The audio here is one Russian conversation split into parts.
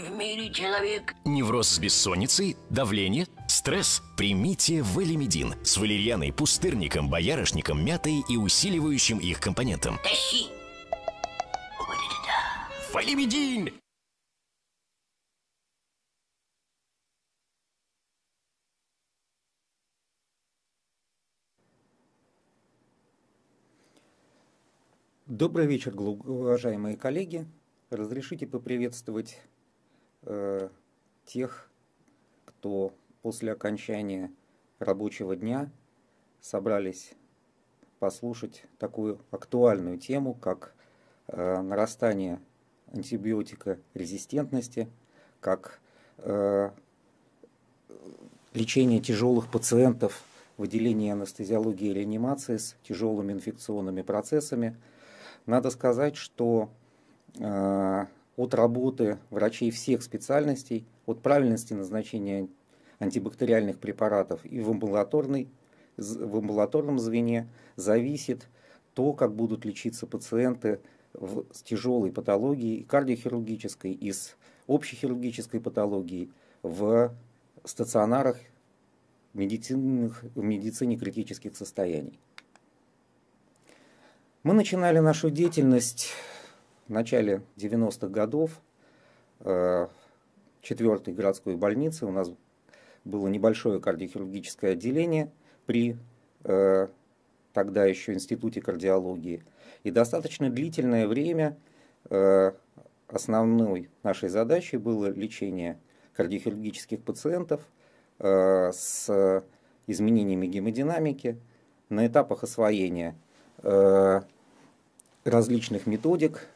в мире человек? Невроз с бессонницей, давление, стресс. Примите валимедин с валерьяной, пустырником, боярышником, мятой и усиливающим их компонентом. Тащи! Валимедин! Добрый вечер, уважаемые коллеги. Разрешите поприветствовать Э, тех, кто после окончания рабочего дня собрались послушать такую актуальную тему, как э, нарастание антибиотика резистентности, как э, лечение тяжелых пациентов, в отделении анестезиологии и реанимации с тяжелыми инфекционными процессами. Надо сказать, что от работы врачей всех специальностей, от правильности назначения антибактериальных препаратов и в, амбулаторной, в амбулаторном звене зависит то, как будут лечиться пациенты в, с тяжелой патологией, кардиохирургической, и с общехирургической патологией в стационарах медицинных, в медицине критических состояний. Мы начинали нашу деятельность в начале 90-х годов э, четвертой городской больницы у нас было небольшое кардиохирургическое отделение при э, тогда еще Институте кардиологии. И достаточно длительное время э, основной нашей задачей было лечение кардиохирургических пациентов э, с изменениями гемодинамики на этапах освоения э, различных методик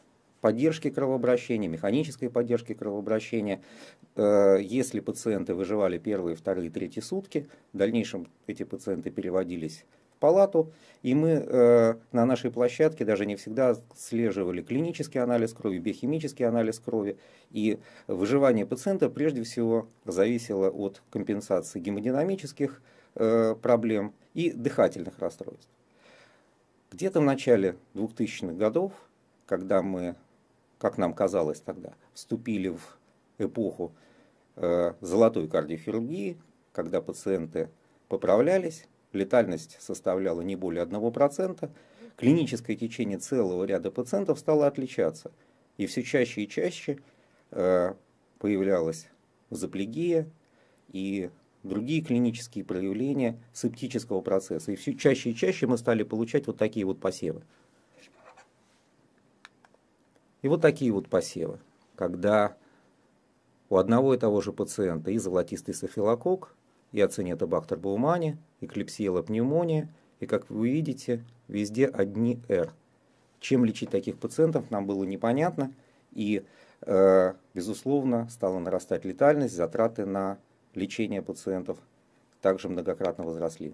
поддержки кровообращения, механической поддержки кровообращения. Э, если пациенты выживали первые, вторые, третьи сутки, в дальнейшем эти пациенты переводились в палату, и мы э, на нашей площадке даже не всегда слеживали клинический анализ крови, биохимический анализ крови, и выживание пациента прежде всего зависело от компенсации гемодинамических э, проблем и дыхательных расстройств. Где-то в начале 2000-х годов, когда мы как нам казалось тогда, вступили в эпоху э, золотой кардиохирургии, когда пациенты поправлялись, летальность составляла не более 1%, клиническое течение целого ряда пациентов стало отличаться. И все чаще и чаще э, появлялась заплегия и другие клинические проявления септического процесса. И все чаще и чаще мы стали получать вот такие вот посевы. И вот такие вот посевы, когда у одного и того же пациента и золотистый софилокок, и ацинетобактер баумани, и клепсиела пневмония, и, как вы видите, везде одни R. Чем лечить таких пациентов, нам было непонятно, и, э, безусловно, стала нарастать летальность, затраты на лечение пациентов также многократно возросли.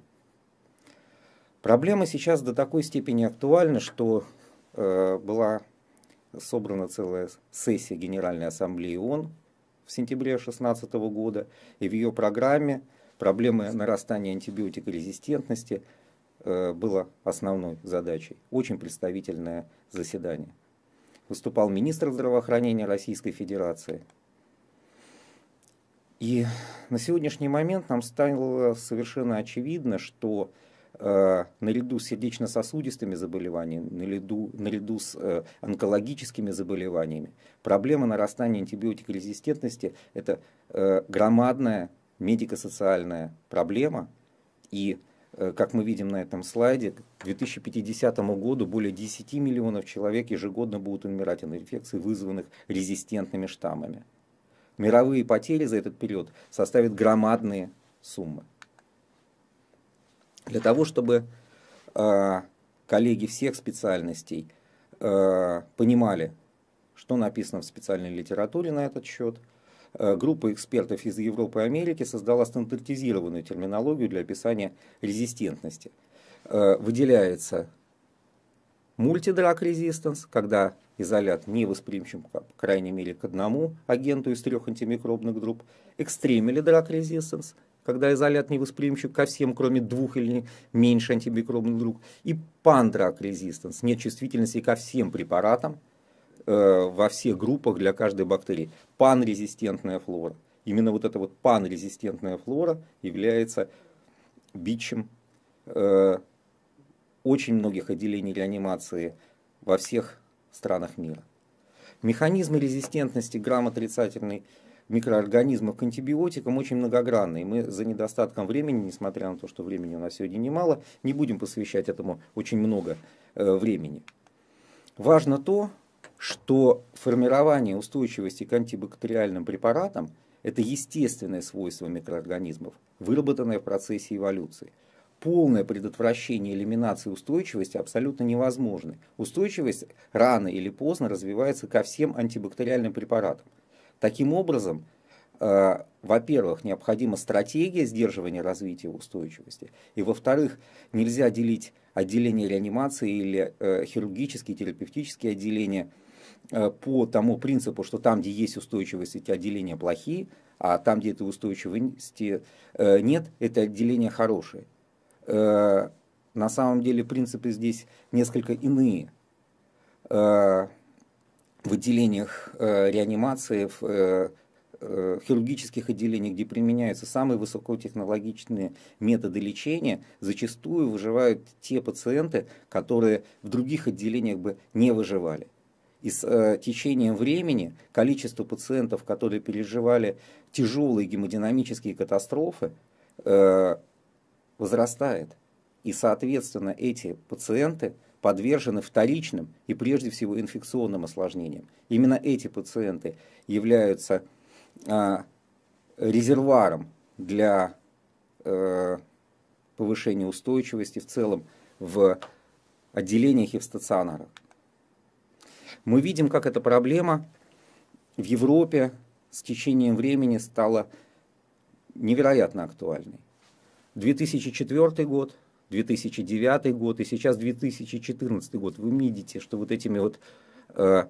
Проблема сейчас до такой степени актуальна, что э, была собрана целая сессия Генеральной Ассамблеи ООН в сентябре 2016 года, и в ее программе проблемы нарастания антибиотикорезистентности э, было основной задачей. Очень представительное заседание. Выступал министр здравоохранения Российской Федерации. И на сегодняшний момент нам стало совершенно очевидно, что Э, наряду с сердечно-сосудистыми заболеваниями, наряду, наряду с э, онкологическими заболеваниями, проблема нарастания антибиотикорезистентности – это э, громадная медико-социальная проблема. И, как мы видим на этом слайде, к 2050 году более 10 миллионов человек ежегодно будут умирать от инфекций, вызванных резистентными штаммами. Мировые потери за этот период составят громадные суммы. Для того, чтобы а, коллеги всех специальностей а, понимали, что написано в специальной литературе на этот счет, а, группа экспертов из Европы и Америки создала стандартизированную терминологию для описания резистентности. Выделяется мультидрак резистенс когда изолят невосприимчив, по крайней мере, к одному агенту из трех антимикробных групп, экстремили драк резистенс когда изолят невосприимчив ко всем, кроме двух или меньше антимикробных друг, и пандрак-резистанс, нет чувствительности ко всем препаратам э, во всех группах для каждой бактерии. Панрезистентная флора. Именно вот эта вот панрезистентная флора является бичем э, очень многих отделений реанимации во всех странах мира. Механизмы резистентности грамм отрицательной микроорганизмов к антибиотикам очень многогранны. И мы за недостатком времени, несмотря на то, что времени у нас сегодня немало, не будем посвящать этому очень много э, времени. Важно то, что формирование устойчивости к антибактериальным препаратам – это естественное свойство микроорганизмов, выработанное в процессе эволюции полное предотвращение элиминации устойчивости абсолютно невозможно. Устойчивость рано или поздно развивается ко всем антибактериальным препаратам. Таким образом, э, во-первых, необходима стратегия сдерживания развития устойчивости, и во-вторых, нельзя делить отделение реанимации или э, хирургические, терапевтические отделения э, по тому принципу, что там, где есть устойчивость, эти отделения плохие, а там, где этой устойчивости нет, это отделение хорошее. на самом деле принципы здесь несколько иные в отделениях э, реанимации, в э, э, хирургических отделениях, где применяются самые высокотехнологичные методы лечения, зачастую выживают те пациенты, которые в других отделениях бы не выживали. И с э, течением времени количество пациентов, которые переживали тяжелые гемодинамические катастрофы, э, возрастает. И, соответственно, эти пациенты – подвержены вторичным и прежде всего инфекционным осложнениям. Именно эти пациенты являются а, резерваром для э, повышения устойчивости в целом в отделениях и в стационарах. Мы видим, как эта проблема в Европе с течением времени стала невероятно актуальной. 2004 год, 2009 год и сейчас 2014 год, вы видите, что вот этими вот э,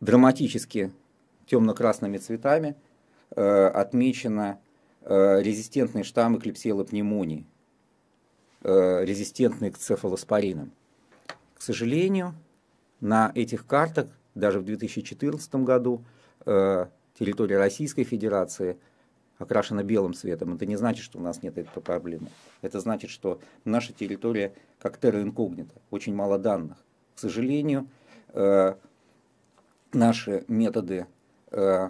драматически темно-красными цветами э, отмечены э, резистентные штаммы клепсиелопневмонии, э, резистентные к цефалоспоринам. К сожалению, на этих картах даже в 2014 году э, территория Российской Федерации – окрашена белым цветом. Это не значит, что у нас нет этой проблемы. Это значит, что наша территория как терра инкогнита, очень мало данных. К сожалению, э, наши методы э,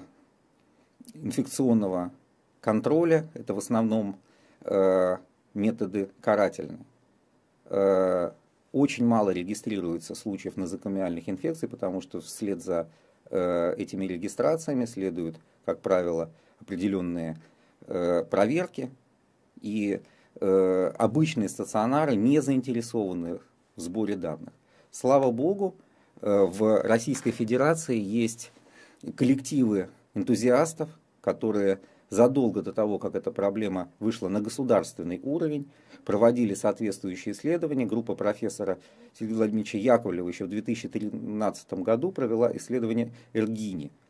инфекционного контроля, это в основном э, методы карательные. Э, очень мало регистрируется случаев назокомиальных инфекций, потому что вслед за э, этими регистрациями следует, как правило, определенные э, проверки, и э, обычные стационары не заинтересованы в сборе данных. Слава богу, э, в Российской Федерации есть коллективы энтузиастов, которые задолго до того, как эта проблема вышла на государственный уровень, проводили соответствующие исследования. Группа профессора Сергея Владимировича Яковлева еще в 2013 году провела исследование Эргини –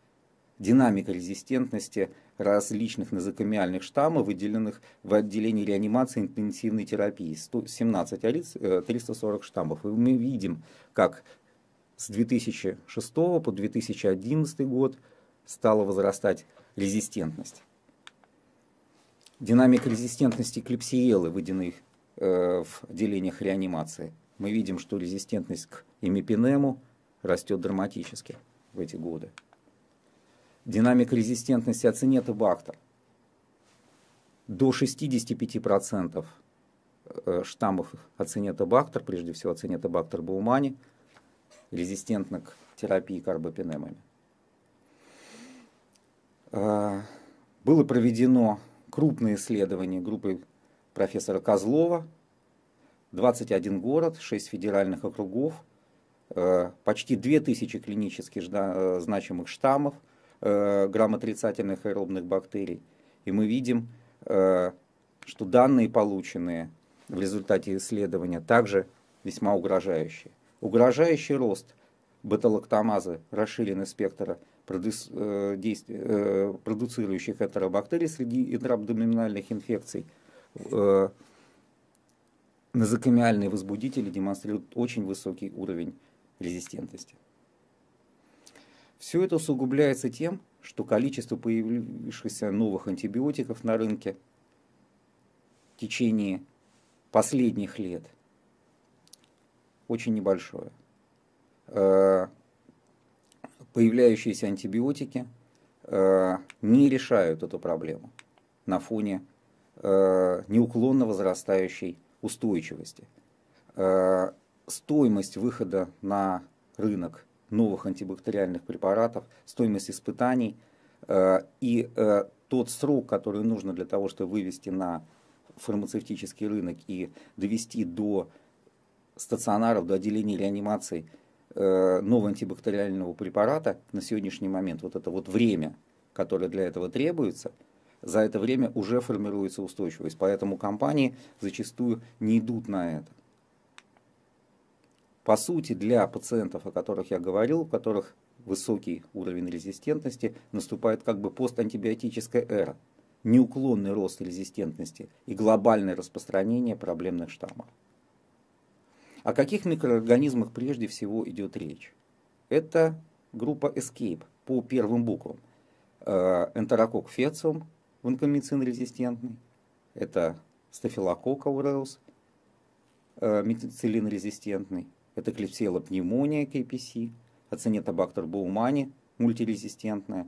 динамика резистентности различных назокомиальных штаммов, выделенных в отделении реанимации интенсивной терапии. 117 алиц, 340 штаммов. И мы видим, как с 2006 по 2011 год стала возрастать резистентность. Динамика резистентности клепсиелы, выделенных э, в отделениях реанимации. Мы видим, что резистентность к имипинему растет драматически в эти годы динамик резистентности ацинетобактер до 65% э, штаммов ацинетобактер, прежде всего ацинетобактер баумани, резистентны к терапии карбопинемами. Э, было проведено крупное исследование группы профессора Козлова, 21 город, 6 федеральных округов, э, почти 2000 клинически значимых штаммов – э, грамм аэробных бактерий. И мы видим, э, что данные, полученные в результате исследования, также весьма угрожающие. Угрожающий рост бета-лактамазы, расширенный спектра э, э, продуцирующих этеробактерий среди интраабдоминальных инфекций, э, назокомиальные возбудители демонстрируют очень высокий уровень резистентности. Все это усугубляется тем, что количество появившихся новых антибиотиков на рынке в течение последних лет очень небольшое. Э, появляющиеся антибиотики э, не решают эту проблему на фоне э, неуклонно возрастающей устойчивости. Стоимость выхода на рынок новых антибактериальных препаратов, стоимость испытаний э, и э, тот срок, который нужно для того, чтобы вывести на фармацевтический рынок и довести до стационаров, до отделений реанимации э, нового антибактериального препарата на сегодняшний момент, вот это вот время, которое для этого требуется, за это время уже формируется устойчивость. Поэтому компании зачастую не идут на это по сути, для пациентов, о которых я говорил, у которых высокий уровень резистентности, наступает как бы постантибиотическая эра, неуклонный рост резистентности и глобальное распространение проблемных штаммов. О каких микроорганизмах прежде всего идет речь? Это группа ESCAPE по первым буквам. Э, Энтерокок фециум, ванкомицин резистентный, это стафилококк ауреус, э, метицилин резистентный, это клепсела пневмония КПС, ацинетобактер Боумани, мультирезистентная,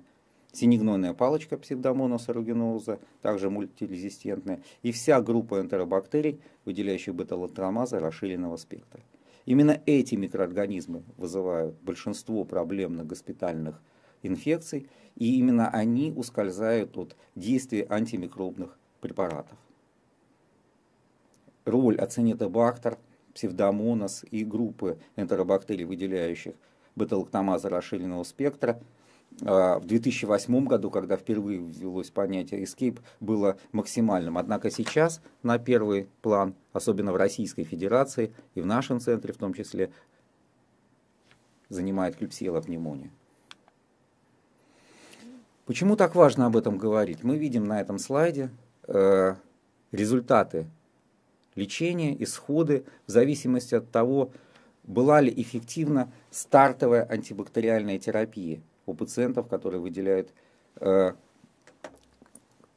синегнойная палочка псевдомонаса ругиноза, также мультирезистентная, и вся группа энтеробактерий, выделяющих бета-лактромаза расширенного спектра. Именно эти микроорганизмы вызывают большинство проблемных госпитальных инфекций, и именно они ускользают от действия антимикробных препаратов. Роль ацинетобактер – псевдомонос и группы энтеробактерий, выделяющих беталоктомаза расширенного спектра. А, в 2008 году, когда впервые ввелось понятие escape, было максимальным. Однако сейчас на первый план, особенно в Российской Федерации и в нашем центре в том числе, занимает клюпсила пневмония. Почему так важно об этом говорить? Мы видим на этом слайде э, результаты лечение, исходы, в зависимости от того, была ли эффективна стартовая антибактериальная терапия у пациентов, которые выделяют э,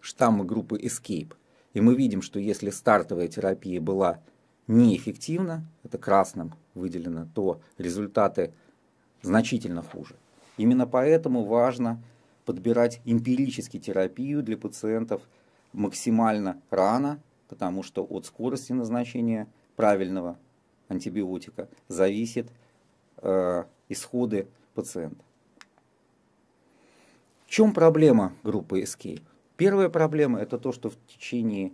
штаммы группы Escape. И мы видим, что если стартовая терапия была неэффективна, это красным выделено, то результаты значительно хуже. Именно поэтому важно подбирать эмпирически терапию для пациентов максимально рано, потому что от скорости назначения правильного антибиотика зависит э, исходы пациента. В чем проблема группы Escape? Первая проблема – это то, что в течение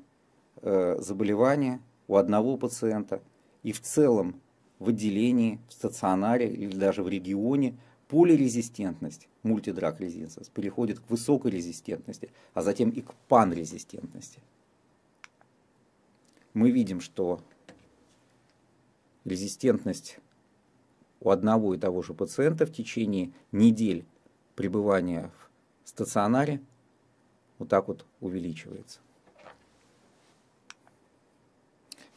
э, заболевания у одного пациента и в целом в отделении, в стационаре или даже в регионе полирезистентность, мультидрак переходит к высокой резистентности, а затем и к панрезистентности мы видим, что резистентность у одного и того же пациента в течение недель пребывания в стационаре вот так вот увеличивается.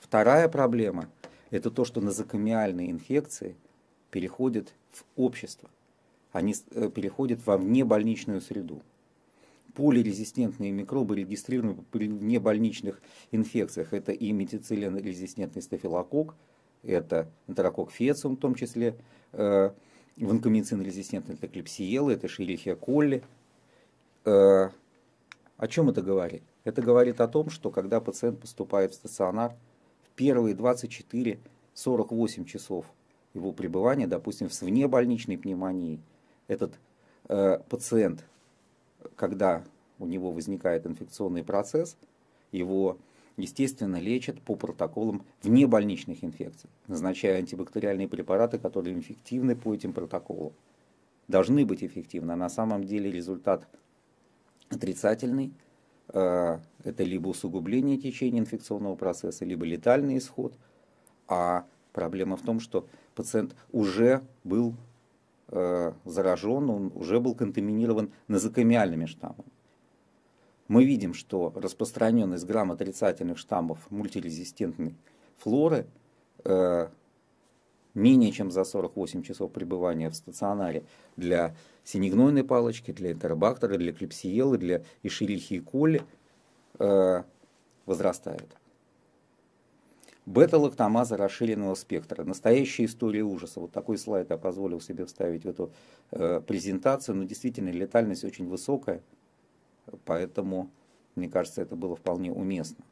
Вторая проблема – это то, что назокомиальные инфекции переходят в общество. Они э, переходят во внебольничную среду полирезистентные микробы регистрируемы при небольничных инфекциях. Это и метицилин-резистентный стафилококк, это энтерокок фециум, в том числе э, ванкомицин это клепсиелы, это шерихия колли. Э, о чем это говорит? Это говорит о том, что когда пациент поступает в стационар, в первые 24-48 часов его пребывания, допустим, с внебольничной пневмонией, этот э, пациент – когда у него возникает инфекционный процесс, его, естественно, лечат по протоколам вне больничных инфекций, назначая антибактериальные препараты, которые эффективны по этим протоколам. Должны быть эффективны, а на самом деле результат отрицательный. Э, это либо усугубление течения инфекционного процесса, либо летальный исход. А проблема в том, что пациент уже был Э, заражен, он уже был контаминирован назокомиальными штаммами. Мы видим, что распространенность грамм отрицательных штаммов мультирезистентной флоры э, менее чем за 48 часов пребывания в стационаре для синегнойной палочки, для интербактера, для клепсиелы, для ишерихи и коли э, возрастает бета-лактомаза расширенного спектра. Настоящая история ужаса. Вот такой слайд я позволил себе вставить в эту э, презентацию. Но ну, действительно, летальность очень высокая, поэтому, мне кажется, это было вполне уместно.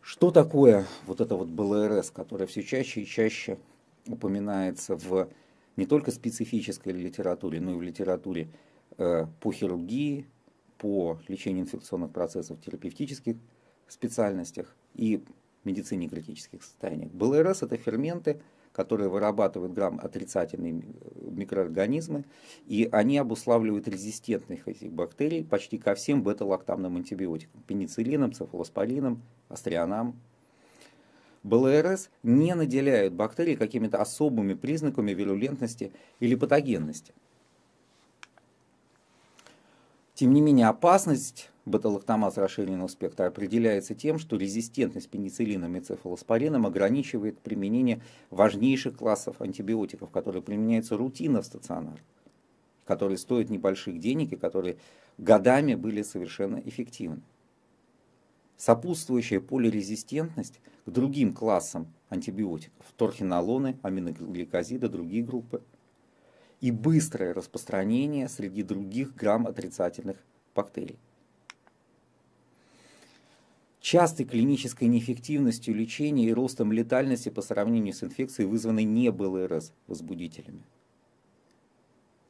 Что такое вот это вот БЛРС, которое все чаще и чаще упоминается в не только специфической литературе, но и в литературе э, по хирургии, по лечению инфекционных процессов, терапевтических процессов, специальностях и медицине критических состояниях. БЛРС – это ферменты, которые вырабатывают грамм отрицательные э, микроорганизмы, и они обуславливают резистентных этих бактерий почти ко всем бета-лактамным антибиотикам – пенициллином, цефалоспоринам, астрианам. БЛРС не наделяют бактерии какими-то особыми признаками вирулентности или патогенности. Тем не менее, опасность баталактомаз расширенного спектра определяется тем, что резистентность пенициллином и цефалоспорином ограничивает применение важнейших классов антибиотиков, которые применяются рутинно в стационар, которые стоят небольших денег и которые годами были совершенно эффективны. Сопутствующая полирезистентность к другим классам антибиотиков, торхинолоны, аминогликозиды, другие группы, и быстрое распространение среди других грамм отрицательных бактерий частой клинической неэффективностью лечения и ростом летальности по сравнению с инфекцией, вызванной не БЛРС возбудителями.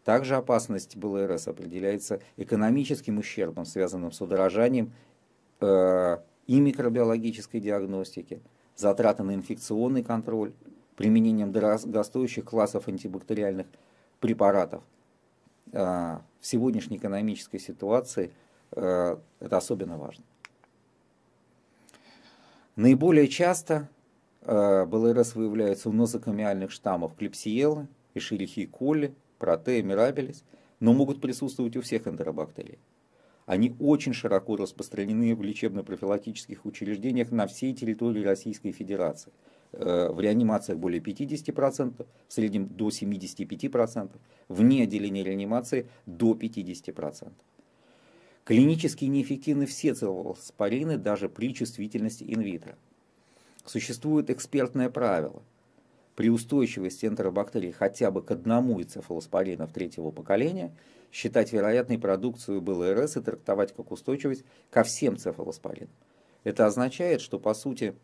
Также опасность БЛРС определяется экономическим ущербом, связанным с удорожанием э, и микробиологической диагностики, затраты на инфекционный контроль, применением дорогостоящих классов антибактериальных препаратов. Э, в сегодняшней экономической ситуации э, это особенно важно. Наиболее часто э, БЛРС выявляется у нозокомиальных штаммов клепсиелы, эшерихи коли, протея мирабелис, но могут присутствовать у всех энтеробактерий. Они очень широко распространены в лечебно-профилактических учреждениях на всей территории Российской Федерации. Э, в реанимациях более 50%, в среднем до 75%, вне отделения реанимации до 50%. Клинически неэффективны все целоспорины даже при чувствительности инвитро. Существует экспертное правило. При устойчивости энтеробактерий хотя бы к одному из цефалоспоринов третьего поколения считать вероятной продукцию БЛРС и трактовать как устойчивость ко всем цефалоспоринам. Это означает, что по сути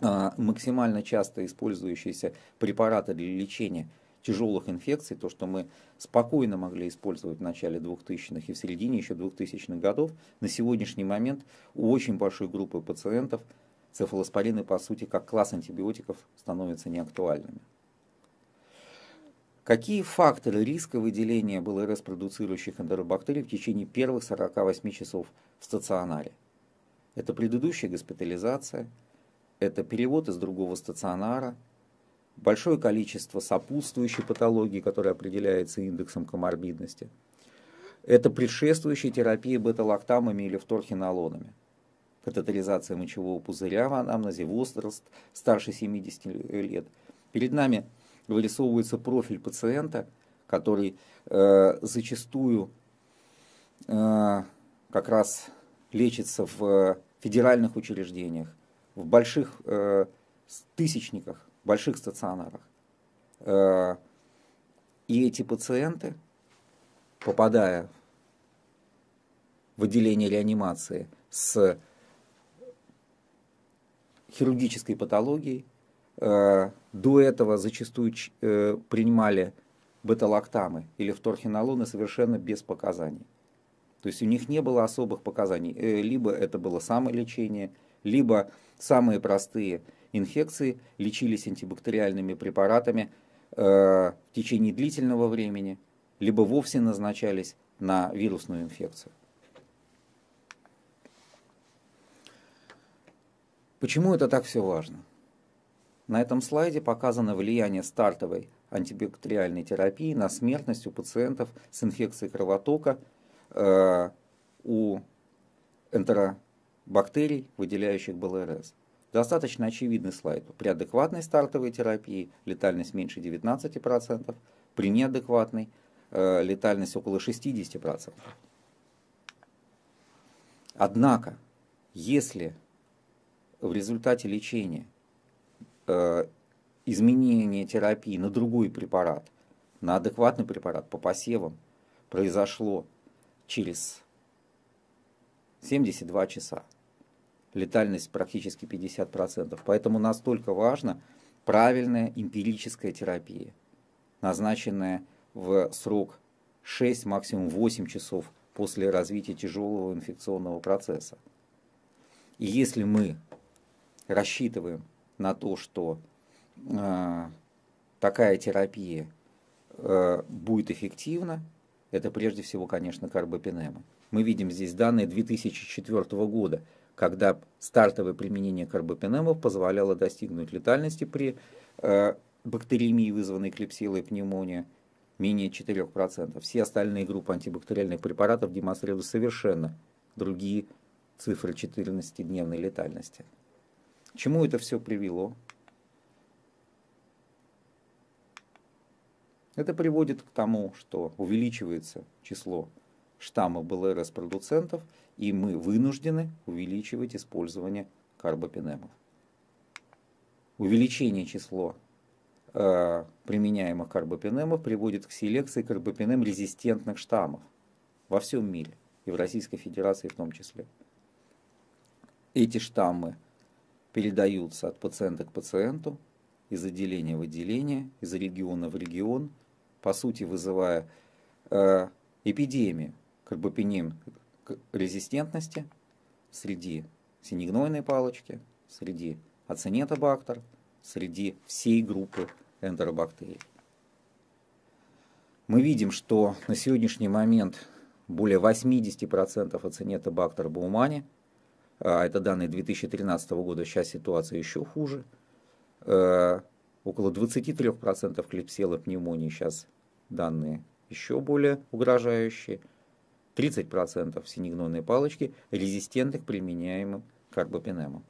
а, максимально часто использующиеся препараты для лечения тяжелых инфекций, то, что мы спокойно могли использовать в начале 2000-х и в середине еще 2000-х годов, на сегодняшний момент у очень большой группы пациентов цефалоспорины, по сути, как класс антибиотиков становятся неактуальными. Какие факторы риска выделения БЛРС-продуцирующих энтеробактерий в течение первых 48 часов в стационаре? Это предыдущая госпитализация, это перевод из другого стационара – большое количество сопутствующей патологии, которая определяется индексом коморбидности. Это предшествующая терапия бета-лактамами или вторхинолонами. Катетеризация мочевого пузыря в анамнезе, возраст старше 70 лет. Перед нами вырисовывается профиль пациента, который э, зачастую э, как раз лечится в э, федеральных учреждениях, в больших э, тысячниках, больших стационарах. Э, и эти пациенты, попадая в отделение реанимации с хирургической патологией, э, до этого зачастую э, принимали бета-лактамы или вторхинолоны совершенно без показаний. То есть у них не было особых показаний. Либо это было самолечение, либо самые простые – инфекции лечились антибактериальными препаратами э, в течение длительного времени, либо вовсе назначались на вирусную инфекцию. Почему это так все важно? На этом слайде показано влияние стартовой антибактериальной терапии на смертность у пациентов с инфекцией кровотока, э, у энтеробактерий, выделяющих БЛРС. Достаточно очевидный слайд. При адекватной стартовой терапии летальность меньше 19%, при неадекватной э, летальность около 60%. Однако, если в результате лечения э, изменение терапии на другой препарат, на адекватный препарат по посевам произошло через 72 часа, летальность практически 50%. Поэтому настолько важно правильная эмпирическая терапия, назначенная в срок 6, максимум 8 часов после развития тяжелого инфекционного процесса. И если мы рассчитываем на то, что э, такая терапия э, будет эффективна, это прежде всего, конечно, карбопинемы. Мы видим здесь данные 2004 года – когда стартовое применение карбопенемов позволяло достигнуть летальности при э, бактериемии, вызванной клепсилой пневмония, менее 4%. Все остальные группы антибактериальных препаратов демонстрируют совершенно другие цифры 14-дневной летальности. чему это все привело? Это приводит к тому, что увеличивается число штаммов БЛРС-продуцентов, и мы вынуждены увеличивать использование карбопенемов. Увеличение числа э, применяемых карбопенемов приводит к селекции карбопенем-резистентных штаммов во всем мире, и в Российской Федерации в том числе. Эти штаммы передаются от пациента к пациенту, из отделения в отделение, из региона в регион, по сути вызывая э, эпидемию карбопенем, к резистентности среди синегнойной палочки, среди ацинетобактер, среди всей группы энтеробактерий. Мы видим, что на сегодняшний момент более 80% ацинетобактер Баумани, а это данные 2013 года, сейчас ситуация еще хуже, а, около 23% клепсела пневмонии сейчас данные еще более угрожающие – 30% синегнонной палочки резистентны к применяемым карбопенемам.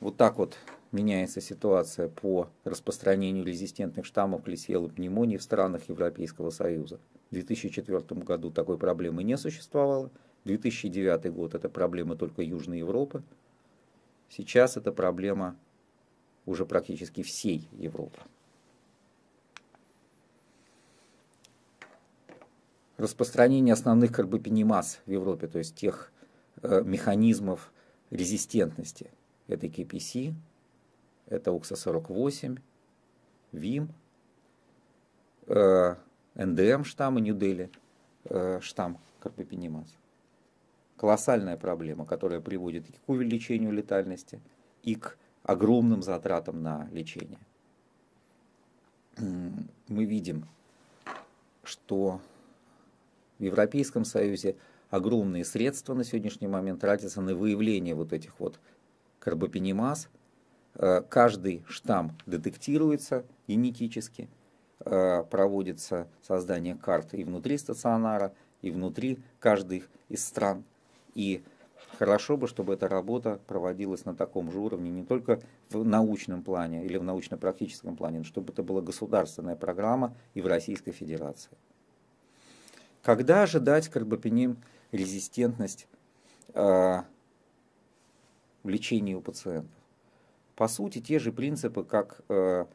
Вот так вот меняется ситуация по распространению резистентных штаммов клесиелы пневмонии в странах Европейского Союза. В 2004 году такой проблемы не существовало. 2009 год – это проблема только Южной Европы. Сейчас это проблема уже практически всей Европы. распространение основных карбопений в Европе, то есть тех э, механизмов резистентности. Это КПС, это УКСО-48, ВИМ, э, НДМ эм штамма, Нью-Дели э, штамм карбопений Колоссальная проблема, которая приводит и к увеличению летальности, и к огромным затратам на лечение. Мы видим, что в Европейском Союзе огромные средства на сегодняшний момент тратятся на выявление вот этих вот карбопенемаз. Э, каждый штамм детектируется генетически, э, проводится создание карт и внутри стационара, и внутри каждой из стран. И хорошо бы, чтобы эта работа проводилась на таком же уровне, не только в научном плане или в научно-практическом плане, но чтобы это была государственная программа и в Российской Федерации. Когда ожидать карбапеним резистентность э, а, в лечении у пациентов? По сути, те же принципы, как э,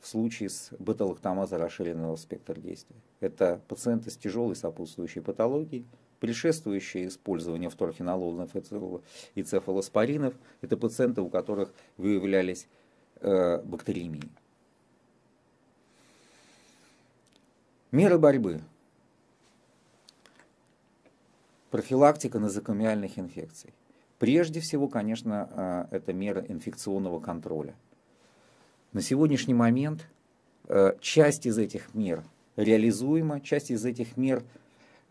в случае с бета-лактомаза расширенного спектра действия. Это пациенты с тяжелой сопутствующей патологией, предшествующее использование вторхинолонов и цефалоспоринов, это пациенты, у которых выявлялись э, бактериемии. Меры борьбы. Профилактика назокомиальных инфекций. Прежде всего, конечно, а, это мера инфекционного контроля. На сегодняшний момент а, часть из этих мер реализуема, часть из этих мер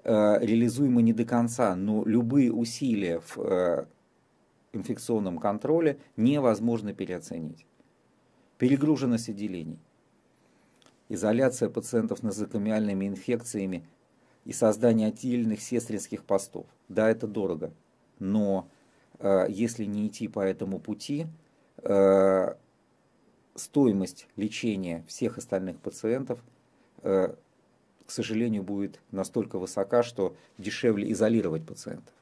а, реализуема не до конца, но любые усилия в инфекционном контроле невозможно переоценить. Перегруженность отделений, изоляция пациентов назокомиальными инфекциями – и создание отдельных сестринских постов. Да, это дорого, но э, если не идти по этому пути, э, стоимость лечения всех остальных пациентов, э, к сожалению, будет настолько высока, что дешевле изолировать пациентов.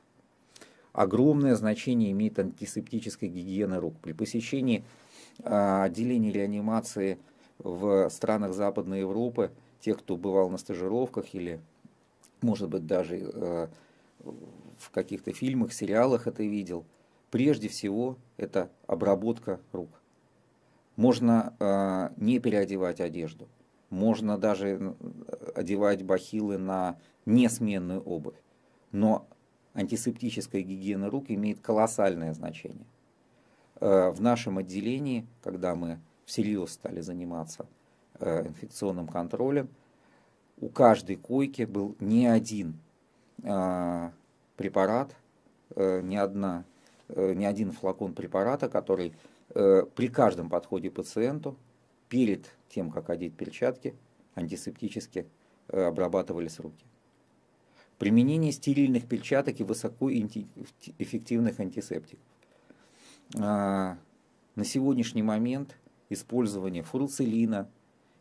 Огромное значение имеет антисептическая гигиена рук. При посещении отделений реанимации в странах Западной Европы, тех, кто бывал на стажировках или может быть, даже э, в каких-то фильмах, сериалах это видел. Прежде всего, это обработка рук. Можно э, не переодевать одежду. Можно даже одевать бахилы на несменную обувь. Но антисептическая гигиена рук имеет колоссальное значение. Э, в нашем отделении, когда мы всерьез стали заниматься инфекционным контролем, у каждой койки был не один э, препарат, э, не, одна, э, не один флакон препарата, который э, при каждом подходе пациенту, перед тем, как одеть перчатки, антисептически э, обрабатывались руки. Применение стерильных перчаток и высокоэффективных антисептиков. Э, на сегодняшний момент использование фурцелина,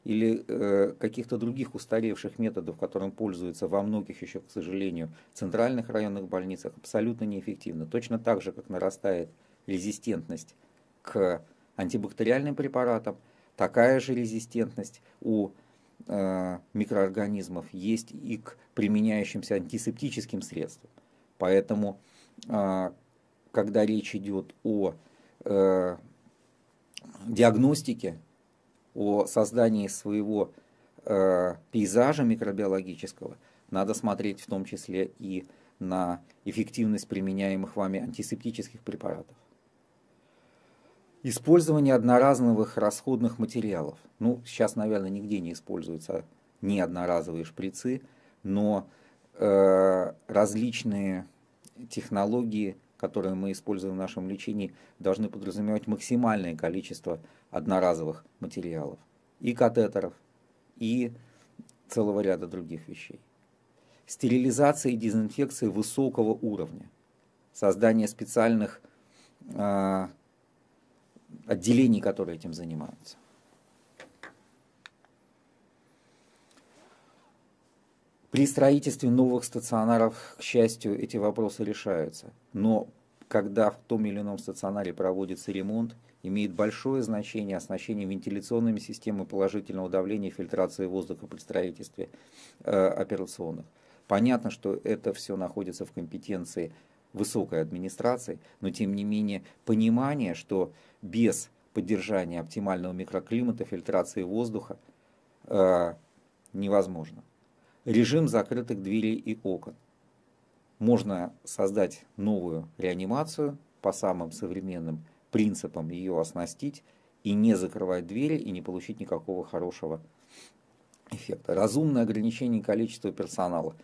или э, каких-то других устаревших методов, которым пользуются во многих еще, к сожалению, центральных районных больницах, абсолютно неэффективно. Точно так же, как нарастает резистентность к антибактериальным препаратам, такая же резистентность у э, микроорганизмов есть и к применяющимся антисептическим средствам. Поэтому, э, когда речь идет о э, диагностике о создании своего э, пейзажа микробиологического, надо смотреть в том числе и на эффективность применяемых вами антисептических препаратов. Использование одноразовых расходных материалов. Ну, сейчас, наверное, нигде не используются не одноразовые шприцы, но э, различные технологии которые мы используем в нашем лечении, должны подразумевать максимальное количество одноразовых материалов. И катетеров, и целого ряда других вещей. Стерилизация и дезинфекция высокого уровня. Создание специальных э, отделений, которые этим занимаются. При строительстве новых стационаров, к счастью, эти вопросы решаются. Но когда в том или ином стационаре проводится ремонт, имеет большое значение оснащение вентиляционными системами положительного давления и фильтрации воздуха при строительстве э, операционных. Понятно, что это все находится в компетенции высокой администрации, но тем не менее понимание, что без поддержания оптимального микроклимата, фильтрации воздуха э, невозможно. Режим закрытых дверей и окон. Можно создать новую реанимацию по самым современным принципам, ее оснастить и не закрывать двери и не получить никакого хорошего эффекта. Разумное ограничение количества персонала.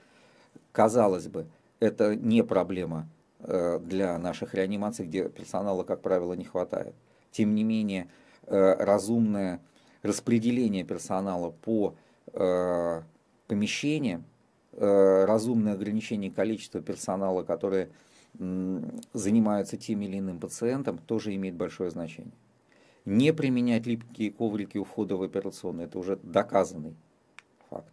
Казалось бы, это не проблема э, для наших реанимаций, где персонала, как правило, не хватает. Тем не менее, э, разумное распределение персонала по э, помещения, э, разумное ограничение количества персонала, которые занимаются тем или иным пациентом, тоже имеет большое значение. Не применять липкие коврики у входа в операционную – это уже доказанный факт.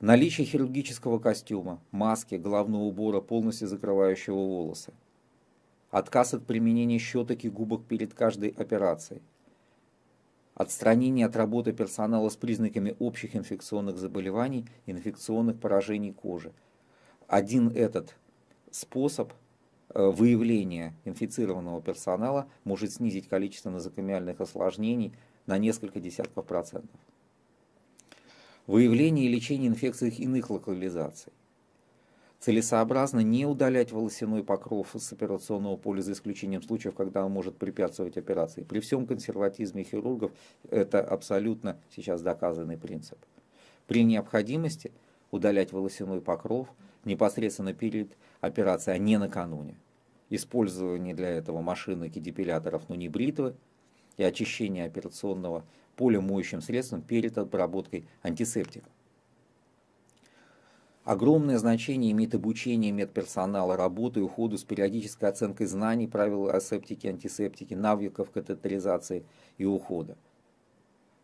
Наличие хирургического костюма, маски, головного убора, полностью закрывающего волосы. Отказ от применения щеток и губок перед каждой операцией – отстранение от работы персонала с признаками общих инфекционных заболеваний, инфекционных поражений кожи. Один этот способ э, выявления инфицированного персонала может снизить количество назокомиальных осложнений на несколько десятков процентов. Выявление и лечение инфекций иных локализаций целесообразно не удалять волосяной покров с операционного поля, за исключением случаев, когда он может препятствовать операции. При всем консерватизме хирургов это абсолютно сейчас доказанный принцип. При необходимости удалять волосяной покров непосредственно перед операцией, а не накануне. Использование для этого машинок и депиляторов, но не бритвы, и очищение операционного поля моющим средством перед обработкой антисептиком. Огромное значение имеет обучение медперсонала, работы, уходу с периодической оценкой знаний, правил асептики, антисептики, навыков катетеризации и ухода.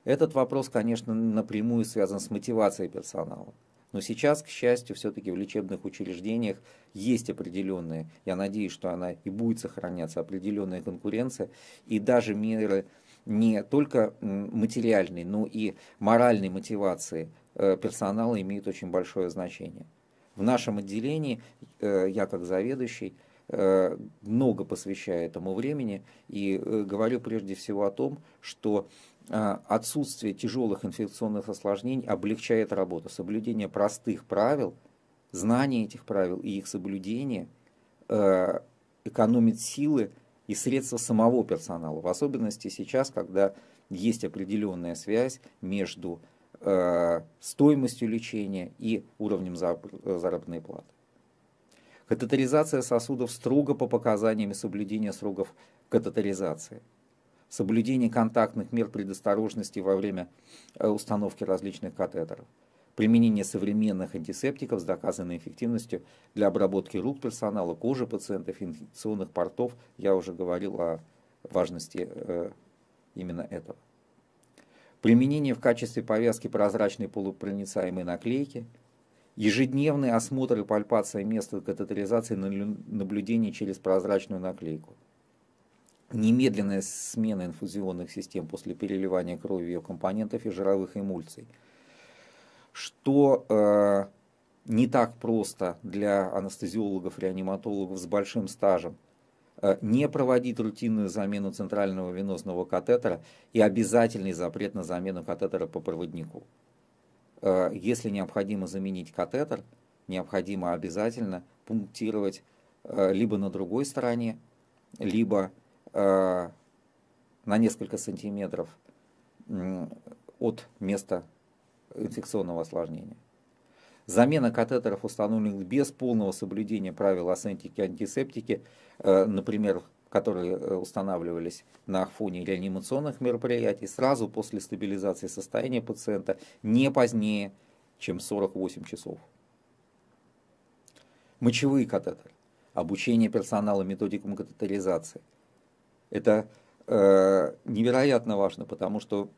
Этот вопрос, конечно, напрямую связан с мотивацией персонала. Но сейчас, к счастью, все-таки в лечебных учреждениях есть определенная, я надеюсь, что она и будет сохраняться, определенная конкуренция, и даже меры не только материальной, но и моральной мотивации Э, персонала имеют очень большое значение. В нашем отделении э, я как заведующий э, много посвящаю этому времени и говорю прежде всего о том, что отсутствие тяжелых инфекционных осложнений облегчает работу. Соблюдение простых правил, знание этих правил и их соблюдение экономит силы и средства самого персонала, в особенности сейчас, когда есть определенная связь между Э, стоимостью лечения и уровнем э, заработной платы. Катетеризация сосудов строго по показаниям и соблюдение сроков катетеризации. Соблюдение контактных мер предосторожности во время э, установки различных катетеров. Применение современных антисептиков с доказанной эффективностью для обработки рук персонала, кожи пациентов, инфекционных портов. Я уже говорил о важности именно этого применение в качестве повязки прозрачной полупроницаемой наклейки, ежедневный осмотр и пальпация места катетеризации на наблюдение через прозрачную наклейку, немедленная смена инфузионных систем после переливания крови ее компонентов и жировых эмульсий, что э, не так просто для анестезиологов, реаниматологов с большим стажем, Э, не проводить рутинную замену центрального венозного катетера и обязательный запрет на замену катетера по проводнику. Э, если необходимо заменить катетер, необходимо обязательно пунктировать э, либо на другой стороне, либо на несколько сантиметров от места инфекционного осложнения. Замена катетеров, установленных без полного соблюдения правил асентики и антисептики, э, например, которые э, устанавливались на фоне реанимационных мероприятий, сразу после стабилизации состояния пациента, не позднее, чем 48 часов. Мочевые катетеры. Обучение персонала методикам катетеризации. Это э, невероятно важно, потому что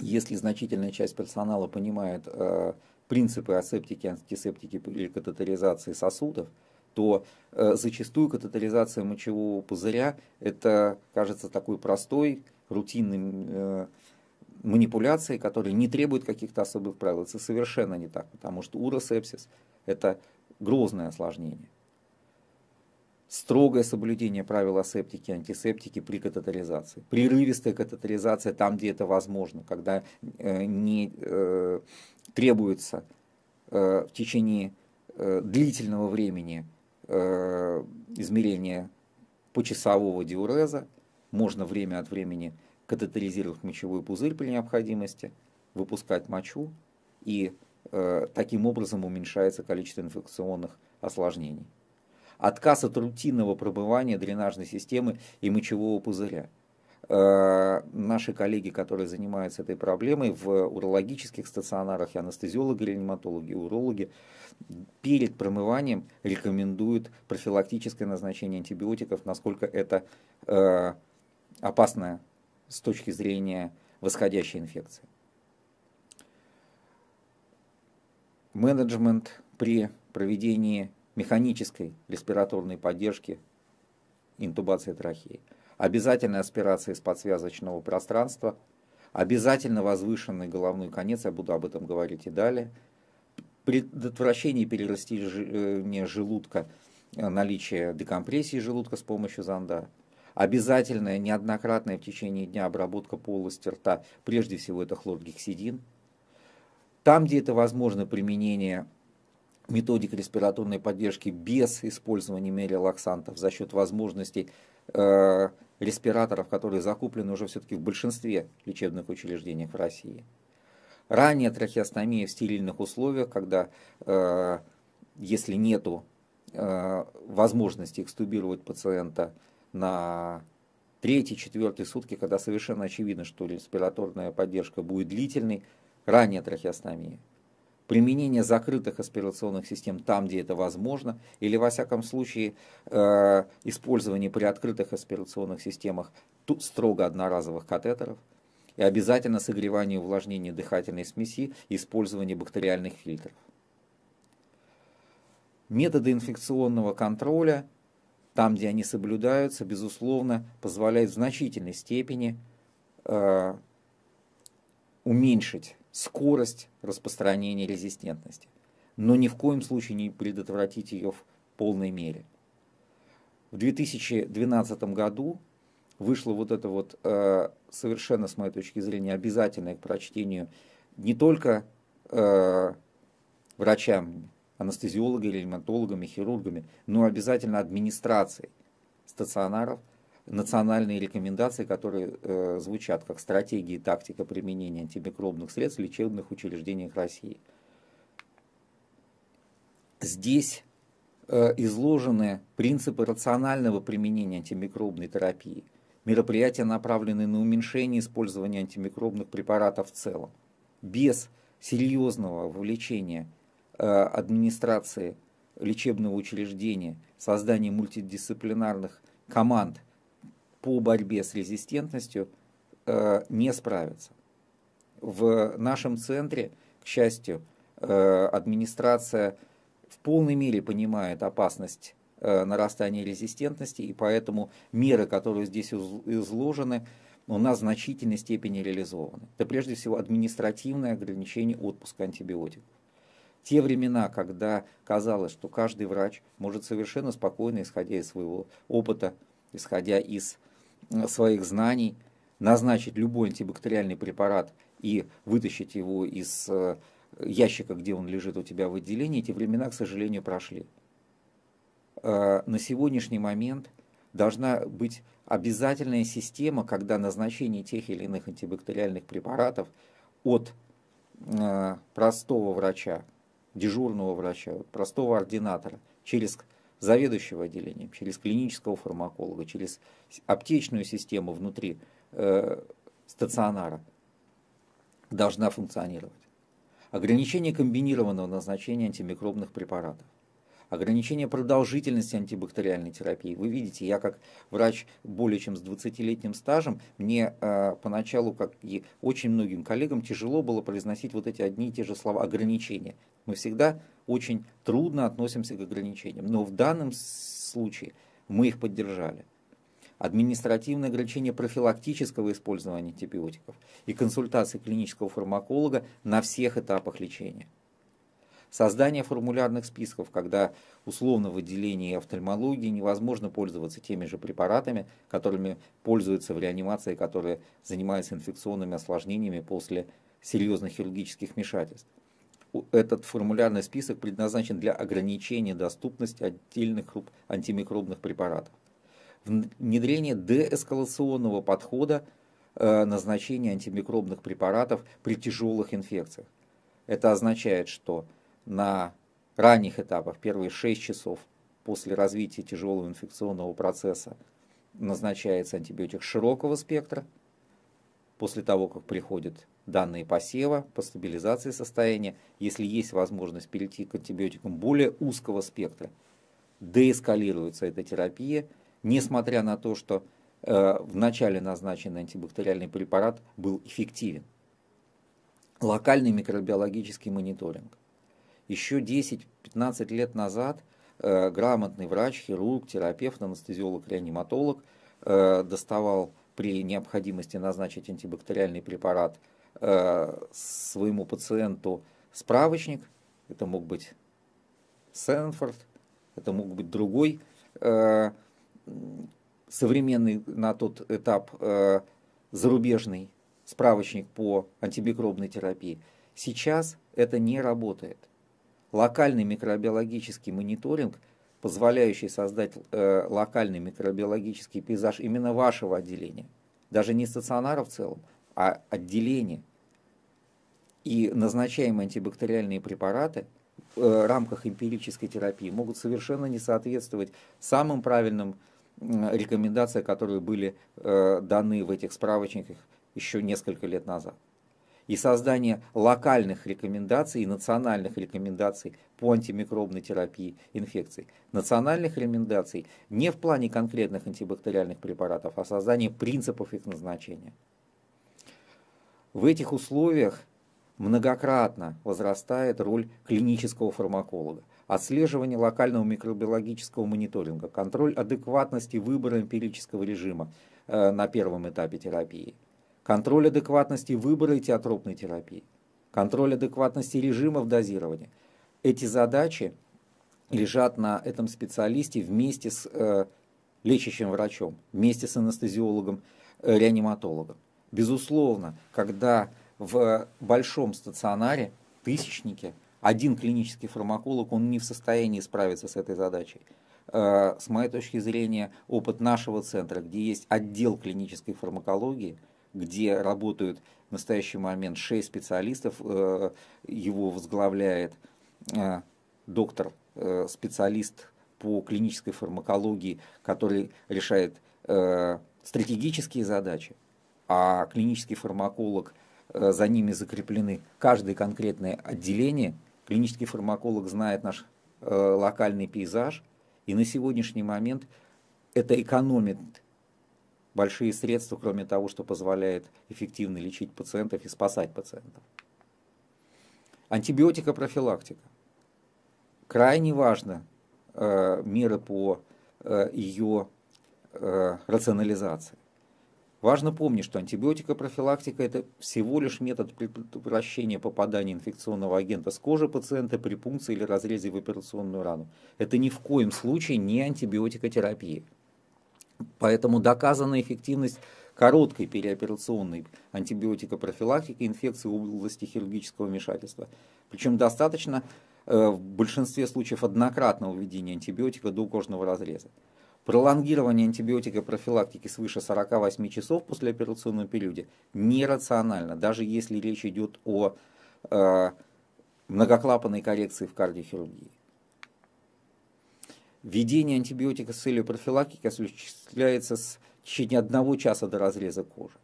если значительная часть персонала понимает э, принципы асептики, антисептики или катетеризации сосудов, то э, зачастую катетеризация мочевого пузыря это кажется такой простой, рутинной э, манипуляцией, которая не требует каких-то особых правил. Это совершенно не так, потому что уросепсис – это грозное осложнение строгое соблюдение правил асептики антисептики при катетеризации, прерывистая катетеризация там, где это возможно, когда э, не э, требуется э, в течение э, длительного времени э, измерение почасового диуреза, можно время от времени катетеризировать мочевой пузырь при необходимости, выпускать мочу, и э, таким образом уменьшается количество инфекционных осложнений отказ от рутинного пробывания дренажной системы и мочевого пузыря. Э, наши коллеги, которые занимаются этой проблемой в урологических стационарах, и анестезиологи, реаниматологи, урологи, перед промыванием рекомендуют профилактическое назначение антибиотиков, насколько это э, опасно с точки зрения восходящей инфекции. Менеджмент при проведении механической респираторной поддержки интубации трахеи, обязательная аспирация из подсвязочного пространства, обязательно возвышенный головной конец, я буду об этом говорить и далее, предотвращение перерастения желудка, э, наличие декомпрессии желудка с помощью зонда, обязательная неоднократная в течение дня обработка полости рта, прежде всего это хлоргексидин. Там, где это возможно, применение методик респираторной поддержки без использования миорелаксантов за счет возможностей э, респираторов, которые закуплены уже все-таки в большинстве лечебных учреждений в России. Ранняя трахеостомия в стерильных условиях, когда э, если нет э, возможности экстубировать пациента на третий-четвертый сутки, когда совершенно очевидно, что респираторная поддержка будет длительной, ранняя трахеостомия – применение закрытых аспирационных систем там, где это возможно, или, во всяком случае, э, использование при открытых аспирационных системах тут строго одноразовых катетеров, и обязательно согревание и увлажнение дыхательной смеси использование бактериальных фильтров. Методы инфекционного контроля, там, где они соблюдаются, безусловно, позволяют в значительной степени э, уменьшить скорость распространения резистентности, но ни в коем случае не предотвратить ее в полной мере. В 2012 году вышло вот это вот э, совершенно, с моей точки зрения, обязательное к прочтению не только э, врачам, анестезиологам, реаниматологам, хирургам, но обязательно администрации стационаров национальные рекомендации, которые э, звучат как стратегии и тактика применения антимикробных средств в лечебных учреждениях России. Здесь э, изложены принципы рационального применения антимикробной терапии. Мероприятия направленные на уменьшение использования антимикробных препаратов в целом. Без серьезного вовлечения э, администрации лечебного учреждения, создания мультидисциплинарных команд – по борьбе с резистентностью э, не справятся. В нашем центре, к счастью, э, администрация в полной мере понимает опасность э, нарастания резистентности, и поэтому меры, которые здесь изложены, у нас в значительной степени реализованы. Это прежде всего административное ограничение отпуска антибиотиков. Те времена, когда казалось, что каждый врач может совершенно спокойно, исходя из своего опыта, исходя из своих знаний, назначить любой антибактериальный препарат и вытащить его из э, ящика, где он лежит у тебя в отделении, эти времена, к сожалению, прошли. Э, на сегодняшний момент должна быть обязательная система, когда назначение тех или иных антибактериальных препаратов от э, простого врача, дежурного врача, простого ординатора через заведующего отделением, через клинического фармаколога, через аптечную систему внутри э, стационара должна функционировать. Ограничение комбинированного назначения антимикробных препаратов. Ограничение продолжительности антибактериальной терапии. Вы видите, я как врач более чем с 20-летним стажем, мне э, поначалу, как и очень многим коллегам, тяжело было произносить вот эти одни и те же слова ограничения. Мы всегда очень трудно относимся к ограничениям. Но в данном случае мы их поддержали. Административное ограничение профилактического использования антибиотиков и консультации клинического фармаколога на всех этапах лечения. Создание формулярных списков, когда условно в отделении офтальмологии невозможно пользоваться теми же препаратами, которыми пользуются в реанимации, которые занимаются инфекционными осложнениями после серьезных хирургических вмешательств этот формулярный список предназначен для ограничения доступности отдельных групп антимикробных препаратов. Внедрение деэскалационного подхода э, назначения антимикробных препаратов при тяжелых инфекциях. Это означает, что на ранних этапах, первые 6 часов после развития тяжелого инфекционного процесса, назначается антибиотик широкого спектра – после того, как приходят данные посева по стабилизации состояния, если есть возможность перейти к антибиотикам более узкого спектра, деэскалируется эта терапия, несмотря на то, что э, вначале назначенный антибактериальный препарат был эффективен. Локальный микробиологический мониторинг. Еще 10-15 лет назад э, грамотный врач, хирург, терапевт, анестезиолог, реаниматолог э, доставал при необходимости назначить антибактериальный препарат э, своему пациенту справочник, это мог быть Сенфорд, это мог быть другой э, современный на тот этап э, зарубежный справочник по антимикробной терапии. Сейчас это не работает. Локальный микробиологический мониторинг – позволяющий создать э, локальный микробиологический пейзаж именно вашего отделения. Даже не стационара в целом, а отделения. И назначаемые антибактериальные препараты э, в рамках эмпирической терапии могут совершенно не соответствовать самым правильным рекомендациям, которые были э, даны в этих справочниках еще несколько лет назад и создание локальных рекомендаций и национальных рекомендаций по антимикробной терапии инфекций. Национальных рекомендаций не в плане конкретных антибактериальных препаратов, а создание принципов их назначения. В этих условиях многократно возрастает роль клинического фармаколога, отслеживание локального микробиологического мониторинга, контроль адекватности выбора эмпирического режима э, на первом этапе терапии – контроль адекватности выбора и терапии, контроль адекватности режимов дозирования. Эти задачи лежат на этом специалисте вместе с э, лечащим врачом, вместе с анестезиологом, э, реаниматологом. Безусловно, когда в большом стационаре тысячники, один клинический фармаколог, он не в состоянии справиться с этой задачей. Э, с моей точки зрения, опыт нашего центра, где есть отдел клинической фармакологии – где работают в настоящий момент шесть специалистов, э, его возглавляет э, доктор, э, специалист по клинической фармакологии, который решает стратегические задачи, а клинический фармаколог, за ними закреплены каждое конкретное отделение. Клинический фармаколог знает наш локальный пейзаж, и на сегодняшний момент это экономит большие средства, кроме того, что позволяет эффективно лечить пациентов и спасать пациентов. Антибиотика профилактика Крайне важно э, меры по э, ее э, рационализации. Важно помнить, что антибиотика профилактика это всего лишь метод предотвращения попадания инфекционного агента с кожи пациента при пункции или разрезе в операционную рану. Это ни в коем случае не антибиотикотерапия. Поэтому доказана эффективность короткой переоперационной антибиотикопрофилактики инфекции в области хирургического вмешательства. Причем достаточно э, в большинстве случаев однократного введения антибиотика до кожного разреза. Пролонгирование антибиотика профилактики свыше 48 часов после операционного периода нерационально, даже если речь идет о э, многоклапанной коррекции в кардиохирургии. Введение антибиотика с целью профилактики осуществляется с, в течение одного часа до разреза кожи.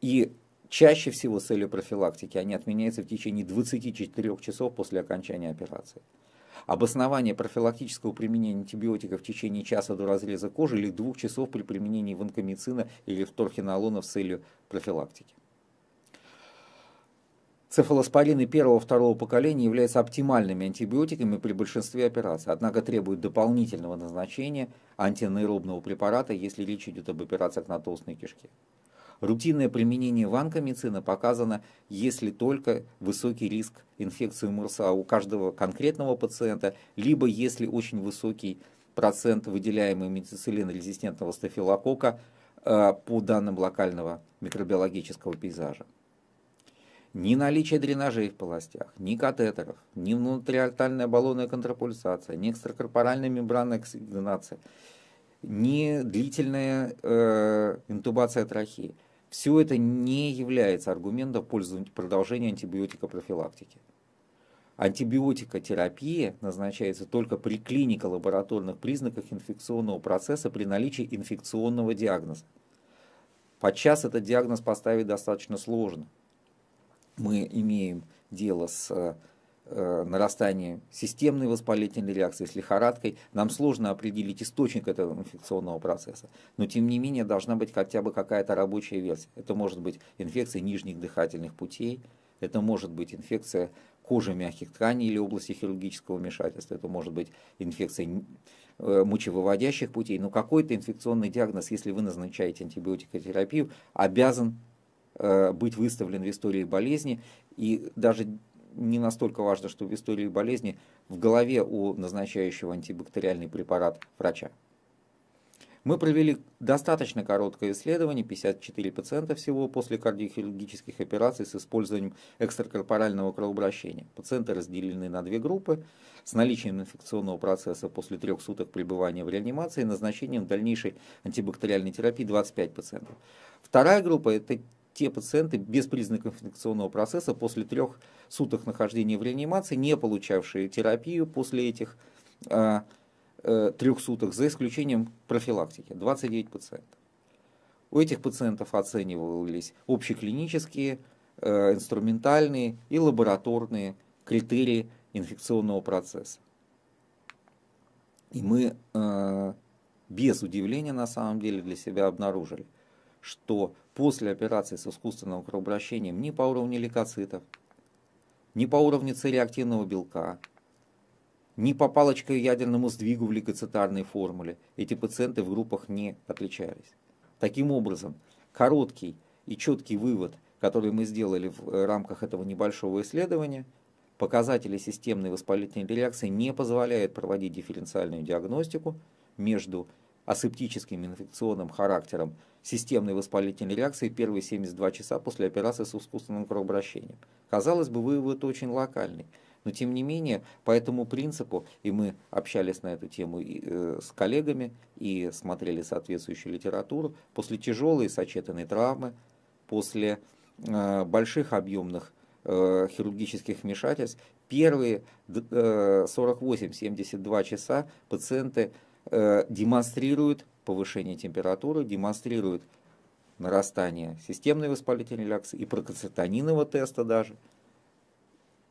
И чаще всего с целью профилактики они отменяются в течение 24 часов после окончания операции. Обоснование профилактического применения антибиотика в течение часа до разреза кожи или двух часов при применении ванкомицина или вторхинолона с целью профилактики. Цефалоспорины первого-второго поколения являются оптимальными антибиотиками при большинстве операций, однако требуют дополнительного назначения антинаэробного препарата, если речь идет об операциях на толстной кишке. Рутинное применение ванкомицина показано, если только высокий риск инфекции МРСА у каждого конкретного пациента, либо если очень высокий процент выделяемого метицилин-резистентного стафилокока э, по данным локального микробиологического пейзажа. Ни наличие дренажей в полостях, ни катетеров, ни внутриартальная баллонная контрапульсация, ни экстракорпоральная мембранная эксигнация, ни длительная э, интубация трахеи. Все это не является аргументом в пользу продолжения антибиотикопрофилактики. Антибиотикотерапия назначается только при клинико-лабораторных признаках инфекционного процесса при наличии инфекционного диагноза. Подчас этот диагноз поставить достаточно сложно – мы имеем дело с э, нарастанием системной воспалительной реакции с лихорадкой, нам сложно определить источник этого инфекционного процесса. Но тем не менее должна быть хотя бы какая-то рабочая версия. Это может быть инфекция нижних дыхательных путей, это может быть инфекция кожи мягких тканей или области хирургического вмешательства, это может быть инфекция э, мочевыводящих путей, но какой-то инфекционный диагноз, если вы назначаете антибиотикотерапию, обязан Э, быть выставлен в истории болезни. И даже не настолько важно, что в истории болезни в голове у назначающего антибактериальный препарат врача. Мы провели достаточно короткое исследование, 54 пациента всего после кардиохирургических операций с использованием экстракорпорального кровообращения. Пациенты разделены на две группы с наличием инфекционного процесса после трех суток пребывания в реанимации и назначением дальнейшей антибактериальной терапии 25 пациентов. Вторая группа – это те пациенты без признаков инфекционного процесса после трех суток нахождения в реанимации, не получавшие терапию после этих а, э, э, трех суток, за исключением профилактики, 29 пациентов. У этих пациентов оценивались общеклинические, э, инструментальные и лабораторные критерии инфекционного процесса. И мы э, без удивления на самом деле для себя обнаружили, что после операции с искусственным кровообращением ни по уровню лейкоцитов, ни по уровню цереактивного белка, ни по палочкой ядерному сдвигу в лейкоцитарной формуле эти пациенты в группах не отличались. Таким образом, короткий и четкий вывод, который мы сделали в э, рамках этого небольшого исследования, показатели системной воспалительной реакции не позволяют проводить дифференциальную диагностику между асептическим инфекционным характером системной воспалительной реакции первые 72 часа после операции с искусственным кровообращением. Казалось бы, вывод очень локальный. Но тем не менее, по этому принципу, и мы общались на эту тему и, э, с коллегами и смотрели соответствующую литературу, после тяжелой сочетанной травмы, после э, больших объемных э, хирургических вмешательств, первые э, 48-72 часа пациенты э, демонстрируют повышение температуры демонстрирует нарастание системной воспалительной реакции и прокацетонинового теста даже.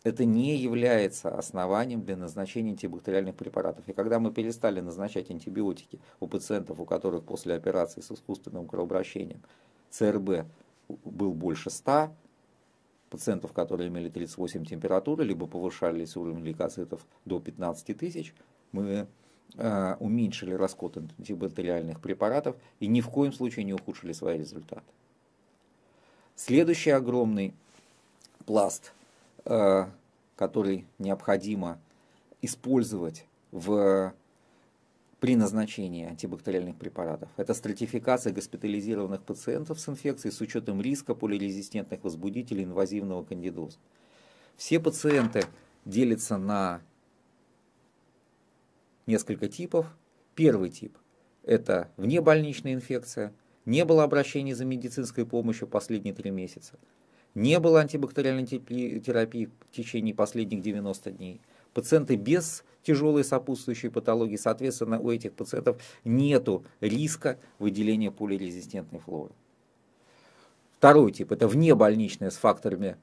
Это не является основанием для назначения антибактериальных препаратов. И когда мы перестали назначать антибиотики у пациентов, у которых после операции с искусственным кровообращением ЦРБ был больше 100, пациентов, которые имели 38 температуры, либо повышались уровень лейкоцитов до 15 тысяч, мы Э, уменьшили расход антибактериальных препаратов и ни в коем случае не ухудшили свои результаты. Следующий огромный пласт, э, который необходимо использовать в, при назначении антибактериальных препаратов, это стратификация госпитализированных пациентов с инфекцией с учетом риска полирезистентных возбудителей инвазивного кандидоза. Все пациенты делятся на несколько типов. Первый тип – это внебольничная инфекция, не было обращений за медицинской помощью последние три месяца, не было антибактериальной терапии в течение последних 90 дней. Пациенты без тяжелой сопутствующей патологии, соответственно, у этих пациентов нет риска выделения полирезистентной флоры. Второй тип – это внебольничная с факторами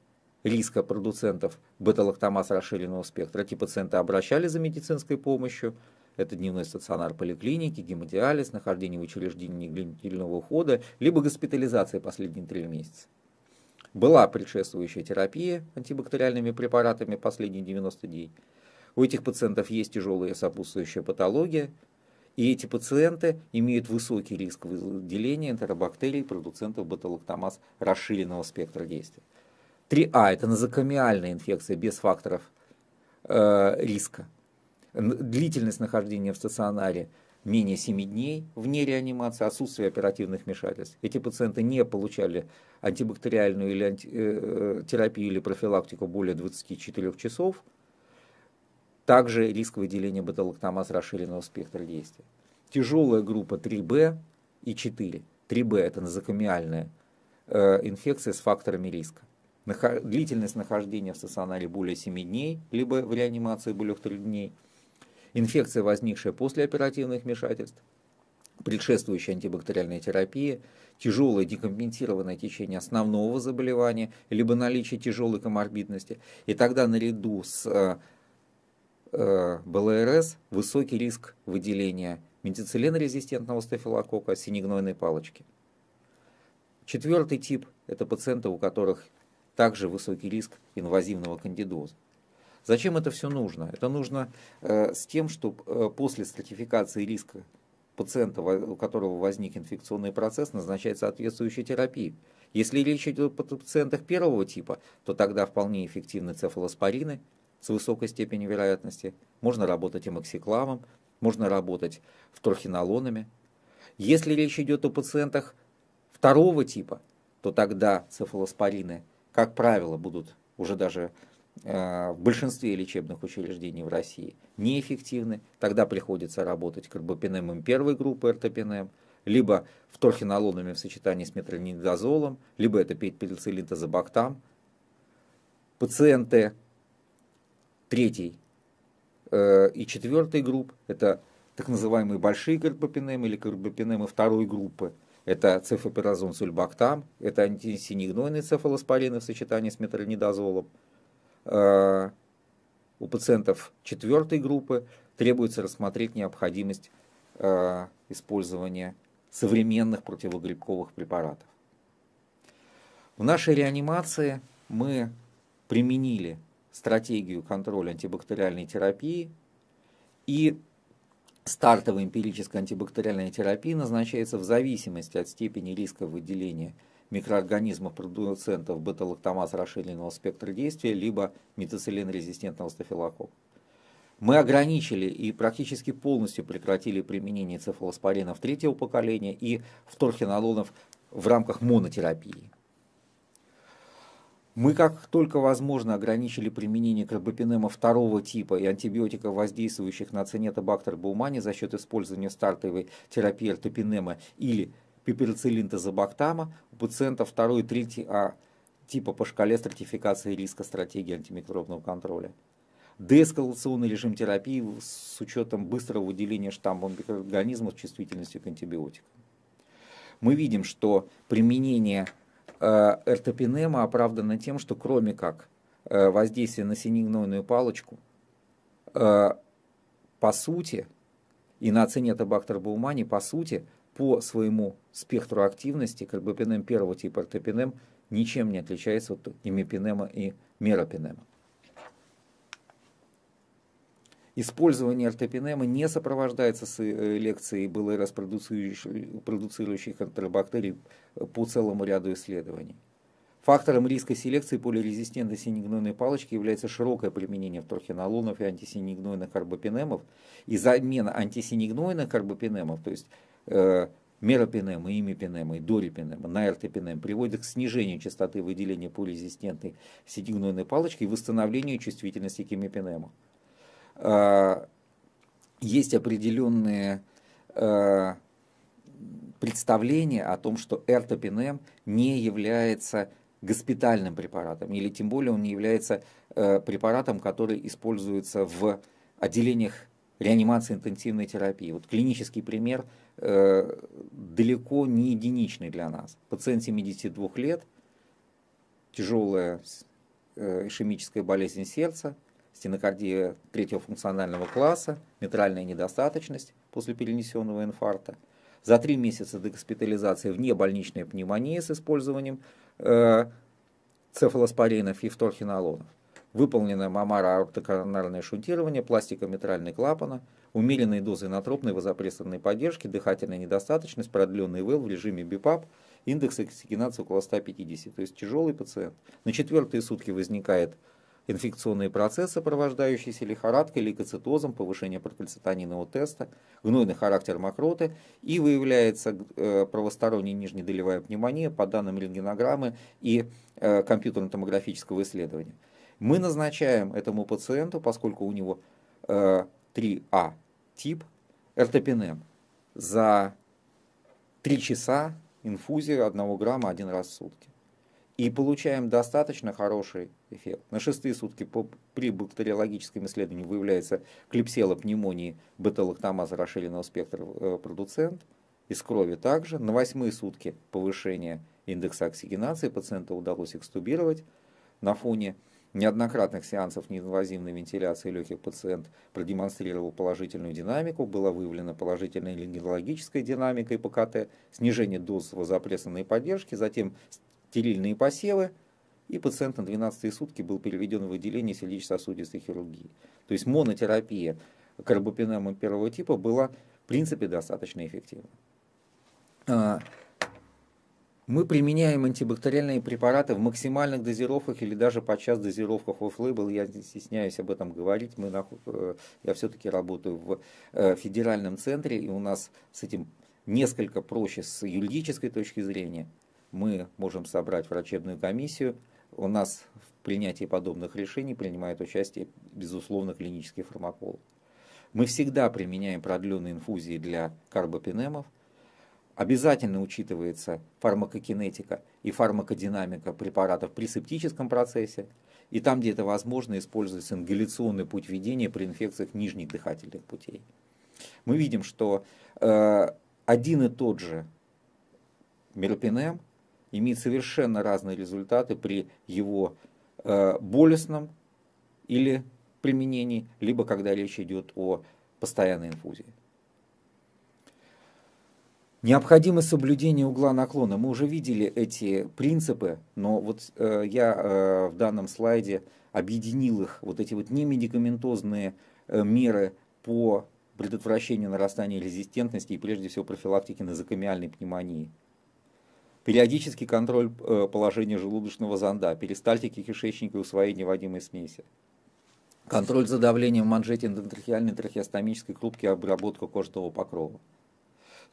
риска продуцентов бета-лактомаз расширенного спектра. Эти пациенты обращались за медицинской помощью. Это дневной стационар поликлиники, гемодиализ, нахождение в учреждении длительного ухода, либо госпитализация последние три месяца. Была предшествующая терапия антибактериальными препаратами последние 90 дней. У этих пациентов есть тяжелая сопутствующая патология, и эти пациенты имеют высокий риск выделения энтеробактерий, продуцентов бета-лактомаз расширенного спектра действия. 3А – это назокомиальная инфекция без факторов э, риска. Длительность нахождения в стационаре менее 7 дней вне реанимации, отсутствие оперативных вмешательств. Эти пациенты не получали антибактериальную или анти, э, э терапию или профилактику более 24 часов. Также риск выделения бета-лактамаз расширенного спектра действия. Тяжелая группа 3Б и 4. 3Б – это назокомиальная э, инфекция с факторами риска длительность нахождения в стационаре более 7 дней, либо в реанимации более 3 дней, инфекция, возникшая после оперативных вмешательств, предшествующая антибактериальная терапия, тяжелое декомпенсированное течение основного заболевания, либо наличие тяжелой коморбидности. И тогда наряду с э, э БЛРС высокий риск выделения ментиселен-резистентного стафилокока синегнойной палочки. Четвертый тип – это пациенты, у которых также высокий риск инвазивного кандидоза. Зачем это все нужно? Это нужно э, с тем, что э, после стратификации риска пациента, у которого возник инфекционный процесс, назначать соответствующую терапию. Если речь идет о пациентах первого типа, то тогда вполне эффективны цефалоспорины с высокой степенью вероятности, можно работать эмоксикламом, можно работать вторхинолонами. Если речь идет о пациентах второго типа, то тогда цефалоспорины – как правило, будут уже даже э, в большинстве лечебных учреждений в России неэффективны. Тогда приходится работать карбопинемом первой группы эртопинем, либо вторхинолонами в сочетании с метронидозолом, либо это петпилицилинтозобактам. Пациенты третьей э, и четвертой групп, это так называемые большие карбопинемы или карбопинемы второй группы – это цифоперазон сульбактам, это антисинигнойный цефалоспорины в сочетании с метронидазолом. Э, у пациентов четвертой группы требуется рассмотреть необходимость э, использования современных противогрибковых препаратов. В нашей реанимации мы применили стратегию контроля антибактериальной терапии и Стартовая эмпирическая антибактериальная терапия назначается в зависимости от степени риска выделения микроорганизмов продуцентов бета-лактамаз расширенного спектра действия, либо метацилин-резистентного стафилококка. Мы ограничили и практически полностью прекратили применение цефалоспоринов третьего поколения и вторхинолонов в рамках монотерапии. Мы как только возможно ограничили применение карбапинема второго типа и антибиотиков, воздействующих на цинетобактер баумани за счет использования стартовой терапии ортопинема или пиперцилинтезобактама у пациентов второй и третий А типа по шкале стратификации риска стратегии антимикробного контроля. Деэскалационный режим терапии с учетом быстрого выделения штамбом микроорганизмов с чувствительностью к антибиотикам. Мы видим, что применение Э, Эртопинема оправдана тем, что кроме как э, воздействия на синегнойную палочку, э, по сути, и на ацинетабактер баумани, по сути, по своему спектру активности карбопинем эм первого типа эртопинем ничем не отличается от имипинема и меропинема. Использование альтопинема не сопровождается с э, лекцией БЛРС продуцирующих, продуцирующих по целому ряду исследований. Фактором риска селекции полирезистентной синегнойной палочки является широкое применение вторхинолонов и антисинегнойных карбопинемов и замена антисинегнойных карбопинемов, то есть э, меропинема, имипинема и дорипинема на эртопинем приводит к снижению частоты выделения полирезистентной синегнойной палочки и восстановлению чувствительности к имипинему. Э, есть определенные э, представления о том, что эртопинем не является госпитальным препаратом, или тем более он не является э, препаратом, который используется в отделениях реанимации интенсивной терапии. Вот клинический пример э, далеко не единичный для нас. Пациент 72 лет, тяжелая э, ишемическая болезнь сердца, стенокардия третьего функционального класса, митральная недостаточность после перенесенного инфаркта. За три месяца до госпитализации вне больничной пневмонии с использованием э, цефалоспоринов и фторхинолонов. Выполнено мамаро-аортокоронарное шунтирование, пластика митральной клапана, умеренные дозы натропной вазопрессорной поддержки, дыхательная недостаточность, продленный ВЭЛ в режиме БИПАП, индекс оксигенации около 150, то есть тяжелый пациент. На четвертые сутки возникает инфекционные процессы, провождающиеся лихорадкой, лейкоцитозом, повышение пропальцитанинового теста, гнойный характер мокроты и выявляется э, правосторонняя нижнедолевая пневмония по данным рентгенограммы и э, компьютерно-томографического исследования. Мы назначаем этому пациенту, поскольку у него 3А э, тип, эртопинем за 3 часа инфузия 1 грамма один раз в сутки и получаем достаточно хороший эффект. На шестые сутки по, при бактериологическом исследовании выявляется клипсела пневмонии бета-лактомаза расширенного спектра э, продуцент, из крови также. На восьмые сутки повышение индекса оксигенации пациента удалось экстубировать на фоне неоднократных сеансов неинвазивной вентиляции легких пациент продемонстрировал положительную динамику, была выявлена положительная рентгенологическая динамика и ИПКТ, снижение доз запресса поддержки, затем стерильные посевы, и пациент на 12 сутки был переведен в отделение сердечно-сосудистой хирургии. То есть монотерапия карбопинема первого типа была, в принципе, достаточно эффективна. А, мы применяем антибактериальные препараты в максимальных дозировках или даже подчас дозировках офф-лейбл. Я не стесняюсь об этом говорить. Мы нах... Э, я все-таки работаю в э, федеральном центре, и у нас с этим несколько проще с юридической точки зрения мы можем собрать врачебную комиссию. У нас в принятии подобных решений принимает участие, безусловно, клинический фармаколог. Мы всегда применяем продленные инфузии для карбопинемов. Обязательно учитывается фармакокинетика и фармакодинамика препаратов при септическом процессе. И там, где это возможно, используется ингаляционный путь введения при инфекциях нижних дыхательных путей. Мы видим, что э, один и тот же меропинем – имеет совершенно разные результаты при его э, болестном или применении, либо когда речь идет о постоянной инфузии. Необходимо соблюдение угла наклона. Мы уже видели эти принципы, но вот э, я э, в данном слайде объединил их, вот эти вот немедикаментозные э, меры по предотвращению нарастания резистентности и прежде всего профилактики назокомиальной пневмонии периодический контроль э, положения желудочного зонда, перистальтики кишечника и усвоение водимой смеси, контроль за давлением в манжете эндотрахеальной трахеостомической крупки обработка кожного покрова.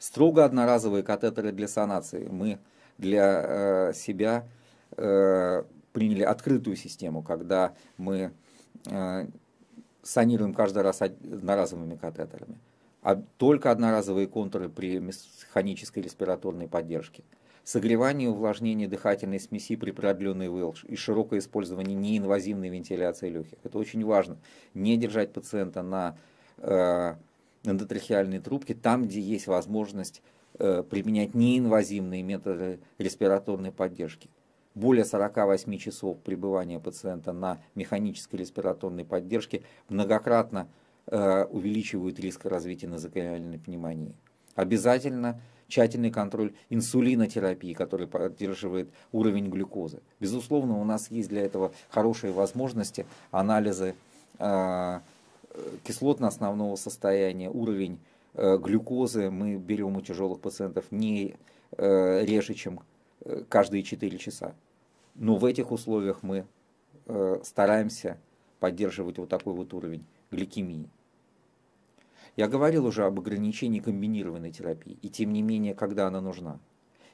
Строго одноразовые катетеры для санации. Мы для э, себя э, приняли открытую систему, когда мы э, санируем каждый раз одноразовыми катетерами. А только одноразовые контуры при механической респираторной поддержке – Согревание и увлажнение дыхательной смеси при продленной ВЛШ и широкое использование неинвазивной вентиляции легких. Это очень важно. Не держать пациента на э, эндотрахеальной трубке там, где есть возможность э, применять неинвазивные методы респираторной поддержки. Более 48 часов пребывания пациента на механической респираторной поддержке многократно э, увеличивают риск развития назокаяльной пневмонии. Обязательно – тщательный контроль инсулинотерапии, который поддерживает уровень глюкозы. Безусловно, у нас есть для этого хорошие возможности анализы а, кислотно основного состояния, уровень э, глюкозы мы берем у тяжелых пациентов не э, реже, чем э, каждые 4 часа. Но в этих условиях мы стараемся поддерживать вот такой вот уровень гликемии. Я говорил уже об ограничении комбинированной терапии, и тем не менее, когда она нужна.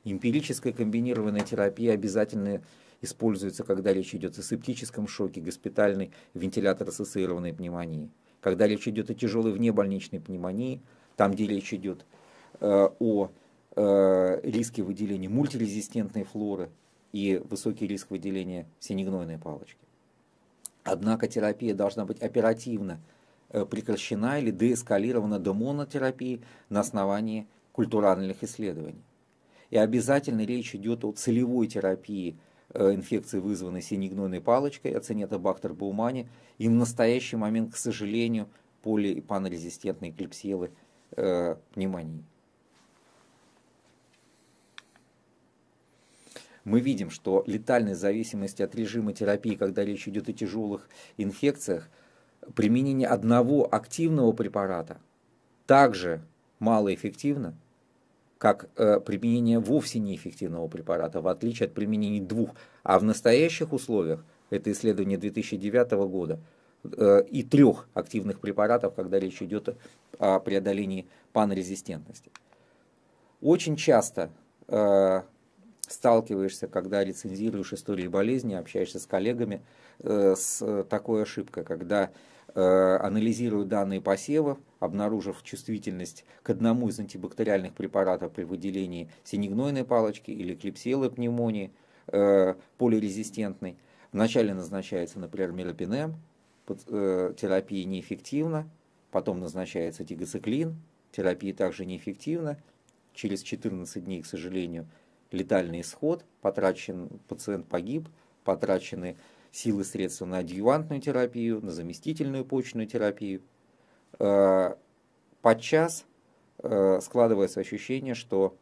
Эмпирическая комбинированная терапия обязательно используется, когда речь идет о септическом шоке, госпитальной вентилятор-ассоциированной пневмонии, когда речь идет о тяжелой внебольничной пневмонии, там, где речь идет э, о э, риске выделения мультирезистентной флоры и высокий риск выделения синегнойной палочки. Однако терапия должна быть оперативна. Э, прекращена или деэскалирована до на основании культуральных исследований. И обязательно речь идет о целевой терапии э, инфекции, вызванной синегнойной палочкой, ацинетобактер баумани, и в настоящий момент, к сожалению, поли- и панорезистентной клепсиелы э, пневмонии. мы видим, что летальная зависимость от режима терапии, когда речь идет о тяжелых инфекциях, применение одного активного препарата также малоэффективно, как э, применение вовсе неэффективного препарата, в отличие от применения двух. А в настоящих условиях, это исследование 2009 года, э, и трех активных препаратов, когда речь идет о преодолении панрезистентности. Очень часто э, сталкиваешься, когда лицензируешь истории болезни, общаешься с коллегами, э, с э, такой ошибкой, когда э, анализируя данные посева, обнаружив чувствительность к одному из антибактериальных препаратов при выделении синегнойной палочки или клепсилы пневмонии, полирезистентной, вначале назначается, например, мелапинем, терапия неэффективна, потом назначается тигоциклин, терапия также неэффективна, через 14 дней, к сожалению, летальный исход, потрачен, пациент погиб, потрачены силы средства на адъювантную терапию, на заместительную почную терапию. Э, подчас э, складывается ощущение, что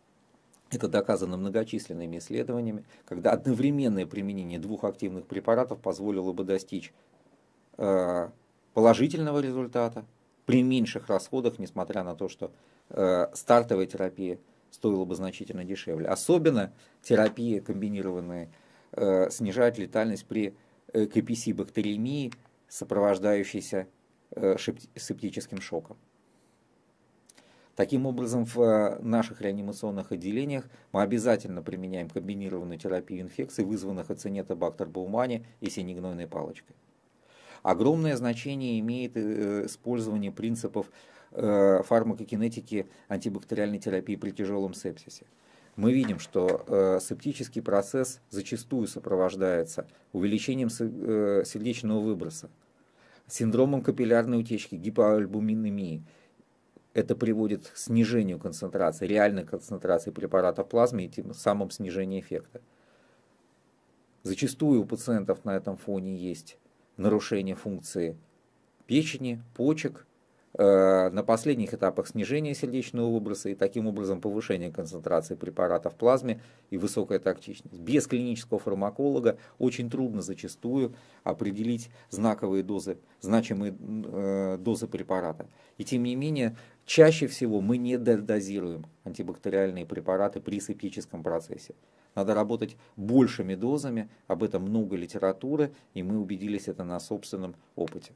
это доказано многочисленными исследованиями, когда одновременное применение двух активных препаратов позволило бы достичь э, положительного результата при меньших расходах, несмотря на то, что стартовая терапия стоило бы значительно дешевле. Особенно терапия комбинированная э, снижает летальность при э, кпс бактериемии, сопровождающейся э, септическим шоком. Таким образом, в э, наших реанимационных отделениях мы обязательно применяем комбинированную терапию инфекций, вызванных ацинетобактер баумани и синегнойной палочкой. Огромное значение имеет использование принципов Э, фармакокинетики антибактериальной терапии при тяжелом сепсисе. Мы видим, что э, септический процесс зачастую сопровождается увеличением э, сердечного выброса, синдромом капиллярной утечки, гипоальбуминемии. Это приводит к снижению концентрации, реальной концентрации препарата в плазме и тем самым снижению эффекта. Зачастую у пациентов на этом фоне есть нарушение функции печени, почек, Э, на последних этапах снижения сердечного выброса и таким образом повышение концентрации препарата в плазме и высокая токсичность. Без клинического фармаколога очень трудно зачастую определить знаковые дозы, значимые э, дозы препарата. И тем не менее, чаще всего мы не дозируем антибактериальные препараты при септическом процессе. Надо работать большими дозами, об этом много литературы, и мы убедились это на собственном опыте.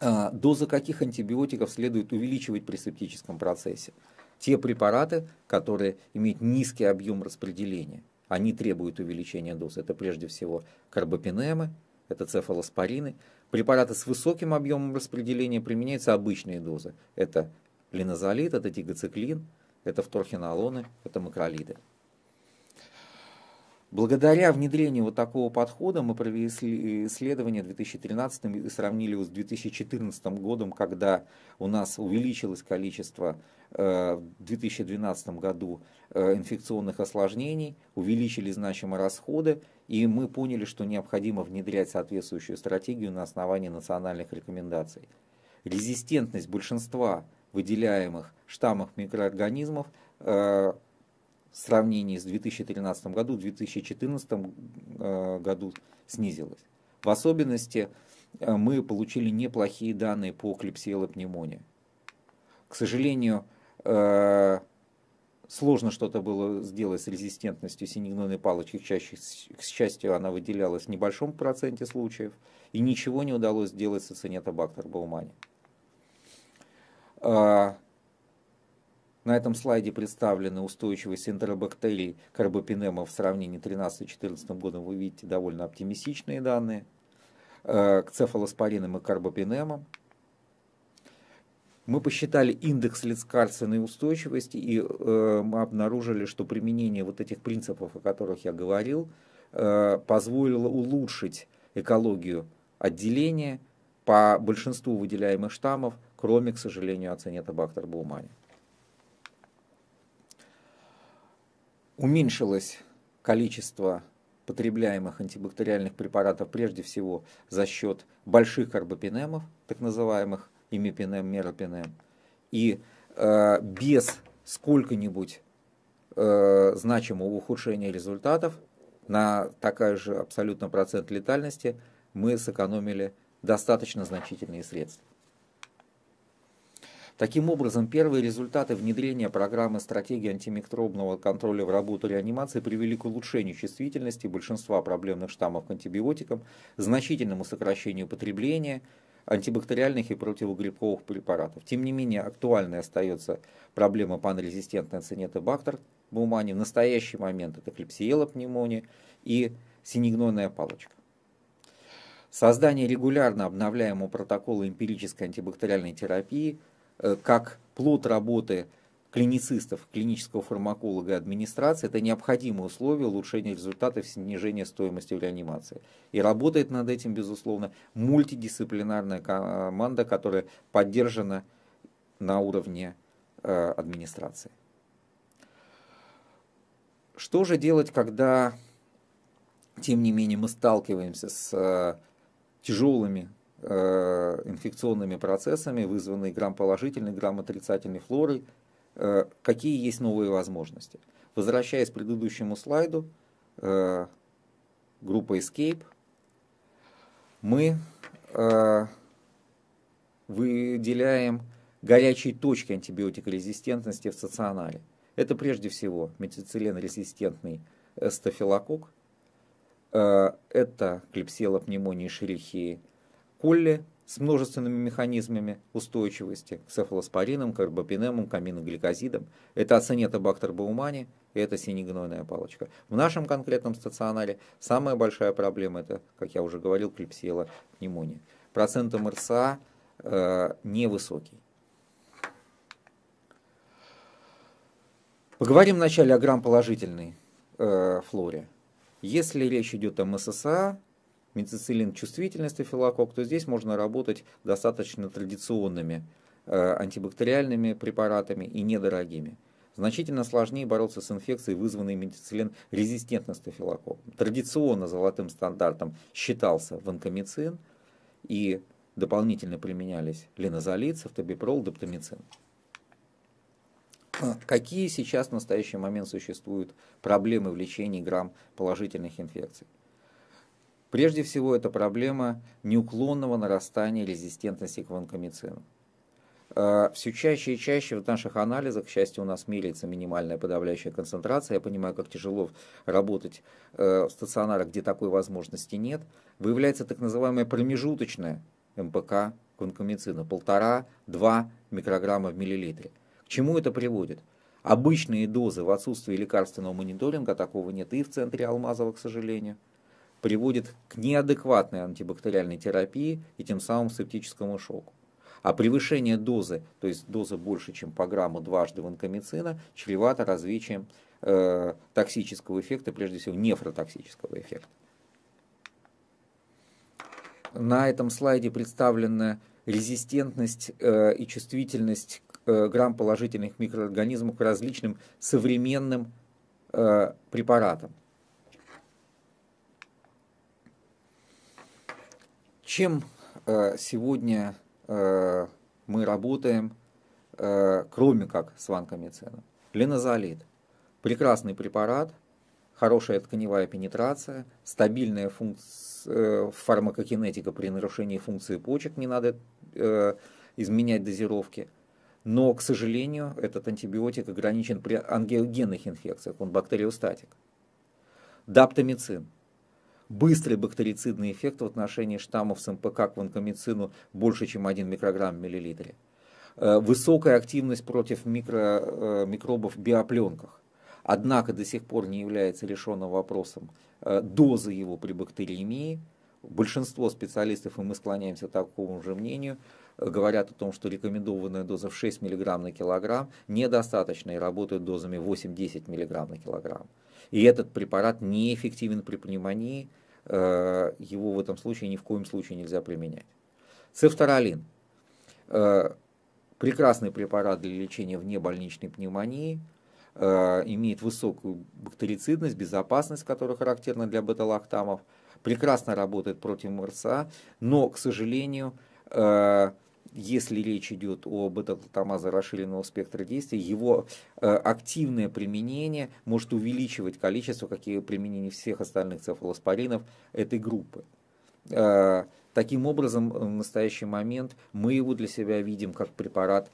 А, доза каких антибиотиков следует увеличивать при септическом процессе. Те препараты, которые имеют низкий объем распределения, они требуют увеличения дозы. Это прежде всего карбопинемы, это цефалоспорины. Препараты с высоким объемом распределения применяются обычные дозы. Это линозолит, это тигоциклин, это фторхинолоны, это макролиды. Благодаря внедрению вот такого подхода мы провели исследование в 2013 и сравнили его с 2014 годом, когда у нас увеличилось количество э, в 2012 году э, инфекционных осложнений, увеличили значимо расходы, и мы поняли, что необходимо внедрять соответствующую стратегию на основании национальных рекомендаций. Резистентность большинства выделяемых штаммов микроорганизмов э, в сравнении с 2013 году, в 2014 э, году снизилось. В особенности э, мы получили неплохие данные по клепсиелопневмонии. К сожалению, э, сложно что-то было сделать с резистентностью синегнойной палочки. К счастью, она выделялась в небольшом проценте случаев, и ничего не удалось сделать с ацинетобактер Баумани. На этом слайде представлены устойчивость энтеробактерий карбопинема в сравнении 13-14 годом. Вы видите довольно оптимистичные данные э, к цефалоспоринам и карбопинемам. Мы посчитали индекс лекарственной устойчивости и э, мы обнаружили, что применение вот этих принципов, о которых я говорил, э, позволило улучшить экологию отделения по большинству выделяемых штаммов, кроме, к сожалению, ацинета бактербаумани. уменьшилось количество потребляемых антибактериальных препаратов прежде всего за счет больших карбопенемов, так называемых имипенем, меропенем, и э, без сколько-нибудь э, значимого ухудшения результатов на такая же абсолютно процент летальности мы сэкономили достаточно значительные средства. Таким образом, первые результаты внедрения программы стратегии антимикробного контроля в работу реанимации привели к улучшению чувствительности большинства проблемных штаммов к антибиотикам, значительному сокращению потребления, антибактериальных и противогрибковых препаратов. Тем не менее, актуальной остается проблема панрезистентной ацинетобактер бумани. В настоящий момент это клепсиела пневмония и синегнойная палочка. Создание регулярно обновляемого протокола эмпирической антибактериальной терапии – Э, как плод работы клиницистов, клинического фармаколога и администрации, это необходимое условие улучшения результатов снижения стоимости в реанимации. И работает над этим, безусловно, мультидисциплинарная команда, которая поддержана на уровне э, администрации. Что же делать, когда, тем не менее, мы сталкиваемся с э, тяжелыми Э, инфекционными процессами, вызванные грамположительной, грамотрицательной флорой, э, какие есть новые возможности. Возвращаясь к предыдущему слайду, э, группа Escape, мы выделяем горячие точки антибиотикорезистентности в стационаре. Это прежде всего метицилен стафилококк, это клепсела пневмонии шерихии, Колли с множественными механизмами устойчивости к цефалоспоринам, карбапинемам, каминогликозидам. Это ацинетобактер баумани и это синегнойная палочка. В нашем конкретном стационаре самая большая проблема это, как я уже говорил, клепсиела пневмония. Процент МРСА э, невысокий. Поговорим вначале о грамм положительной э, флоре. Если речь идет о МССА, мицицилин чувствительность филокок, то здесь можно работать достаточно традиционными э, антибактериальными препаратами и недорогими. Значительно сложнее бороться с инфекцией, вызванной медицилин резистентным стафилококком. Традиционно золотым стандартом считался ванкомицин, и дополнительно применялись линозолид, савтобипрол, доптамицин. А какие сейчас в настоящий момент существуют проблемы в лечении грамм положительных инфекций? Прежде всего, это проблема неуклонного нарастания резистентности к ванкомицину. Э, Все чаще и чаще в наших анализах, к счастью, у нас меряется минимальная подавляющая концентрация. Я понимаю, как тяжело работать э, в стационарах, где такой возможности нет. Выявляется так называемая промежуточная МПК конкомицина, полтора-два микрограмма в миллилитре. К чему это приводит? Обычные дозы в отсутствии лекарственного мониторинга, такого нет и в центре Алмазова, к сожалению – приводит к неадекватной антибактериальной терапии и тем самым септическому шоку. А превышение дозы, то есть доза больше, чем по грамму дважды ванкомицина, чревато развитием э, токсического эффекта, прежде всего нефротоксического эффекта. На этом слайде представлена резистентность э, и чувствительность э, грамм положительных микроорганизмов к различным современным э, препаратам. Чем э, сегодня э, мы работаем, э, кроме как с ванкомицином? Ленозолит. Прекрасный препарат, хорошая тканевая пенетрация, стабильная функция, фармакокинетика при нарушении функции почек, не надо изменять дозировки. Но, к сожалению, этот антибиотик ограничен при ангиогенных инфекциях, он бактериостатик. Даптомицин быстрый бактерицидный эффект в отношении штаммов с МПК к ванкомицину больше, чем 1 микрограмм в миллилитре. Э, высокая активность против микро, э, микробов в биопленках. Однако до сих пор не является решенным вопросом э, доза его при бактериемии. Большинство специалистов, и мы склоняемся к такому же мнению, говорят о том, что рекомендованная доза в 6 мг на килограмм недостаточна и работают дозами 8-10 мг на килограмм. И этот препарат неэффективен при пневмонии, Э, его в этом случае ни в коем случае нельзя применять. Цефторолин э, Прекрасный препарат для лечения внебольничной пневмонии, э, имеет высокую бактерицидность, безопасность, которая характерна для бета-лактамов, прекрасно работает против МРСА, но, к сожалению, если речь идет об бета-глутамаза расширенного спектра действия, его э, активное применение может увеличивать количество какие применений всех остальных цефалоспоринов этой группы. Э, таким образом, э, в настоящий момент мы его для себя видим как препарат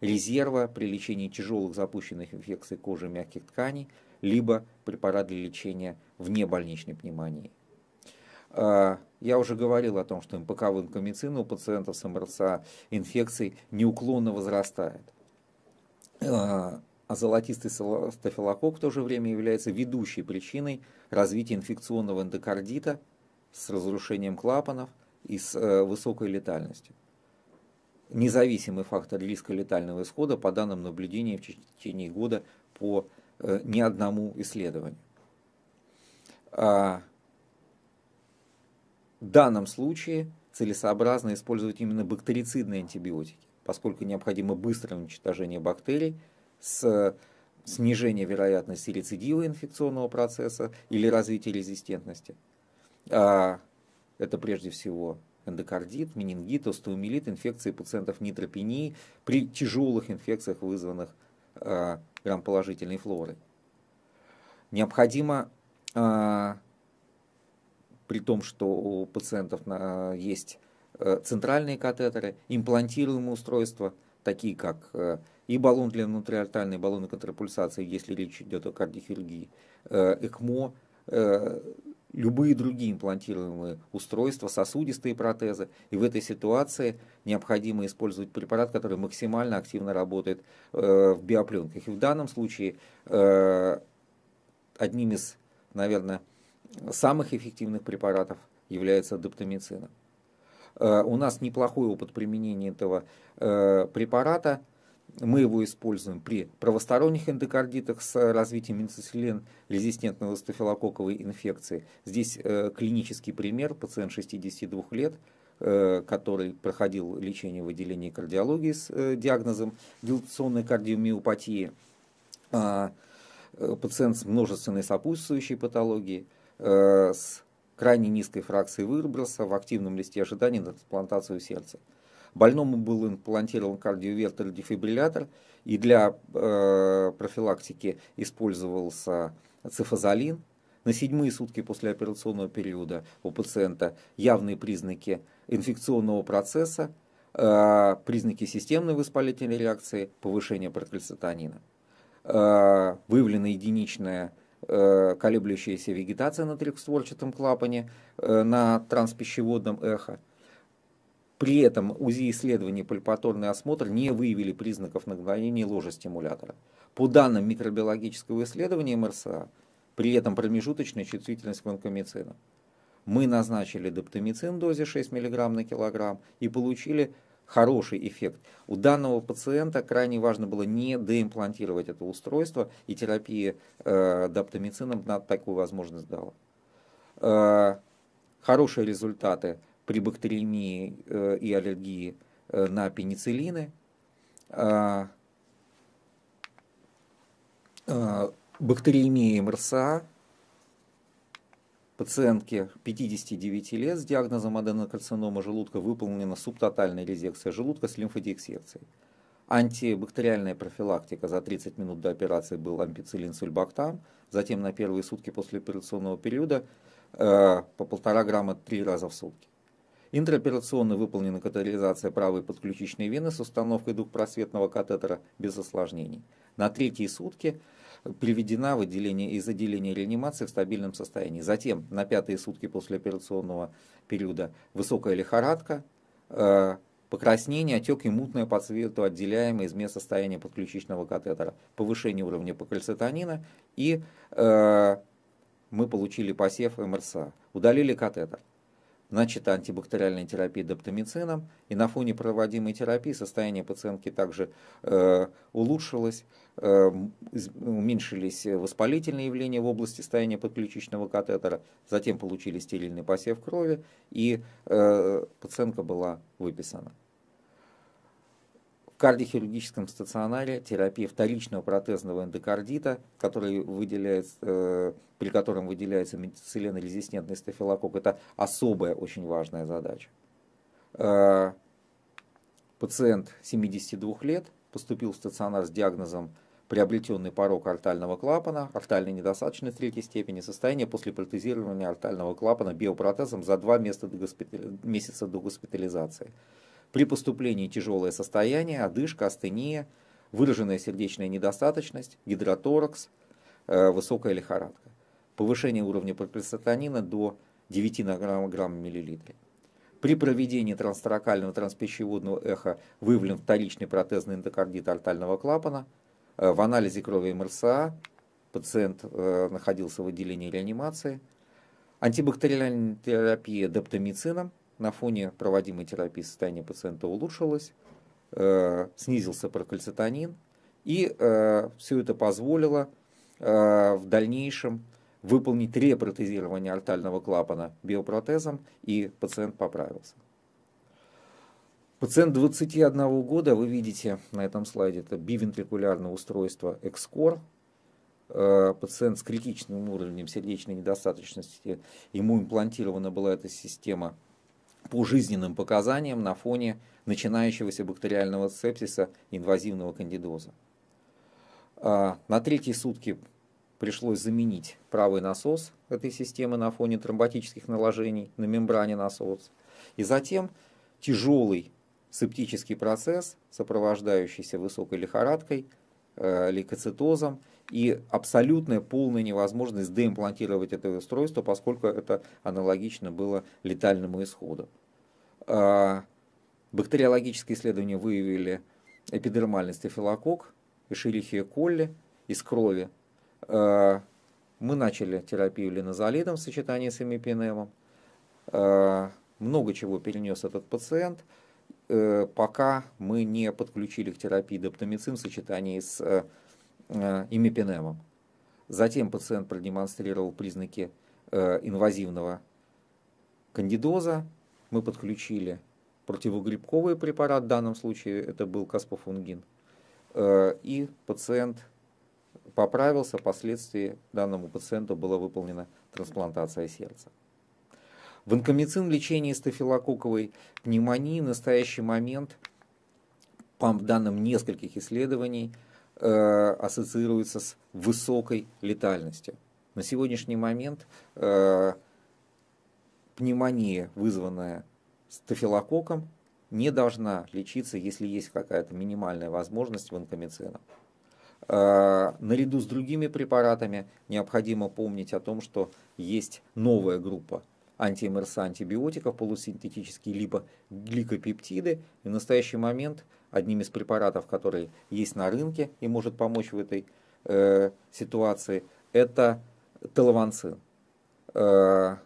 резерва при лечении тяжелых запущенных инфекций кожи мягких тканей, либо препарат для лечения вне больничной пневмонии. Я уже говорил о том, что МПК в инкомицина у пациентов с МРСА инфекцией неуклонно возрастает. А, а золотистый стафилококк в то же время является ведущей причиной развития инфекционного эндокардита с разрушением клапанов и с э, высокой летальностью. Независимый фактор риска летального исхода по данным наблюдения в течение года по э, ни одному исследованию. А, в данном случае целесообразно использовать именно бактерицидные антибиотики, поскольку необходимо быстрое уничтожение бактерий с э, снижение вероятности рецидива инфекционного процесса или развития резистентности. А это прежде всего эндокардит, менингит, остеомилит, инфекции пациентов нейтропении при тяжелых инфекциях, вызванных э, грамположительной флорой. Необходимо э, при том, что у пациентов на, есть э, центральные катетеры, имплантируемые устройства, такие как э, и баллон для внутриартальной баллоны контрапульсации, если речь идет о кардиохирургии, э, ЭКМО, любые другие имплантируемые устройства, сосудистые протезы. И в этой ситуации необходимо использовать препарат, который максимально активно работает в биопленках. И в данном случае одним из, наверное, самых эффективных препаратов является дептамицина. Э, у нас неплохой опыт применения этого э, препарата. Мы его используем при правосторонних эндокардитах с развитием инцисилен резистентной стафилококковой инфекции. Здесь э, клинический пример, пациент 62 лет, который проходил лечение в отделении кардиологии с диагнозом дилатационной кардиомиопатии, а, пациент с множественной сопутствующей патологией – Э, с крайне низкой фракцией выброса в активном листе ожидания на трансплантацию сердца. Больному был имплантирован кардиовертер дефибриллятор и для э, профилактики использовался цифазолин. На седьмые сутки после операционного периода у пациента явные признаки инфекционного процесса, э, признаки системной воспалительной реакции, повышение прокальцитонина. Э, выявлена единичная Э, колеблющаяся вегетация на трехстворчатом клапане, э, на транспищеводном эхо. При этом УЗИ исследования пальпаторный осмотр не выявили признаков нагноения ложа стимулятора. По данным микробиологического исследования МРСА, при этом промежуточная чувствительность к ванкомицину. Мы назначили доптамицин в дозе 6 мг на килограмм и получили хороший эффект. У данного пациента крайне важно было не деимплантировать это устройство, и терапия э, даптомицином такую возможность дала. Э, хорошие результаты при бактериемии э, и аллергии э, на пенициллины. Э, э, бактериемия МРСА – пациентке 59 лет с диагнозом аденокарцинома желудка выполнена субтотальная резекция желудка с лимфодиэксекцией. Антибактериальная профилактика за 30 минут до операции был ампицилин сульбактам, затем на первые сутки после операционного периода э, по полтора грамма три раза в сутки. Интраоперационно выполнена катетеризация правой подключичной вены с установкой двухпросветного катетера без осложнений. На третьи сутки – приведена в отделение, из отделения реанимации в стабильном состоянии. Затем на пятые сутки после операционного периода высокая лихорадка, э, покраснение, отек и мутное по цвету, отделяемое из мест состояния подключичного катетера, повышение уровня покальцитонина и э, мы получили посев МРСА, удалили катетер значит антибактериальная терапия доптамицином, и на фоне проводимой терапии состояние пациентки также э, улучшилось, э, уменьшились воспалительные явления в области состояния подключичного катетера, затем получили стерильный посев крови, и э, пациентка была выписана кардиохирургическом стационаре терапия вторичного протезного эндокардита, который выделяет, э, при котором выделяется метицилинорезистентный стафилококк. Это особая, очень важная задача. Э, пациент 72 лет поступил в стационар с диагнозом приобретенный порог артального клапана, артальная недостаточность третьей степени, состояние после протезирования артального клапана биопротезом за два месяца до госпитализации. При поступлении тяжелое состояние, одышка, астения, выраженная сердечная недостаточность, гидроторакс, э, высокая лихорадка. Повышение уровня пропилсатонина до 9 нанограмм в миллилитре. При проведении транстаракального транспищеводного эха выявлен вторичный протезный эндокардит альтального клапана. Э, в анализе крови МРСА пациент э, находился в отделении реанимации. Антибактериальная терапия дептамицином на фоне проводимой терапии состояние пациента улучшилось, э, снизился прокальцитонин, и э, все это позволило э, в дальнейшем выполнить репротезирование артального клапана биопротезом, и пациент поправился. Пациент 21 года, вы видите на этом слайде, это бивентрикулярное устройство Экскор. Пациент с критичным уровнем сердечной недостаточности, ему имплантирована была эта система по жизненным показаниям на фоне начинающегося бактериального сепсиса инвазивного кандидоза. А, на третьи сутки пришлось заменить правый насос этой системы на фоне тромботических наложений на мембране насоса. И затем тяжелый септический процесс, сопровождающийся высокой лихорадкой, э, лейкоцитозом и абсолютная полная невозможность деимплантировать это устройство, поскольку это аналогично было летальному исходу. А, бактериологические исследования выявили эпидермальный стафилокок, эшерихия колли из крови. А, мы начали терапию линозолидом в сочетании с эмипинемом. А, много чего перенес этот пациент, э, пока мы не подключили к терапии доптомицин в сочетании с э, Э, имипенемом. Затем пациент продемонстрировал признаки э, инвазивного кандидоза. Мы подключили противогрибковый препарат, в данном случае это был каспофунгин. Э, и пациент поправился, впоследствии данному пациенту была выполнена трансплантация сердца. В онкомицин лечении стафилококковой пневмонии в настоящий момент, по данным нескольких исследований, э, ассоциируется с высокой летальностью. На сегодняшний момент э, пневмония, вызванная стафилококком, не должна лечиться, если есть какая-то минимальная возможность ванкомицином. Э, наряду с другими препаратами необходимо помнить о том, что есть новая группа антиэмерса антибиотиков, полусинтетические либо гликопептиды. И в настоящий момент – одним из препаратов, который есть на рынке и может помочь в этой э, ситуации, это телованцин. Э,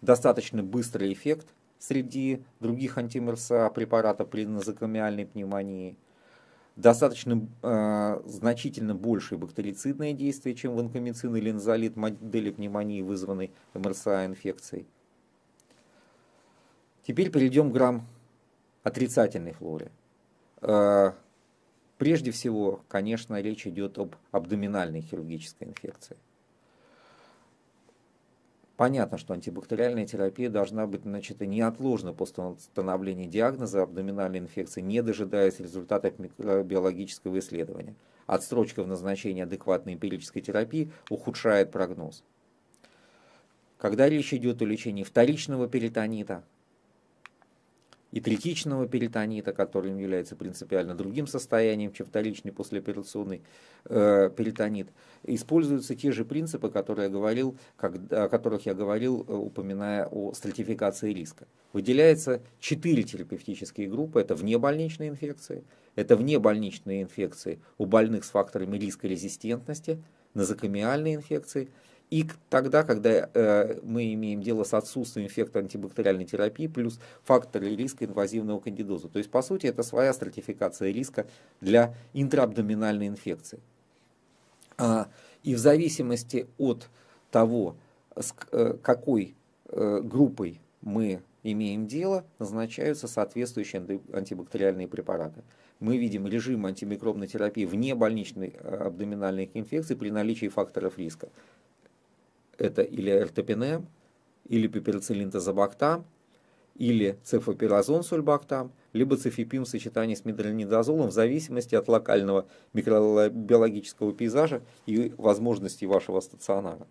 достаточно быстрый эффект среди других антимерса препаратов при назокомиальной пневмонии. Достаточно э, значительно большее бактерицидное действие, чем ванкомицин или энзолит модели пневмонии, вызванной МРСА-инфекцией. Теперь перейдем к грамм отрицательной флоры. Э, прежде всего, конечно, речь идет об абдоминальной хирургической инфекции. Понятно, что антибактериальная терапия должна быть начата неотложно после установления диагноза абдоминальной инфекции, не дожидаясь результатов микробиологического исследования. Отсрочка в назначении адекватной эмпирической терапии ухудшает прогноз. Когда речь идет о лечении вторичного перитонита, и третичного перитонита, которым является принципиально другим состоянием, чем вторичный послеоперационный э, перитонит, используются те же принципы, которые я говорил, когда, о которых я говорил, э, упоминая о стратификации риска. Выделяется четыре терапевтические группы. Это внебольничные инфекции, это внебольничные инфекции у больных с факторами риска резистентности, назокомиальные инфекции – и тогда, когда э, мы имеем дело с отсутствием эффекта антибактериальной терапии плюс факторы риска инвазивного кандидоза. То есть, по сути, это своя стратификация риска для интраабдоминальной инфекции. А, и в зависимости от того, с э, какой э, группой мы имеем дело, назначаются соответствующие антибактериальные препараты. Мы видим режим антимикробной терапии вне больничной э, абдоминальных инфекций при наличии факторов риска это или эртопинем, или пиперцилин тазобактам, или цефопиразон сульбактам, либо цефипим в сочетании с мидролинидозолом в зависимости от локального микробиологического пейзажа и возможностей вашего стационара.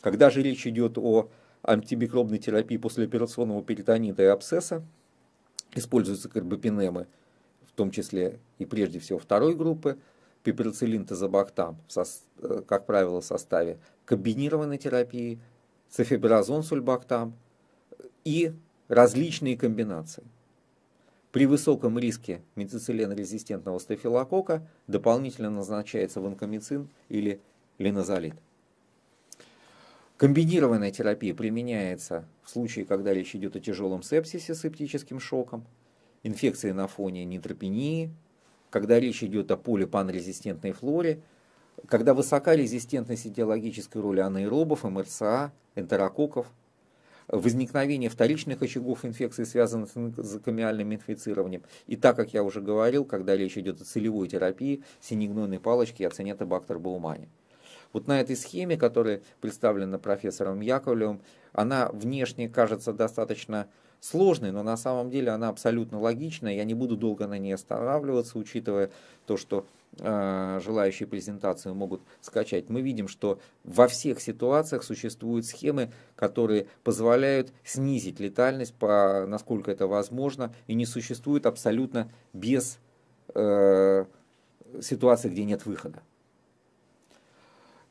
Когда же речь идет о антимикробной терапии послеоперационного перитонита и абсцесса, используются карбопинемы, в том числе и прежде всего второй группы, пиперцилин тазобактам, э, как правило, в составе комбинированной терапии, цифебразон сульбактам и различные комбинации. При высоком риске метицилен-резистентного стафилокока дополнительно назначается ванкомицин или линозолит. Комбинированная терапия применяется в случае, когда речь идет о тяжелом сепсисе с септическим шоком, инфекции на фоне нейтропении, когда речь идет о полипанрезистентной флоре – когда высока резистентность идеологической роли анаэробов, МРСА, энтерококков, возникновение вторичных очагов инфекции, связанных с закамиальным инфицированием. И так, как я уже говорил, когда речь идет о целевой терапии, синегнойной палочки и ацинетобактер Баумани. Вот на этой схеме, которая представлена профессором Яковлевым, она внешне кажется достаточно сложной, но на самом деле она абсолютно логичная. Я не буду долго на ней останавливаться, учитывая то, что Э, желающие презентацию могут скачать, мы видим, что во всех ситуациях существуют схемы, которые позволяют снизить летальность, по, насколько это возможно, и не существует абсолютно без э, ситуации, где нет выхода.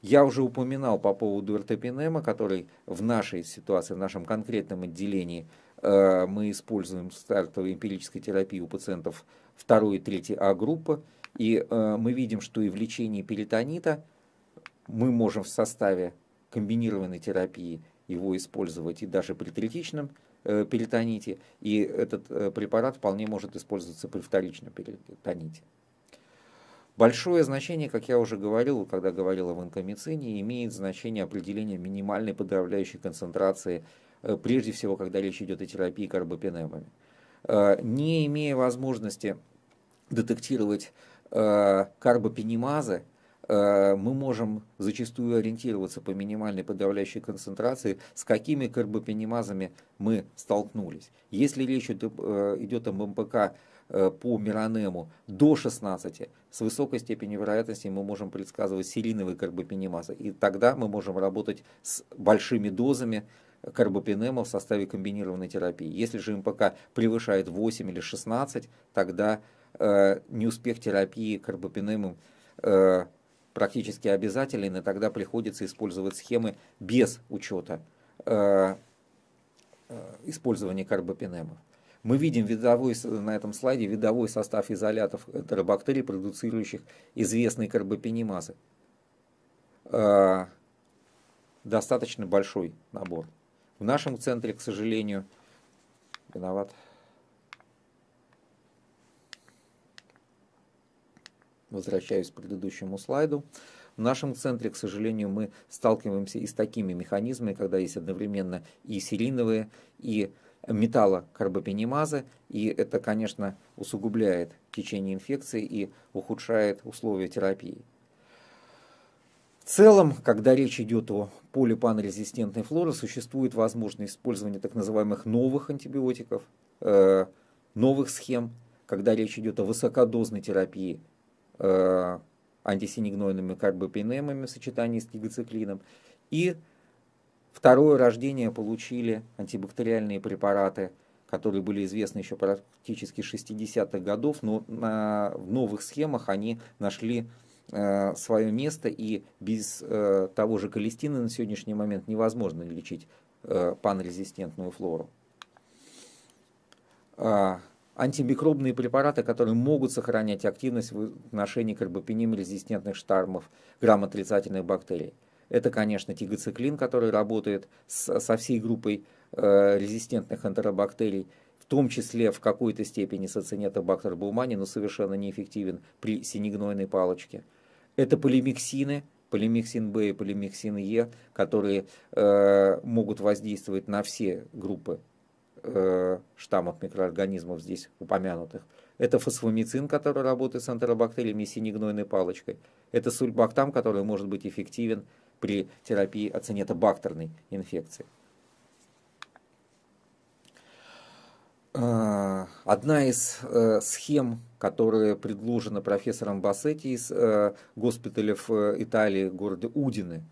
Я уже упоминал по поводу ртопинема, эм, который в нашей ситуации, в нашем конкретном отделении э, мы используем стартовую стартовой эмпирической терапии у пациентов второй и третьей А группы. И э, мы видим, что и в лечении перитонита мы можем в составе комбинированной терапии его использовать и даже при третичном э, перитоните, и этот э, препарат вполне может использоваться при вторичном перитоните. Большое значение, как я уже говорил, когда говорил о онкомицине, имеет значение определения минимальной подавляющей концентрации, э, прежде всего, когда речь идет о терапии карбопенемами. Э, не имея возможности детектировать Э, карбопенемазы, э, мы можем зачастую ориентироваться по минимальной подавляющей концентрации, с какими карбопенемазами мы столкнулись. Если речь идет э, о МПК по Миронему до 16, с высокой степенью вероятности мы можем предсказывать сериновые карбопенемазы. И тогда мы можем работать с большими дозами карбопенема в составе комбинированной терапии. Если же МПК превышает 8 или 16, тогда Э, неуспех терапии карбапинемом э, практически обязателен, и тогда приходится использовать схемы без учета э, использования карбапинема. Мы видим видовой, на этом слайде видовой состав изолятов энтеробактерий, продуцирующих известные карбапинемазы. достаточно большой набор. В нашем центре, к сожалению, виноват возвращаюсь к предыдущему слайду. В нашем центре, к сожалению, мы сталкиваемся и с такими механизмами, когда есть одновременно и сериновые, и металлокарбопенемазы, и это, конечно, усугубляет течение инфекции и ухудшает условия терапии. В целом, когда речь идет о полипанорезистентной флоре, существует возможность использования так называемых новых антибиотиков, э, новых схем, когда речь идет о высокодозной терапии Э, антисинегнойными карбопинемами в сочетании с гигациклином. И второе рождение получили антибактериальные препараты, которые были известны еще практически 60-х годов, но на, в новых схемах они нашли э, свое место, и без э, того же калистина на сегодняшний момент невозможно лечить э, панрезистентную флору. А, антимикробные препараты, которые могут сохранять активность в отношении карбопенем-резистентных штармов грамотрицательных бактерий. Это, конечно, тигоциклин, который работает с, со всей группой э, резистентных энтеробактерий, в том числе в какой-то степени социнитобактер булмани, но совершенно неэффективен при синегнойной палочке. Это полимиксины, полимиксин Б и полимиксин Е, которые э, могут воздействовать на все группы Э, штаммов микроорганизмов здесь упомянутых. Это фосфомицин, который работает с энтеробактериями синегнойной палочкой. Это сульбактам, который может быть эффективен при терапии ацинетобактерной инфекции. Э, одна из э, схем, которая предложена профессором Бассетти из госпиталя в Италии, города Удины,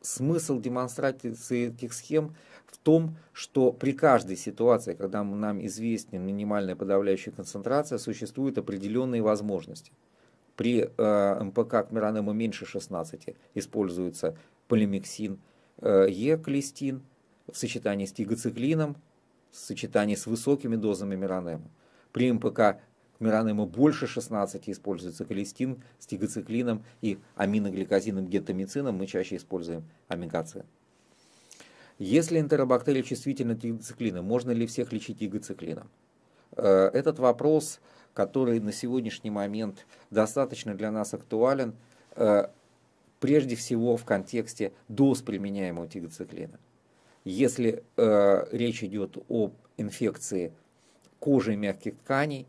смысл демонстрации этих схем – в том, что при каждой ситуации, когда нам известна минимальная подавляющая концентрация, существуют определенные возможности. При э, МПК Кмиранема меньше 16 используется полимиксин э, Е-клистин в сочетании с тигоциклином, в сочетании с высокими дозами Миранема. При МПК Миранема больше 16 используется колестин с тигоциклином и аминогликозином гетамицином. Мы чаще используем амигацин. Если энтеробактерии чувствительны к гициклину, можно ли всех лечить гициклином? Э, этот вопрос, который на сегодняшний момент достаточно для нас актуален, э, прежде всего в контексте доз применяемого тигоциклина. Если э, речь идет об инфекции кожи и мягких тканей,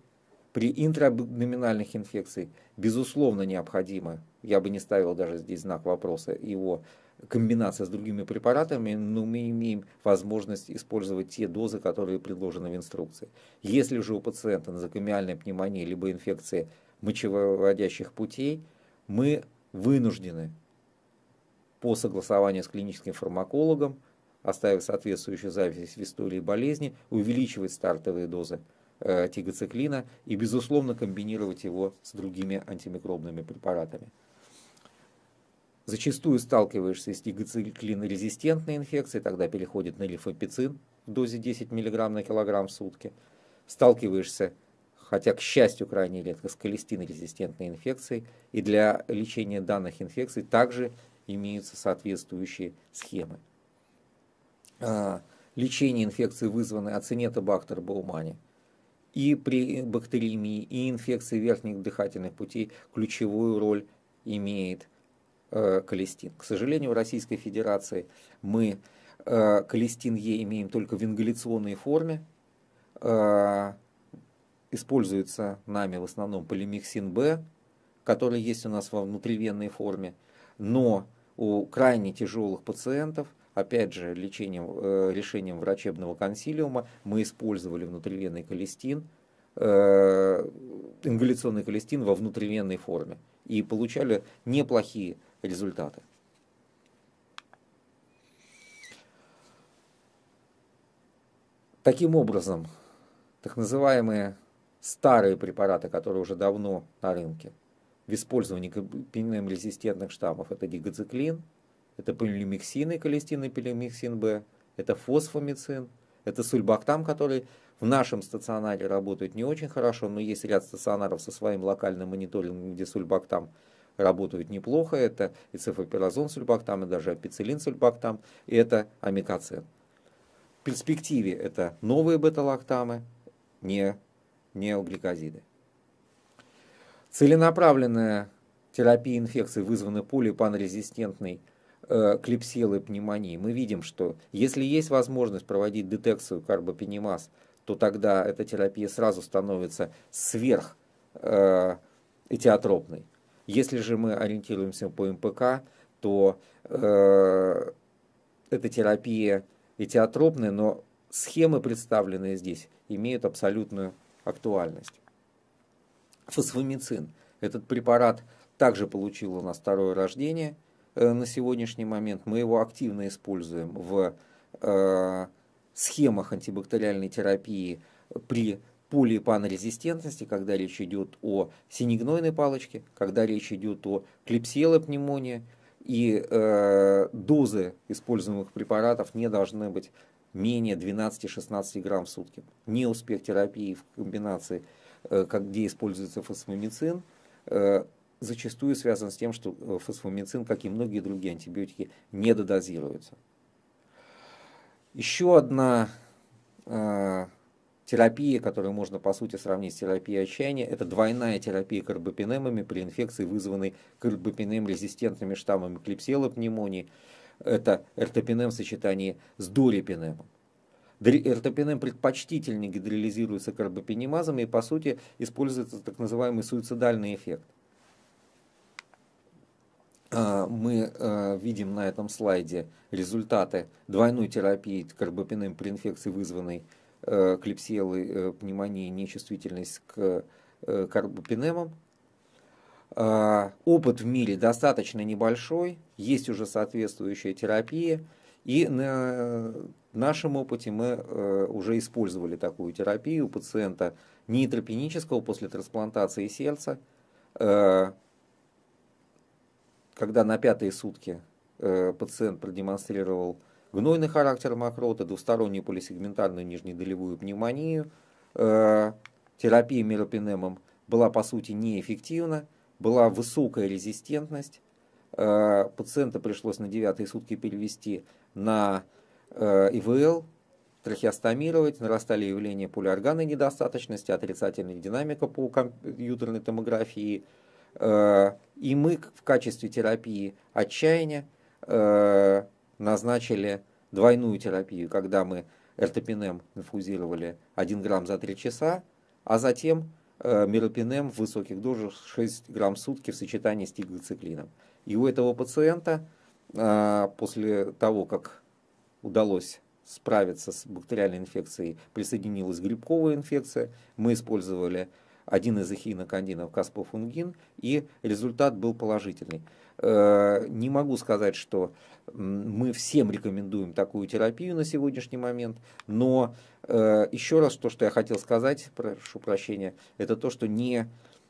при интраабдоминальных инфекциях, безусловно, необходимо, я бы не ставил даже здесь знак вопроса, его комбинация с другими препаратами, но мы имеем возможность использовать те дозы, которые предложены в инструкции. Если же у пациента назокомиальная пневмония либо инфекция мочевыводящих путей, мы вынуждены по согласованию с клиническим фармакологом, оставив соответствующую запись в истории болезни, увеличивать стартовые дозы э, тигоциклина и, безусловно, комбинировать его с другими антимикробными препаратами. Зачастую сталкиваешься с гигациклинорезистентной инфекцией, тогда переходит на лифопицин в дозе 10 мг на килограмм в сутки. Сталкиваешься, хотя, к счастью, крайне редко, с холестинорезистентной инфекцией. И для лечения данных инфекций также имеются соответствующие схемы. А, лечение инфекции вызваны ацинетобактер баумани и при бактериемии, и инфекции верхних дыхательных путей ключевую роль имеет – Э, калестин. К сожалению, в Российской Федерации мы э, Калестин Е имеем только в ингаляционной форме. Э, используется нами в основном полимиксин Б, который есть у нас во внутривенной форме. Но у крайне тяжелых пациентов, опять же, лечением, решением врачебного консилиума мы использовали внутривенный калестин, ингаляционный калестин во внутривенной форме. И получали неплохие результаты. Таким образом, так называемые старые препараты, которые уже давно на рынке, в использовании пенилин-резистентных штаммов, это гигациклин, это пенилимиксин и колистин, и пенилимиксин Б, это фосфомицин, это сульбактам, который в нашем стационаре работает не очень хорошо, но есть ряд стационаров со своим локальным мониторингом, где сульбактам – работают неплохо. Это и цифоперазон сульбактам, и даже апицилин сульбактам, и это амикацин В перспективе это новые бета-лактамы, не неогликозиды. Целенаправленная терапия инфекций, вызванной полипанрезистентной э, клепсилой пневмонии, мы видим, что если есть возможность проводить детекцию карбопенемаз, то тогда эта терапия сразу становится сверх э, этиотропной. Если же мы ориентируемся по МПК, то э, эта терапия этиотропная, но схемы, представленные здесь, имеют абсолютную актуальность. Фосфомицин. Этот препарат также получил у нас второе рождение э, на сегодняшний момент. Мы его активно используем в э, схемах антибактериальной терапии при полиэпанорезистентности, когда речь идет о синегнойной палочке, когда речь идет о клепсиелопневмонии, и э, дозы используемых препаратов не должны быть менее 12-16 грамм в сутки. Неуспех терапии в комбинации, э, как, где используется фосфомицин, э, зачастую связан с тем, что э, фосфомицин, как и многие другие антибиотики, недодозируется. Еще одна э, терапия, которую можно по сути сравнить с терапией отчаяния, это двойная терапия карбопинемами при инфекции, вызванной карбопинем-резистентными штаммами клепсиела пневмонии. Это эртопинем в сочетании с дорипинемом. Эртопинем предпочтительнее гидролизируется карбопенемазами и, по сути, используется так называемый суицидальный эффект. А, мы а, видим на этом слайде результаты двойной терапии карбопинем при инфекции, вызванной Э, клепсиелы, пневмонии, э, нечувствительность к э, карбопинемам. А, опыт в мире достаточно небольшой, есть уже соответствующая терапия, и на нашем опыте мы уже использовали такую терапию у пациента нейтропенического после трансплантации сердца, когда на пятые сутки пациент продемонстрировал гнойный характер мокроты, двустороннюю полисегментарную нижнедолевую пневмонию. Э, терапия меропинемом была по сути неэффективна, была высокая резистентность. Э, пациента пришлось на девятые сутки перевести на э, ИВЛ, трахеостомировать, нарастали явления полиорганной недостаточности, отрицательная динамика по компьютерной томографии. И мы в качестве терапии отчаяния назначили двойную терапию, когда мы эртопинем инфузировали 1 грамм за 3 часа, а затем э, миропинем в высоких дозах 6 грамм в сутки в сочетании с тигроциклином. И у этого пациента э, после того, как удалось справиться с бактериальной инфекцией, присоединилась грибковая инфекция. Мы использовали один из эхинокандинов каспофунгин, и результат был положительный. Э, не могу сказать, что мы всем рекомендуем такую терапию на сегодняшний момент, но э, еще раз то, что я хотел сказать, прошу прощения, это то, что не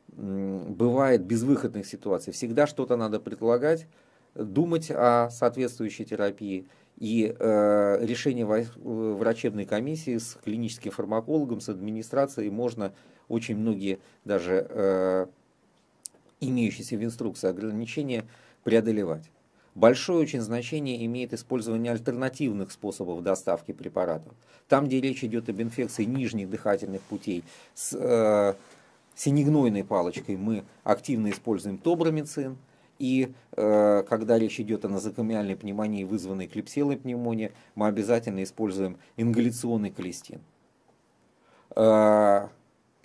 бывает безвыходных ситуаций. Всегда что-то надо предлагать, думать о соответствующей терапии. И э, решение врачебной комиссии с клиническим фармакологом, с администрацией можно очень многие даже э, имеющиеся в инструкции ограничения преодолевать. Большое очень значение имеет использование альтернативных способов доставки препаратов. Там, где речь идет об инфекции нижних дыхательных путей с э, синегнойной палочкой, мы активно используем тобрамицин. И э, когда речь идет о назокомиальной пневмонии, вызванной клепсилой пневмонией, мы обязательно используем ингаляционный колистин. Э,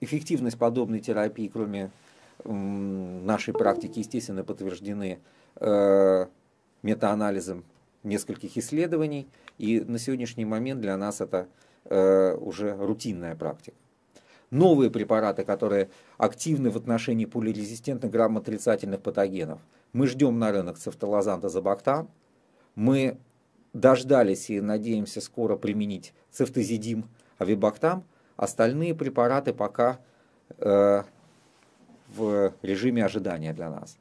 эффективность подобной терапии, кроме нашей практики, естественно, подтверждены э, метаанализом нескольких исследований, и на сегодняшний момент для нас это э, уже рутинная практика. Новые препараты, которые активны в отношении пулерезистентных грамотрицательных патогенов, мы ждем на рынок цефталазан тазобактан, мы дождались и надеемся скоро применить цефтазидим, авибактам, остальные препараты пока э, в режиме ожидания для нас.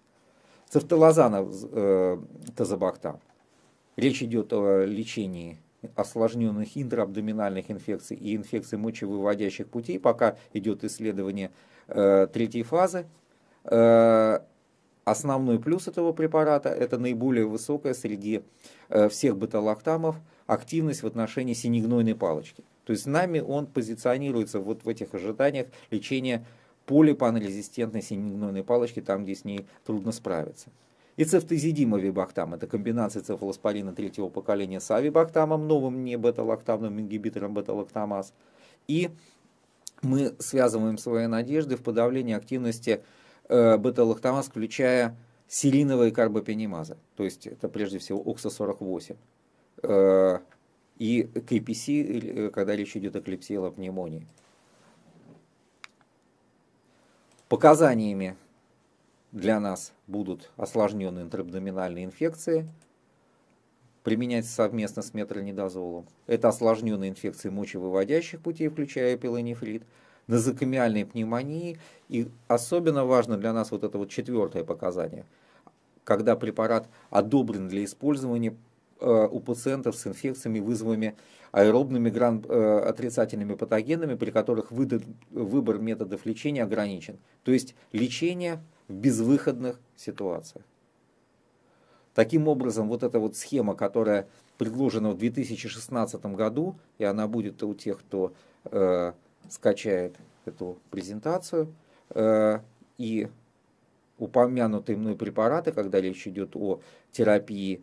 Цифталазана э, тазобакта. Речь идет о лечении осложненных интраабдоминальных инфекций и инфекций мочевыводящих путей. Пока идет исследование э, третьей фазы. Э, основной плюс этого препарата – это наиболее высокая среди э, всех беталактамов, активность в отношении синегнойной палочки. То есть нами он позиционируется вот в этих ожиданиях лечения полипанрезистентной синегнойной палочки там, где с ней трудно справиться. И цефтозидима вибактам – это комбинация цефалоспорина третьего поколения с авибактамом, новым не бета-лактамным ингибитором бета-лактамаз. И мы связываем свои надежды в подавлении активности э, бета-лактамаз, включая сериновые карбопенемазы. То есть это прежде всего ОКСА-48 э, и КПС, э, когда речь идет о клепсиелопневмонии. пневмонии. Показаниями для нас будут осложненные интрабдоминальные инфекции, применять совместно с метронидозолом. Это осложненные инфекции мочевыводящих путей, включая пилонефрит, назокомиальные пневмонии. И особенно важно для нас вот это вот четвертое показание, когда препарат одобрен для использования Э, у пациентов с инфекциями, вызванными аэробными гран э, отрицательными патогенами, при которых выбор методов лечения ограничен. То есть лечение в безвыходных ситуациях. Таким образом, вот эта вот схема, которая предложена в 2016 году, и она будет у тех, кто э, скачает эту презентацию, э, и упомянутые мной препараты, когда речь идет о терапии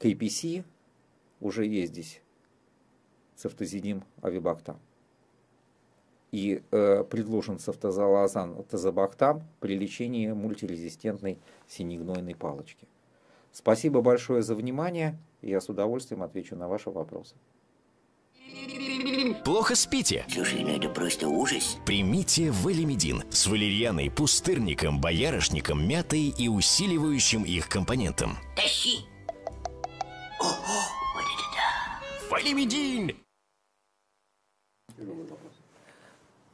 KPC э, уже есть здесь, цефтозидим авибактам. И э, предложен цефтозалазан тазобактам при лечении мультирезистентной синегнойной палочки. Спасибо большое за внимание. Я с удовольствием отвечу на ваши вопросы. Плохо спите? Слушай, это просто ужас. Примите валимедин с валерьяной, пустырником, боярышником, мятой и усиливающим их компонентом. Тащи! О, о, вот это да! Валимедин!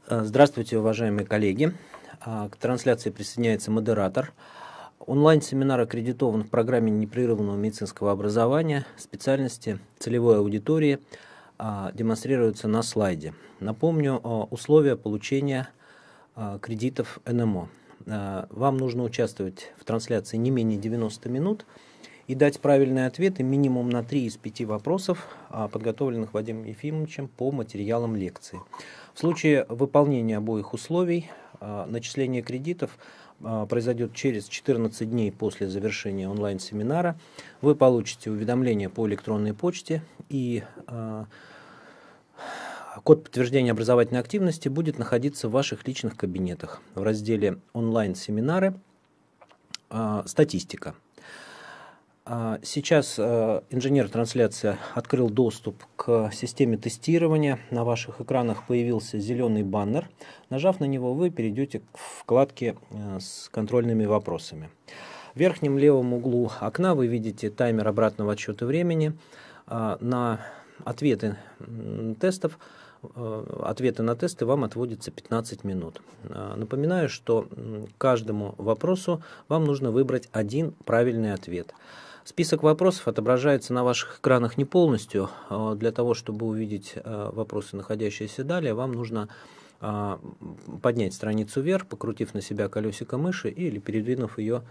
А, здравствуйте, уважаемые коллеги. А, к трансляции присоединяется модератор. Онлайн-семинар аккредитован в программе непрерывного медицинского образования, специальности, целевой аудитории – а, демонстрируется на слайде. Напомню а, условия получения а, кредитов НМО. Вам нужно участвовать в трансляции не менее 90 минут и дать правильные ответы минимум на 3 из 5 вопросов, подготовленных Вадимом Ефимовичем по материалам лекции. В случае выполнения обоих условий начисление кредитов а, произойдет через 14 дней после завершения онлайн-семинара. Вы получите уведомление по электронной почте и а, Код подтверждения образовательной активности будет находиться в ваших личных кабинетах в разделе «Онлайн-семинары» а, «Статистика». А, сейчас а, инженер трансляции открыл доступ к системе тестирования. На ваших экранах появился зеленый баннер. Нажав на него, вы перейдете к вкладке э, с контрольными вопросами. В верхнем левом углу окна вы видите таймер обратного отсчета времени. А, на ответы тестов э, ответы на тесты вам отводится 15 минут. Напоминаю, что каждому вопросу вам нужно выбрать один правильный ответ. Список вопросов отображается на ваших экранах не полностью. А, для того, чтобы увидеть а, вопросы, находящиеся далее, вам нужно а, поднять страницу вверх, покрутив на себя колесико мыши или передвинув ее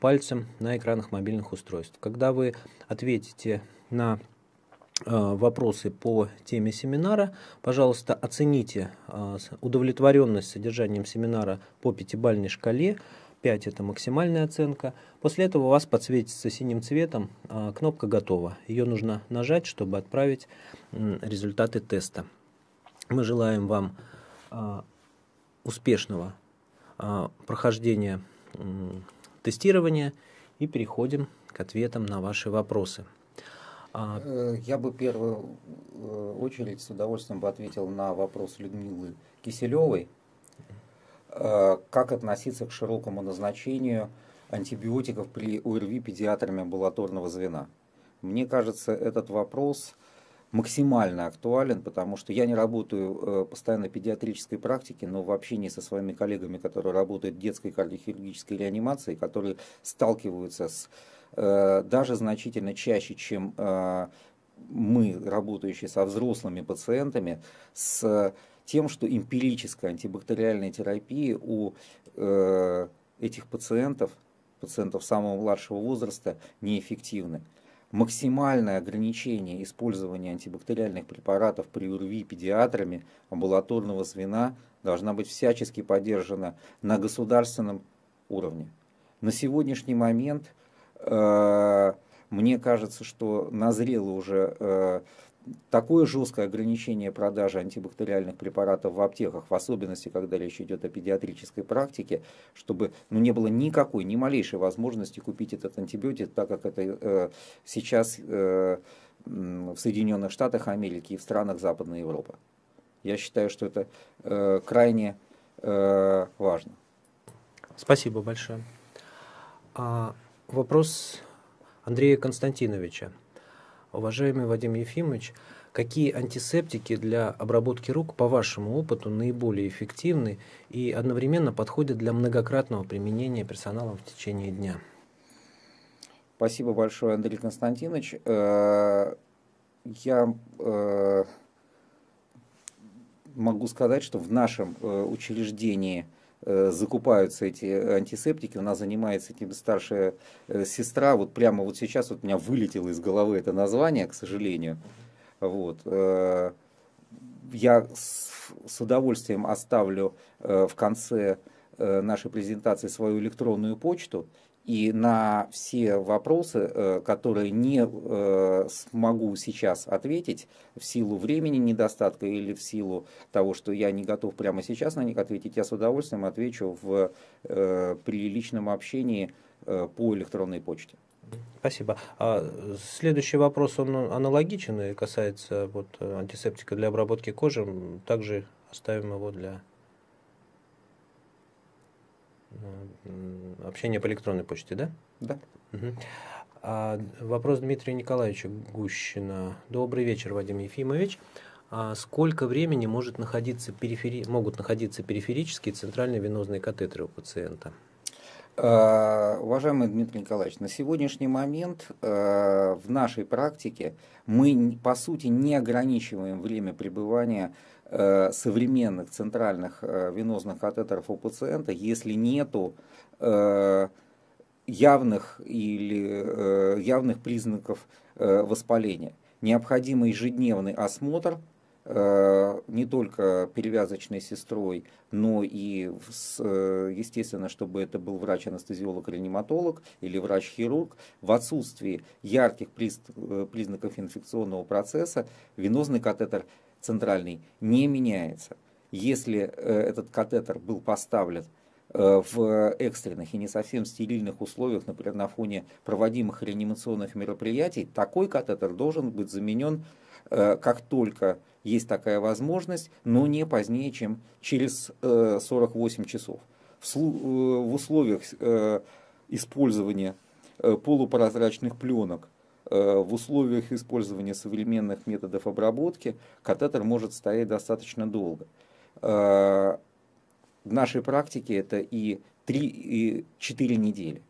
пальцем на экранах мобильных устройств. Когда вы ответите на вопросы по теме семинара, пожалуйста, оцените удовлетворенность содержанием семинара по пятибальной шкале – 5 это максимальная оценка. После этого у вас подсветится синим цветом а, кнопка готова Ее нужно нажать, чтобы отправить результаты теста. Мы желаем вам а, успешного а, прохождения тестирования и переходим к ответам на ваши вопросы. Э, я бы в первую э, очередь с удовольствием бы ответил на вопрос Людмилы Киселевой. Э, как относиться к широкому назначению антибиотиков при ОРВИ педиатрами амбулаторного звена. Мне кажется, этот вопрос максимально актуален, потому что я не работаю э, постоянно в педиатрической практике, но в общении со своими коллегами, которые работают в детской кардиохирургической реанимации, которые сталкиваются с э, даже значительно чаще, чем мы, работающие со взрослыми пациентами, с тем, что эмпирическая антибактериальная терапия у э, этих пациентов, пациентов самого младшего возраста, неэффективны. Максимальное ограничение использования антибактериальных препаратов при УРВИ педиатрами амбулаторного звена должна быть всячески поддержана на государственном уровне. На сегодняшний момент э, мне кажется, что назрело уже э, Такое жесткое ограничение продажи антибактериальных препаратов в аптеках, в особенности, когда речь идет о педиатрической практике, чтобы ну, не было никакой, ни малейшей возможности купить этот антибиотик, так как это э, сейчас э, в Соединенных Штатах Америки и в странах Западной Европы. Я считаю, что это э, крайне э, важно. Спасибо большое. А, вопрос Андрея Константиновича. Уважаемый Вадим Ефимович, какие антисептики для обработки рук, по вашему опыту, наиболее эффективны и одновременно подходят для многократного применения персоналом в течение дня? Спасибо большое, Андрей Константинович. Э, я э, могу сказать, что в нашем э, учреждении – Э, закупаются эти антисептики. У нас занимается этим старшая э, сестра. Вот прямо вот сейчас вот у меня вылетело из головы это название, к сожалению. Вот. Э, я с удовольствием оставлю в конце нашей презентации свою электронную почту, и на все вопросы, э, которые не э, смогу сейчас ответить в силу времени недостатка или в силу того, что я не готов прямо сейчас на них ответить, я с удовольствием отвечу в э, приличном общении по электронной почте. Спасибо. А следующий вопрос, он аналогичен и касается вот антисептика для обработки кожи. Также оставим его для Общение по электронной почте, да? Да. Угу. А, вопрос Дмитрия Николаевича Гущина. Добрый вечер, Вадим Ефимович. А сколько времени может находиться перифери... могут находиться периферические и центральные венозные катетеры у пациента? А, уважаемый Дмитрий Николаевич, на сегодняшний момент а, в нашей практике мы, по сути, не ограничиваем время пребывания Э, современных центральных э, венозных катетеров у пациента, если нету э, явных или явных признаков воспаления. необходимый ежедневный осмотр не только перевязочной сестрой, но и, естественно, чтобы это был врач-анестезиолог-реаниматолог или врач-хирург. В отсутствии ярких признаков инфекционного процесса венозный катетер – центральный не меняется. Если э, этот катетер был поставлен э, в экстренных и не совсем стерильных условиях, например, на фоне проводимых реанимационных мероприятий, такой катетер должен быть заменен э, как только есть такая возможность, но не позднее, чем через 48 часов. В условиях использования полупрозрачных пленок Э, в условиях использования современных методов обработки катетер может стоять достаточно долго. Э, в нашей практике это и 3, и 4 недели.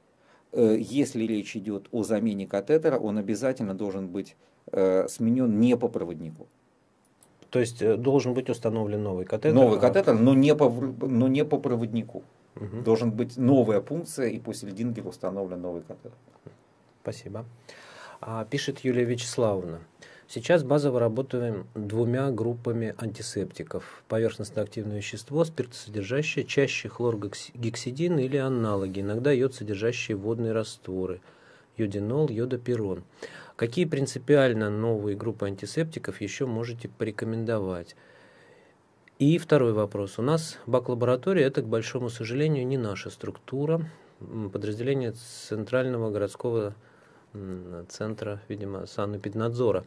Э, если речь идет о замене катетера, он обязательно должен быть сменен не по проводнику. То есть должен быть установлен новый катетер? Новый а катетер, но не по, но не по проводнику. Угу. Должен быть новая функция, и после Дингера установлен новый катетер. Спасибо. А, пишет Юлия Вячеславовна. Сейчас базово работаем двумя группами антисептиков. Поверхностно-активное вещество, спиртосодержащее, чаще хлоргексидин или аналоги, иногда йод, содержащие водные растворы, йодинол, йодопирон. Какие принципиально новые группы антисептиков еще можете порекомендовать? И второй вопрос. У нас бак-лаборатория – это, к большому сожалению, не наша структура, подразделение Центрального городского центра, видимо, санэпиднадзора,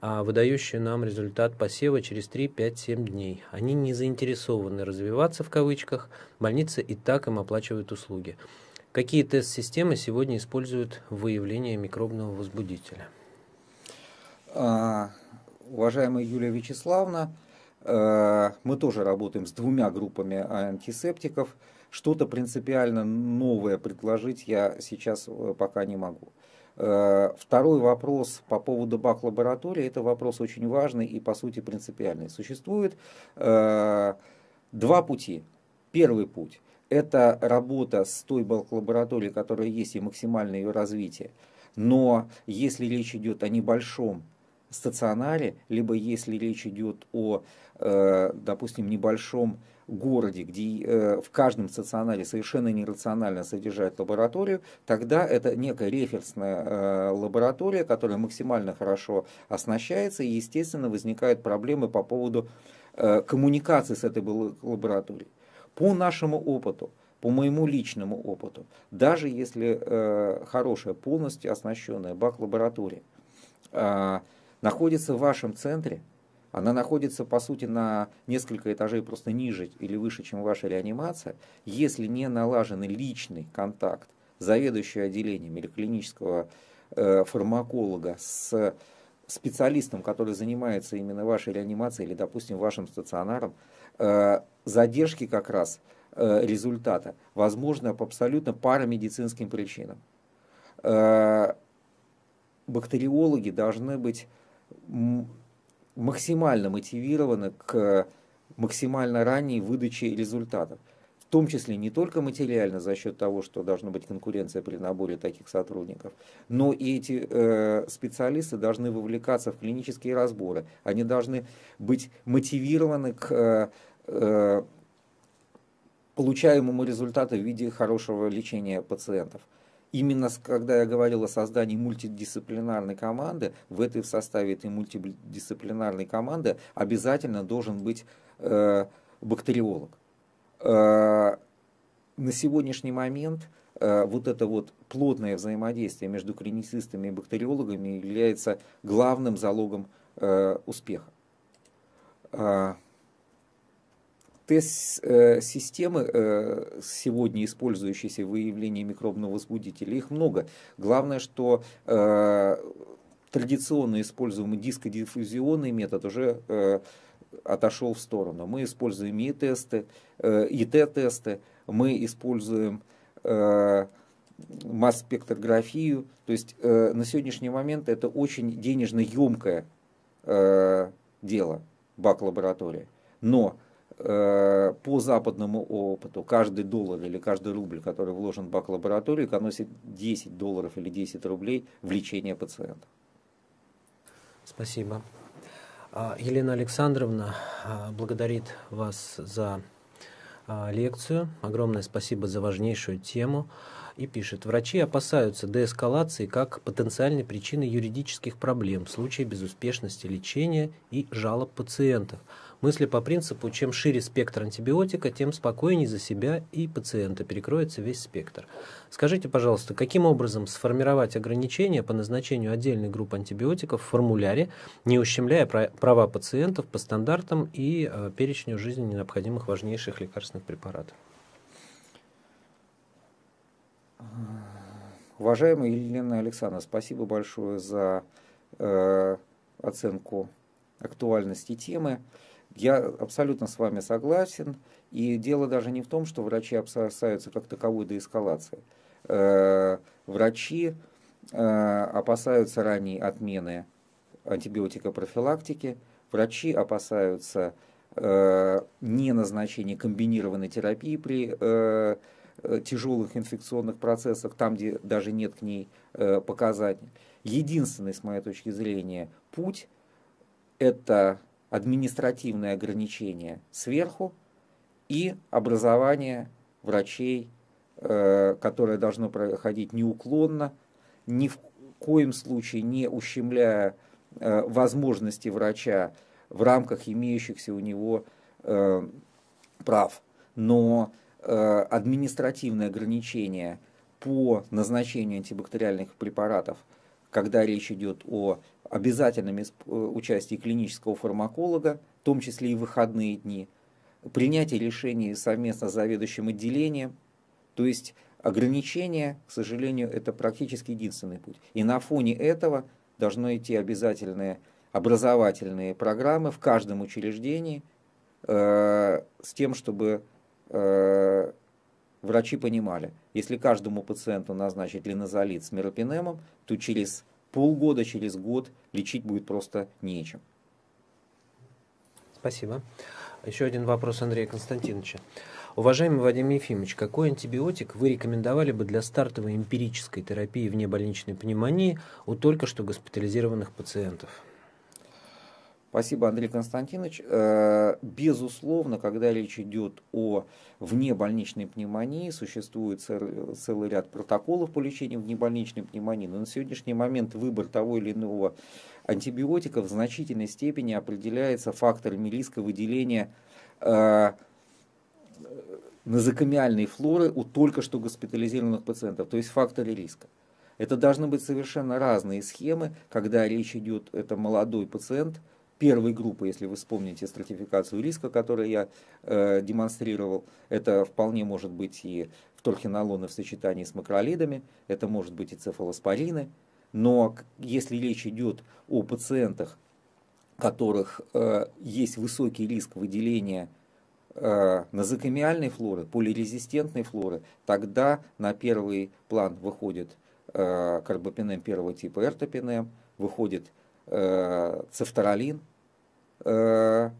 а выдающие нам результат посева через 3-5-7 дней. Они не заинтересованы развиваться в кавычках, больницы и так им оплачивают услуги. Какие тест-системы сегодня используют выявление микробного возбудителя? А, уважаемая Юлия Вячеславовна, а, мы тоже работаем с двумя группами антисептиков. Что-то принципиально новое предложить я сейчас э, пока не могу. Э, второй вопрос по поводу бак-лаборатории, это вопрос очень важный и, по сути, принципиальный. Существует э, два пути. Первый путь – это работа с той бак-лабораторией, которая есть, и максимальное ее развитие. Но если речь идет о небольшом стационаре, либо если речь идет о, э, допустим, небольшом городе, где э, в каждом стационаре совершенно нерационально содержать лабораторию, тогда это некая реферсная э, лаборатория, которая максимально хорошо оснащается, и, естественно, возникают проблемы по поводу коммуникации с этой лабораторией. По нашему опыту, по моему личному опыту, даже если хорошая, полностью оснащенная бак-лаборатория, а, находится в вашем центре, она находится, по сути, на несколько этажей просто ниже или выше, чем ваша реанимация, если не налажен личный контакт заведующего отделением или клинического э, фармаколога с специалистом, который занимается именно вашей реанимацией или, допустим, вашим стационаром, э, задержки как раз э, результата возможно по абсолютно парамедицинским причинам. Э, бактериологи должны быть максимально мотивированы к максимально ранней выдаче результатов. В том числе не только материально за счет того, что должна быть конкуренция при наборе таких сотрудников, но и эти э, специалисты должны вовлекаться в клинические разборы. Они должны быть мотивированы к э, э, получаемому результату в виде хорошего лечения пациентов именно когда я говорил о создании мультидисциплинарной команды, в этой в составе этой мультидисциплинарной команды обязательно должен быть э, бактериолог. Э, на сегодняшний момент э, вот это вот плотное взаимодействие между клиницистами и бактериологами является главным залогом э, успеха. Э, Тест-системы, э, э, сегодня использующиеся в выявлении микробных возбудителей, их много. Главное, что э, традиционно используемый дискодиффузионный метод уже отошел в сторону. Мы используем и-тесты, ИТ-тесты, мы используем масс-спектрографию. То есть на сегодняшний момент это очень денежно емкое дело бак-лаборатория. Но Э, по западному опыту каждый доллар или каждый рубль, который вложен в бак-лабораторию, экономит 10 долларов или 10 рублей в лечение пациента. Спасибо. А, Елена Александровна а, благодарит вас за а, лекцию. Огромное спасибо за важнейшую тему. И пишет, врачи опасаются деэскалации как потенциальной причины юридических проблем в случае безуспешности лечения и жалоб пациентов. Мысли по принципу, чем шире спектр антибиотика, тем спокойнее за себя и пациента перекроется весь спектр. Скажите, пожалуйста, каким образом сформировать ограничения по назначению отдельной группы антибиотиков в формуляре, не ущемляя права пациентов по стандартам и э, перечню жизненно необходимых важнейших лекарственных препаратов? Уважаемая Елена Александровна, спасибо большое за э, оценку актуальности темы. Я абсолютно с вами согласен. И дело даже не в том, что врачи опасаются как таковой деэскалации. Э, врачи э, опасаются ранней отмены антибиотикопрофилактики, врачи опасаются э, не назначения комбинированной терапии при тяжелых инфекционных процессах, там, где даже нет к ней показаний. Единственный, с моей точки зрения, путь – это административные ограничения сверху и образование врачей, э, которое должно проходить неуклонно, ни в коем случае не ущемляя э, возможности врача в рамках имеющихся у него э, прав. Но административные ограничения по назначению антибактериальных препаратов, когда речь идет о обязательном э, участии клинического фармаколога, в том числе и выходные дни, принятие решений совместно с заведующим отделением. То есть ограничения, к сожалению, это практически единственный путь. И на фоне этого должно идти обязательные образовательные программы в каждом учреждении э, с тем, чтобы э, врачи понимали, если каждому пациенту назначить линозолит с миропинемом, то через полгода, через год лечить будет просто нечем. Спасибо. Еще один вопрос Андрея Константиновича. Уважаемый Вадим Ефимович, какой антибиотик вы рекомендовали бы для стартовой эмпирической терапии внебольничной пневмонии у только что госпитализированных пациентов? Спасибо, Андрей Константинович. Э, безусловно, когда речь идет о внебольничной пневмонии, существует целый ряд протоколов по лечению внебольничной пневмонии, но на сегодняшний момент выбор того или иного антибиотика в значительной степени определяется факторами риска выделения э, назокомиальной флоры у только что госпитализированных пациентов, то есть факторы риска. Это должны быть совершенно разные схемы, когда речь идет, это молодой пациент – первой группы, если вы вспомните стратификацию риска, которую я э, демонстрировал, это вполне может быть и вторхинолоны в сочетании с макролидами, это может быть и цефалоспорины, но если речь идет о пациентах, которых э, есть высокий риск выделения э, назокомиальной флоры, полирезистентной флоры, тогда на первый план выходит э, карбопинем первого типа эртопинем, выходит э, цефтаролин, Э,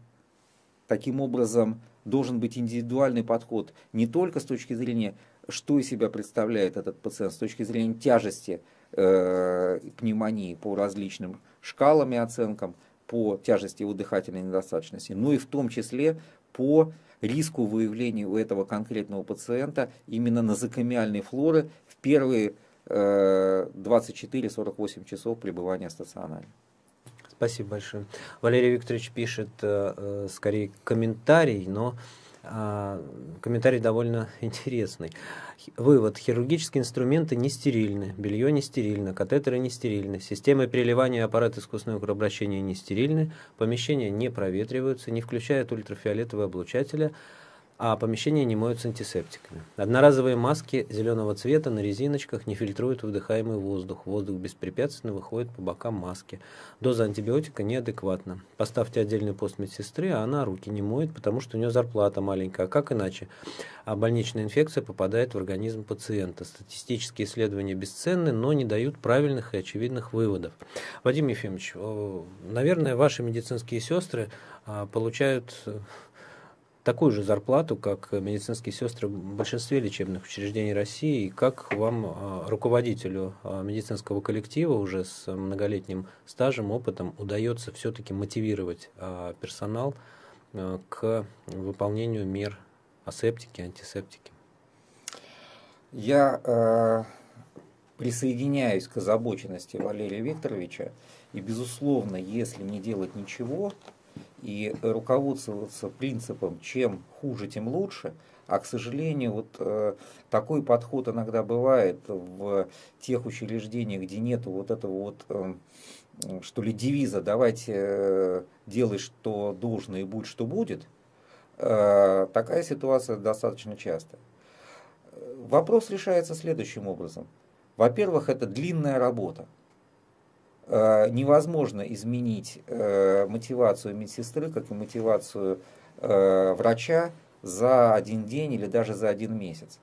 таким образом, должен быть индивидуальный подход не только с точки зрения, что из себя представляет этот пациент, с точки зрения тяжести э, пневмонии по различным шкалам и оценкам, по тяжести его дыхательной недостаточности, но и в том числе по риску выявления у этого конкретного пациента именно назокомиальной флоры в первые э, 24-48 часов пребывания в стационаре. Спасибо большое. Валерий Викторович пишет э, э скорее комментарий, но э, комментарий довольно интересный. Вывод. Хирургические инструменты не стерильны, белье не стерильно, катетеры не стерильны, системы переливания и аппарат искусственного кровообращения не стерильны, помещения не проветриваются, не включают ультрафиолетовые облучателя, а помещения не моются антисептиками. Одноразовые маски зеленого цвета на резиночках не фильтруют вдыхаемый воздух. Воздух беспрепятственно выходит по бокам маски. Доза антибиотика неадекватна. Поставьте отдельный пост медсестры, а она руки не моет, потому что у нее зарплата маленькая. А как иначе? А больничная инфекция попадает в организм пациента. Статистические исследования бесценны, но не дают правильных и очевидных выводов. Вадим Ефимович, наверное, ваши медицинские сестры а, получают э, такую же зарплату, как медицинские сестры в большинстве лечебных учреждений России, и как вам, а, руководителю а, медицинского коллектива, уже с многолетним стажем, опытом, удается все-таки мотивировать а, персонал к выполнению мер асептики, антисептики? Я э, присоединяюсь к озабоченности Валерия Викторовича, и, безусловно, если не делать ничего, и руководствоваться принципом «чем хуже, тем лучше», а, к сожалению, вот э, такой подход иногда бывает в тех учреждениях, где нету вот этого вот, э, что ли, девиза «давайте э, делай, что должно и будь, что будет», э, такая ситуация достаточно часто. Вопрос решается следующим образом. Во-первых, это длинная работа. Э, невозможно изменить э, мотивацию медсестры, как и мотивацию э, врача за один день или даже за один месяц.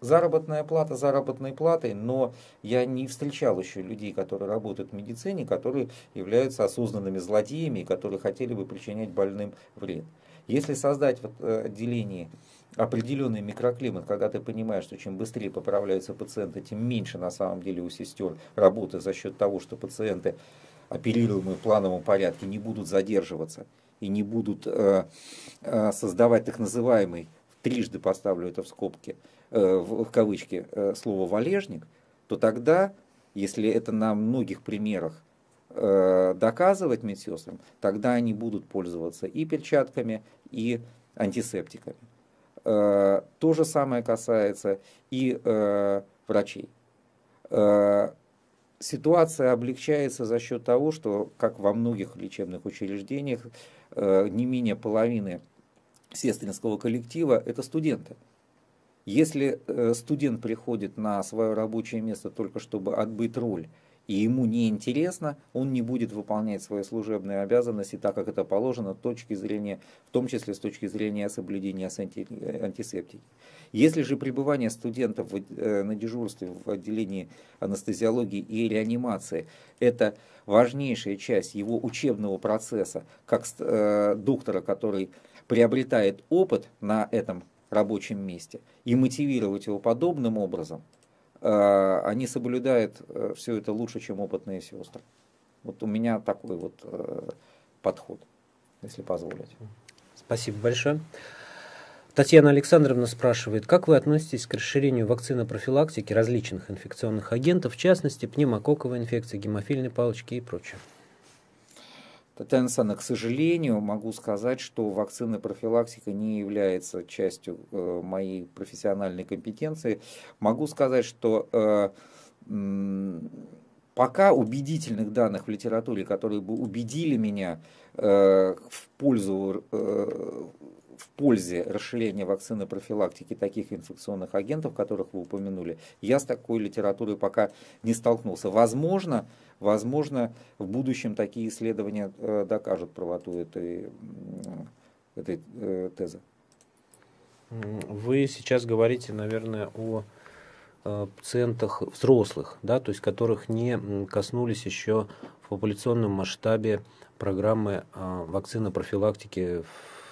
Заработная плата заработной платой, но я не встречал еще людей, которые работают в медицине, которые являются осознанными злодеями, которые хотели бы причинять больным вред. Если создать вот э, отделение определенный микроклимат, когда ты понимаешь, что чем быстрее поправляются пациенты, тем меньше на самом деле у сестер работы за счет того, что пациенты, оперируемые в плановом порядке, не будут задерживаться и не будут э, э создавать так называемый, трижды поставлю это в скобки, э, в, в кавычки, э, слово «валежник», то тогда, если это на многих примерах Э, доказывать медсестрам, тогда они будут пользоваться и перчатками, и антисептиками. Э, то же самое касается и э, врачей. ситуация облегчается за счет того, что, как во многих лечебных учреждениях, не менее половины сестринского коллектива – это студенты. Если студент приходит на свое рабочее место только чтобы отбыть роль и ему не интересно, он не будет выполнять свои служебные обязанности так, как это положено, с точки зрения, в том числе с точки зрения соблюдения антисептики. Если же пребывание студентов э, на дежурстве в отделении анестезиологии и реанимации – это важнейшая часть его учебного процесса, как э, доктора, который приобретает опыт на этом рабочем месте, и мотивировать его подобным образом – Э, они соблюдают э, все это лучше, чем опытные сестры. Вот у меня такой вот э, подход, если позволить. Спасибо большое. Татьяна Александровна спрашивает, как вы относитесь к расширению вакцинопрофилактики различных инфекционных агентов, в частности, пневмококковой инфекции, гемофильной палочки и прочее? Татьяна Александровна, к сожалению, могу сказать, что вакцина профилактика не является частью э, моей профессиональной компетенции. Могу сказать, что э, пока убедительных данных в литературе, которые бы убедили меня э, в пользу в пользе расширения вакцины профилактики таких инфекционных агентов, которых вы упомянули, я с такой литературой пока не столкнулся. Возможно, Возможно, в будущем такие исследования э, докажут правоту этой, этой э, тезы. Вы сейчас говорите, наверное, о пациентах э, взрослых, да, то есть которых не коснулись еще в популяционном масштабе программы а, вакцина профилактики в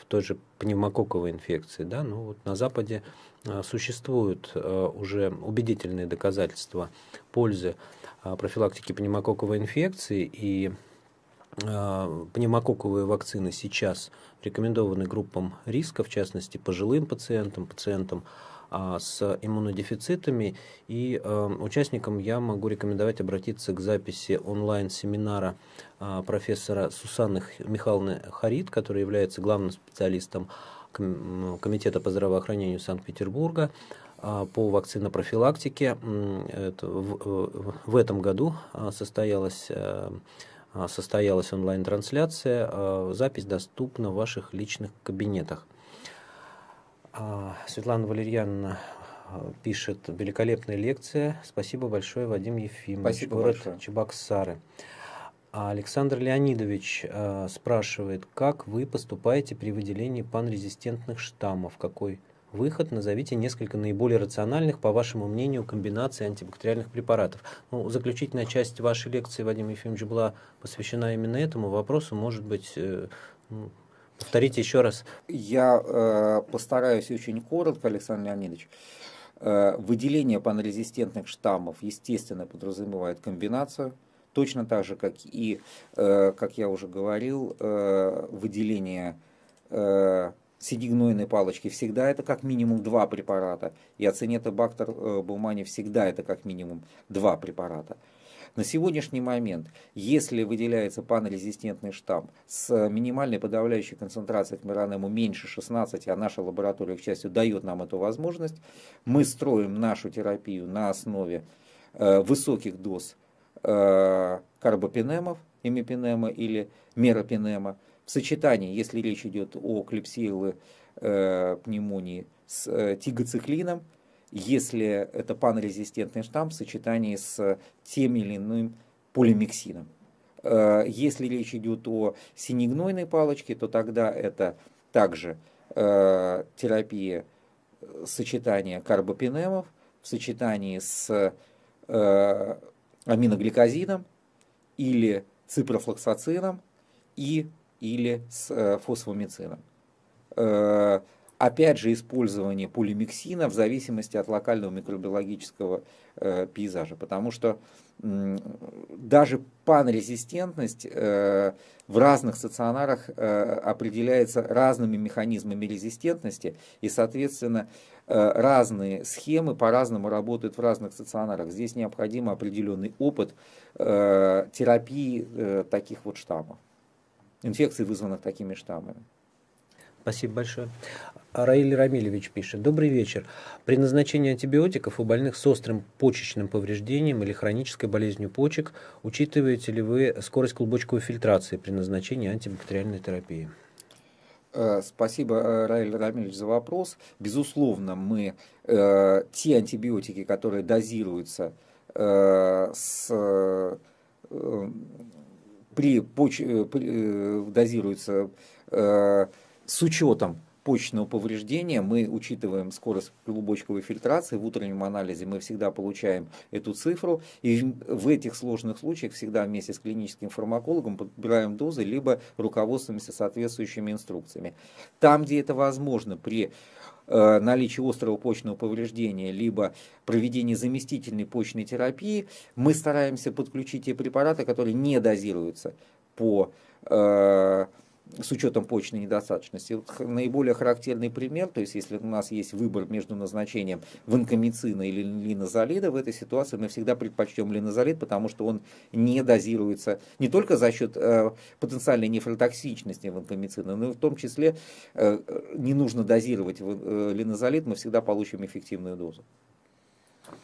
той же пневмококковой инфекции. Да? Ну, вот на Западе а, существуют а, уже убедительные доказательства пользы а, профилактики пневмококковой инфекции и пневмококковые вакцины сейчас рекомендованы группам риска, в частности пожилым пациентам, пациентам а, с иммунодефицитами. И э, участникам я могу рекомендовать обратиться к записи онлайн-семинара а, профессора Сусанны Михайловны Харид, которая является главным специалистом Комитета по здравоохранению Санкт-Петербурга а, по вакцинопрофилактике. Э, в этом году состоялась э, состоялась онлайн-трансляция. Запись доступна в ваших личных кабинетах. А, Светлана Валерьяновна а, пишет, великолепная лекция. Спасибо большое, Вадим Ефимович, Спасибо город большое. Чебоксары. А Александр Леонидович спрашивает, как вы поступаете при выделении панрезистентных штаммов? Какой выход? Назовите несколько наиболее рациональных, по вашему мнению, комбинаций антибактериальных препаратов. Ну, заключительная часть вашей лекции, Вадим Ефимович, была посвящена именно этому вопросу. Может быть, э, ну, Повторите еще раз. Я э, постараюсь очень коротко, Александр Леонидович. Э, выделение панорезистентных штаммов, естественно, подразумевает комбинацию точно так же, как и, э, как я уже говорил, э, выделение э, седигнойной палочки всегда это как минимум два препарата, и ацинетобактер э, бумани всегда это как минимум два препарата. На сегодняшний момент, если выделяется панорезистентный штамм с минимальной подавляющей концентрацией к меньше 16, а наша лаборатория, к счастью, дает нам эту возможность, мы строим нашу терапию на основе э, высоких доз э, карбопинемов, имипинема или меропинема, в сочетании, если речь идет о клепсиелы э, пневмонии, с э, тигоциклином, если это панрезистентный штамм в сочетании с тем или иным полимиксином. Э, если речь идет о синегнойной палочке, то тогда это также э, терапия э, сочетания карбопинемов в сочетании с аминогликозином или ципрофлоксацином и или с фосфомицином. Опять же, использование полимиксина в зависимости от локального микробиологического э, пейзажа, потому что э, даже панрезистентность э, в разных стационарах э, определяется разными механизмами резистентности, и, соответственно, э, разные схемы по-разному работают в разных стационарах. Здесь необходим определенный опыт э, терапии э, таких вот штаммов, инфекций, вызванных такими штаммами. Спасибо большое. Раиль Рамилевич пишет. Добрый вечер. При назначении антибиотиков у больных с острым почечным повреждением или хронической болезнью почек учитываете ли вы скорость клубочковой фильтрации при назначении антибактериальной терапии? Э, спасибо, э, Раиль Рамильевич, за вопрос. Безусловно, мы э, те антибиотики, которые дозируются э, с, э, при, поч, э, при, дозируются с учетом почечного повреждения, мы учитываем скорость клубочковой фильтрации, в утреннем анализе мы всегда получаем эту цифру, и в этих сложных случаях всегда вместе с клиническим фармакологом подбираем дозы, либо руководствуемся соответствующими инструкциями. Там, где это возможно, при э, наличии острого почного повреждения, либо проведении заместительной почной терапии, мы стараемся подключить те препараты, которые не дозируются по э, с учетом почной недостаточности. Наиболее характерный пример, то есть если у нас есть выбор между назначением ванкомицина или линозолида, в этой ситуации мы всегда предпочтем линозолид, потому что он не дозируется не только за счет э, потенциальной нефротоксичности ванкомицина, но и в том числе э, не нужно дозировать э, линозолид, мы всегда получим эффективную дозу.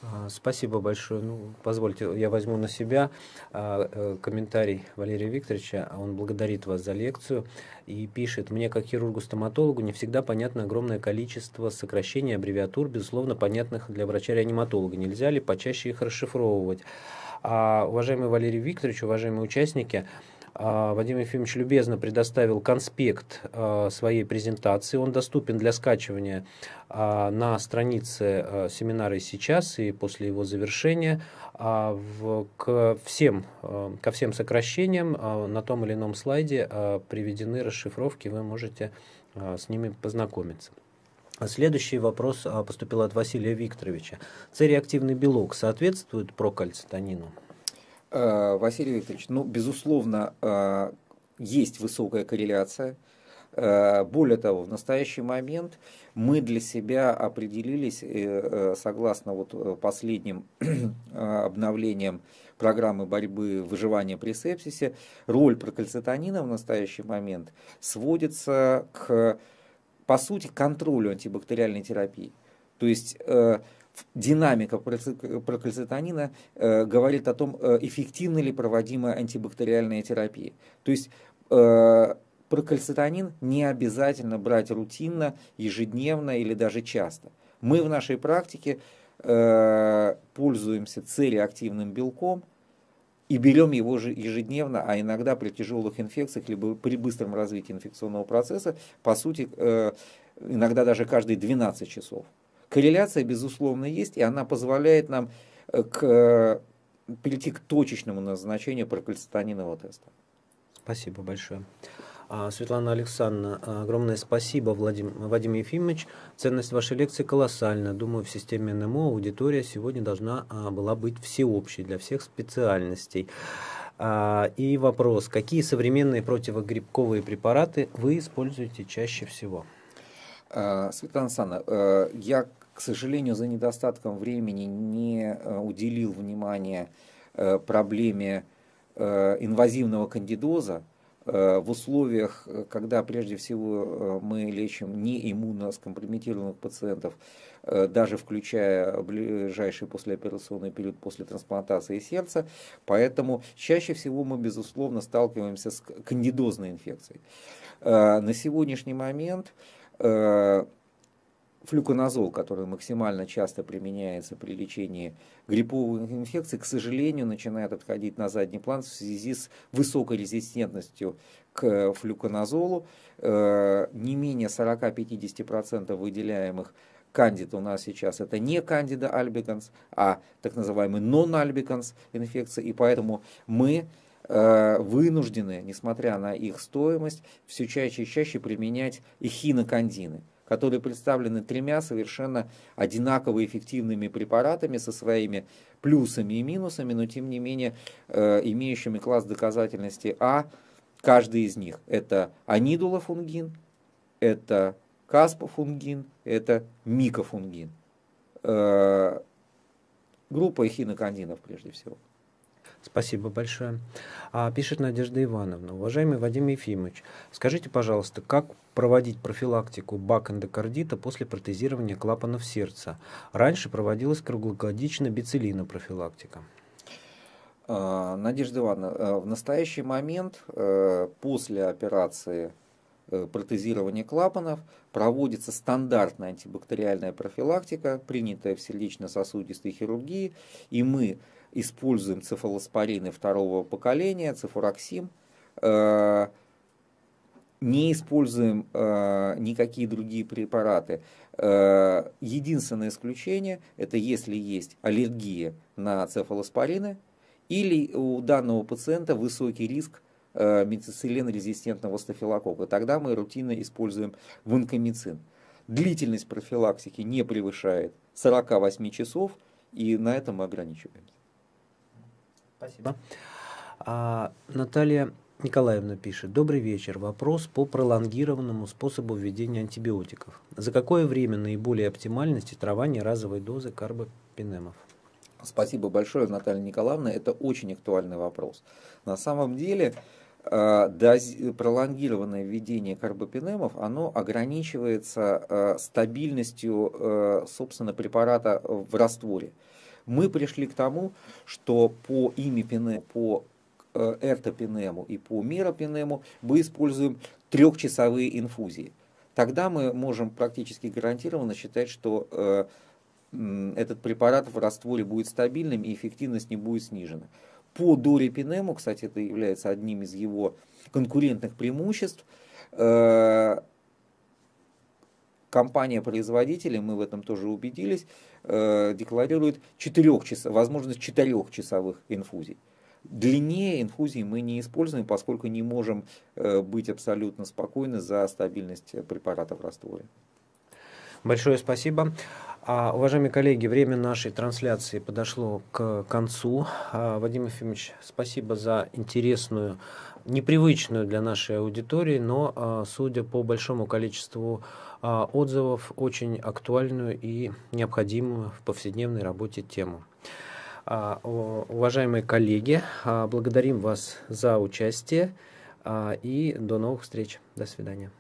А, спасибо большое. Ну, позвольте, я возьму на себя а, э, комментарий Валерия Викторовича. Он благодарит вас за лекцию и пишет, мне как хирургу-стоматологу не всегда понятно огромное количество сокращений, аббревиатур, безусловно, понятных для врача-реаниматолога. Нельзя ли почаще их расшифровывать? А, уважаемый Валерий Викторович, уважаемые участники, а, Вадим Ефимович любезно предоставил конспект а, своей презентации. Он доступен для скачивания а, на странице семинара и сейчас, и после его завершения к всем, ко всем сокращениям на том или ином слайде приведены расшифровки, вы можете с ними познакомиться. Следующий вопрос поступил от Василия Викторовича. Цереактивный белок соответствует прокальцитонину? Э, Василий Викторович, ну, безусловно, э, есть высокая корреляция. Э, более того, в настоящий момент мы для себя определились, согласно вот последним обновлениям программы борьбы выживания при сепсисе, роль прокальцитонина в настоящий момент сводится к, по сути, контролю антибактериальной терапии. То есть динамика проклозетанина э, говорит о том, э, эффективна ли проводимая антибактериальная терапия. То есть э, прокальцитонин не обязательно брать рутинно, ежедневно или даже часто. Мы в нашей практике пользуемся целеактивным белком, и берем его же ежедневно, а иногда при тяжелых инфекциях, либо при быстром развитии инфекционного процесса, по сути, иногда даже каждые 12 часов. Корреляция, безусловно, есть, и она позволяет нам э, к, э, перейти к точечному назначению проклестанинового теста. Спасибо большое. А, Светлана Александровна, огромное спасибо, Владим, Вадим Ефимович. Ценность вашей лекции колоссальна. Думаю, в системе НМО аудитория сегодня должна а, была быть всеобщей для всех специальностей. А, и вопрос, какие современные противогрибковые препараты вы используете чаще всего? Светлана Александровна, э, я к сожалению, за недостатком времени не э, уделил внимания э, проблеме э, инвазивного кандидоза в условиях, когда прежде всего мы лечим не иммуноскомпрометированных пациентов, даже включая ближайший послеоперационный период после трансплантации сердца. Поэтому чаще всего мы, безусловно, сталкиваемся с кандидозной инфекцией. На сегодняшний момент флюконазол, который максимально часто применяется при лечении грипповых инфекций, к сожалению, начинает отходить на задний план в связи с высокой резистентностью к э, флюконазолу. Э, не менее 40-50% выделяемых кандид у нас сейчас это не кандида альбиганс, а так называемый нон-альбиганс инфекция, и поэтому мы э, вынуждены, несмотря на их стоимость, все чаще и чаще применять эхинокандины которые представлены тремя совершенно одинаково эффективными препаратами со своими плюсами и минусами, но тем не менее э, имеющими класс доказательности А, каждый из них. Это анидулофунгин, это каспофунгин, это микофунгин. Э, группа эхинокандинов прежде всего. Спасибо большое. А, пишет Надежда Ивановна. Уважаемый Вадим Ефимович, скажите, пожалуйста, как проводить профилактику бак эндокардита после протезирования клапанов сердца? Раньше проводилась круглогодичная бицелинопрофилактика. А, Надежда Ивановна, а, в настоящий момент э, после операции э, протезирования клапанов проводится стандартная антибактериальная профилактика, принятая в сердечно-сосудистой хирургии, и мы используем цифалоспорины второго поколения, цифураксим, э, не используем э, никакие другие препараты. Э, единственное исключение – это если есть аллергия на цефалоспорины или у данного пациента высокий риск э, метацилин-резистентного стафилококка. Тогда мы рутинно используем ванкомицин. Длительность профилактики не превышает 48 часов, и на этом мы ограничиваемся. Спасибо. А, Наталья Николаевна пишет. Добрый вечер. Вопрос по пролонгированному способу введения антибиотиков. За какое время наиболее оптимально стетрование разовой дозы карбопинемов? Спасибо большое, Наталья Николаевна. Это очень актуальный вопрос. На самом деле, а, пролонгированное введение карбопинемов, оно ограничивается а, стабильностью, а, собственно, препарата в растворе мы пришли к тому, что по имя Пине, по э, Эрта и по Мира мы используем трехчасовые инфузии. Тогда мы можем практически гарантированно считать, что э, этот препарат в растворе будет стабильным и эффективность не будет снижена. По дорепинему, кстати, это является одним из его конкурентных преимуществ, э, компания-производитель, мы в этом тоже убедились, э, декларирует 4 часа, возможность 4 инфузий. Длиннее инфузии мы не используем, поскольку не можем э, быть абсолютно спокойны за стабильность препарата в растворе. Большое спасибо. А, уважаемые коллеги, время нашей трансляции подошло к концу. А, Вадим Ефимович, спасибо за интересную, непривычную для нашей аудитории, но, а, судя по большому количеству а, отзывов очень актуальную и необходимую в повседневной работе тему. А, уважаемые коллеги, а, благодарим вас за участие и до новых встреч. До свидания.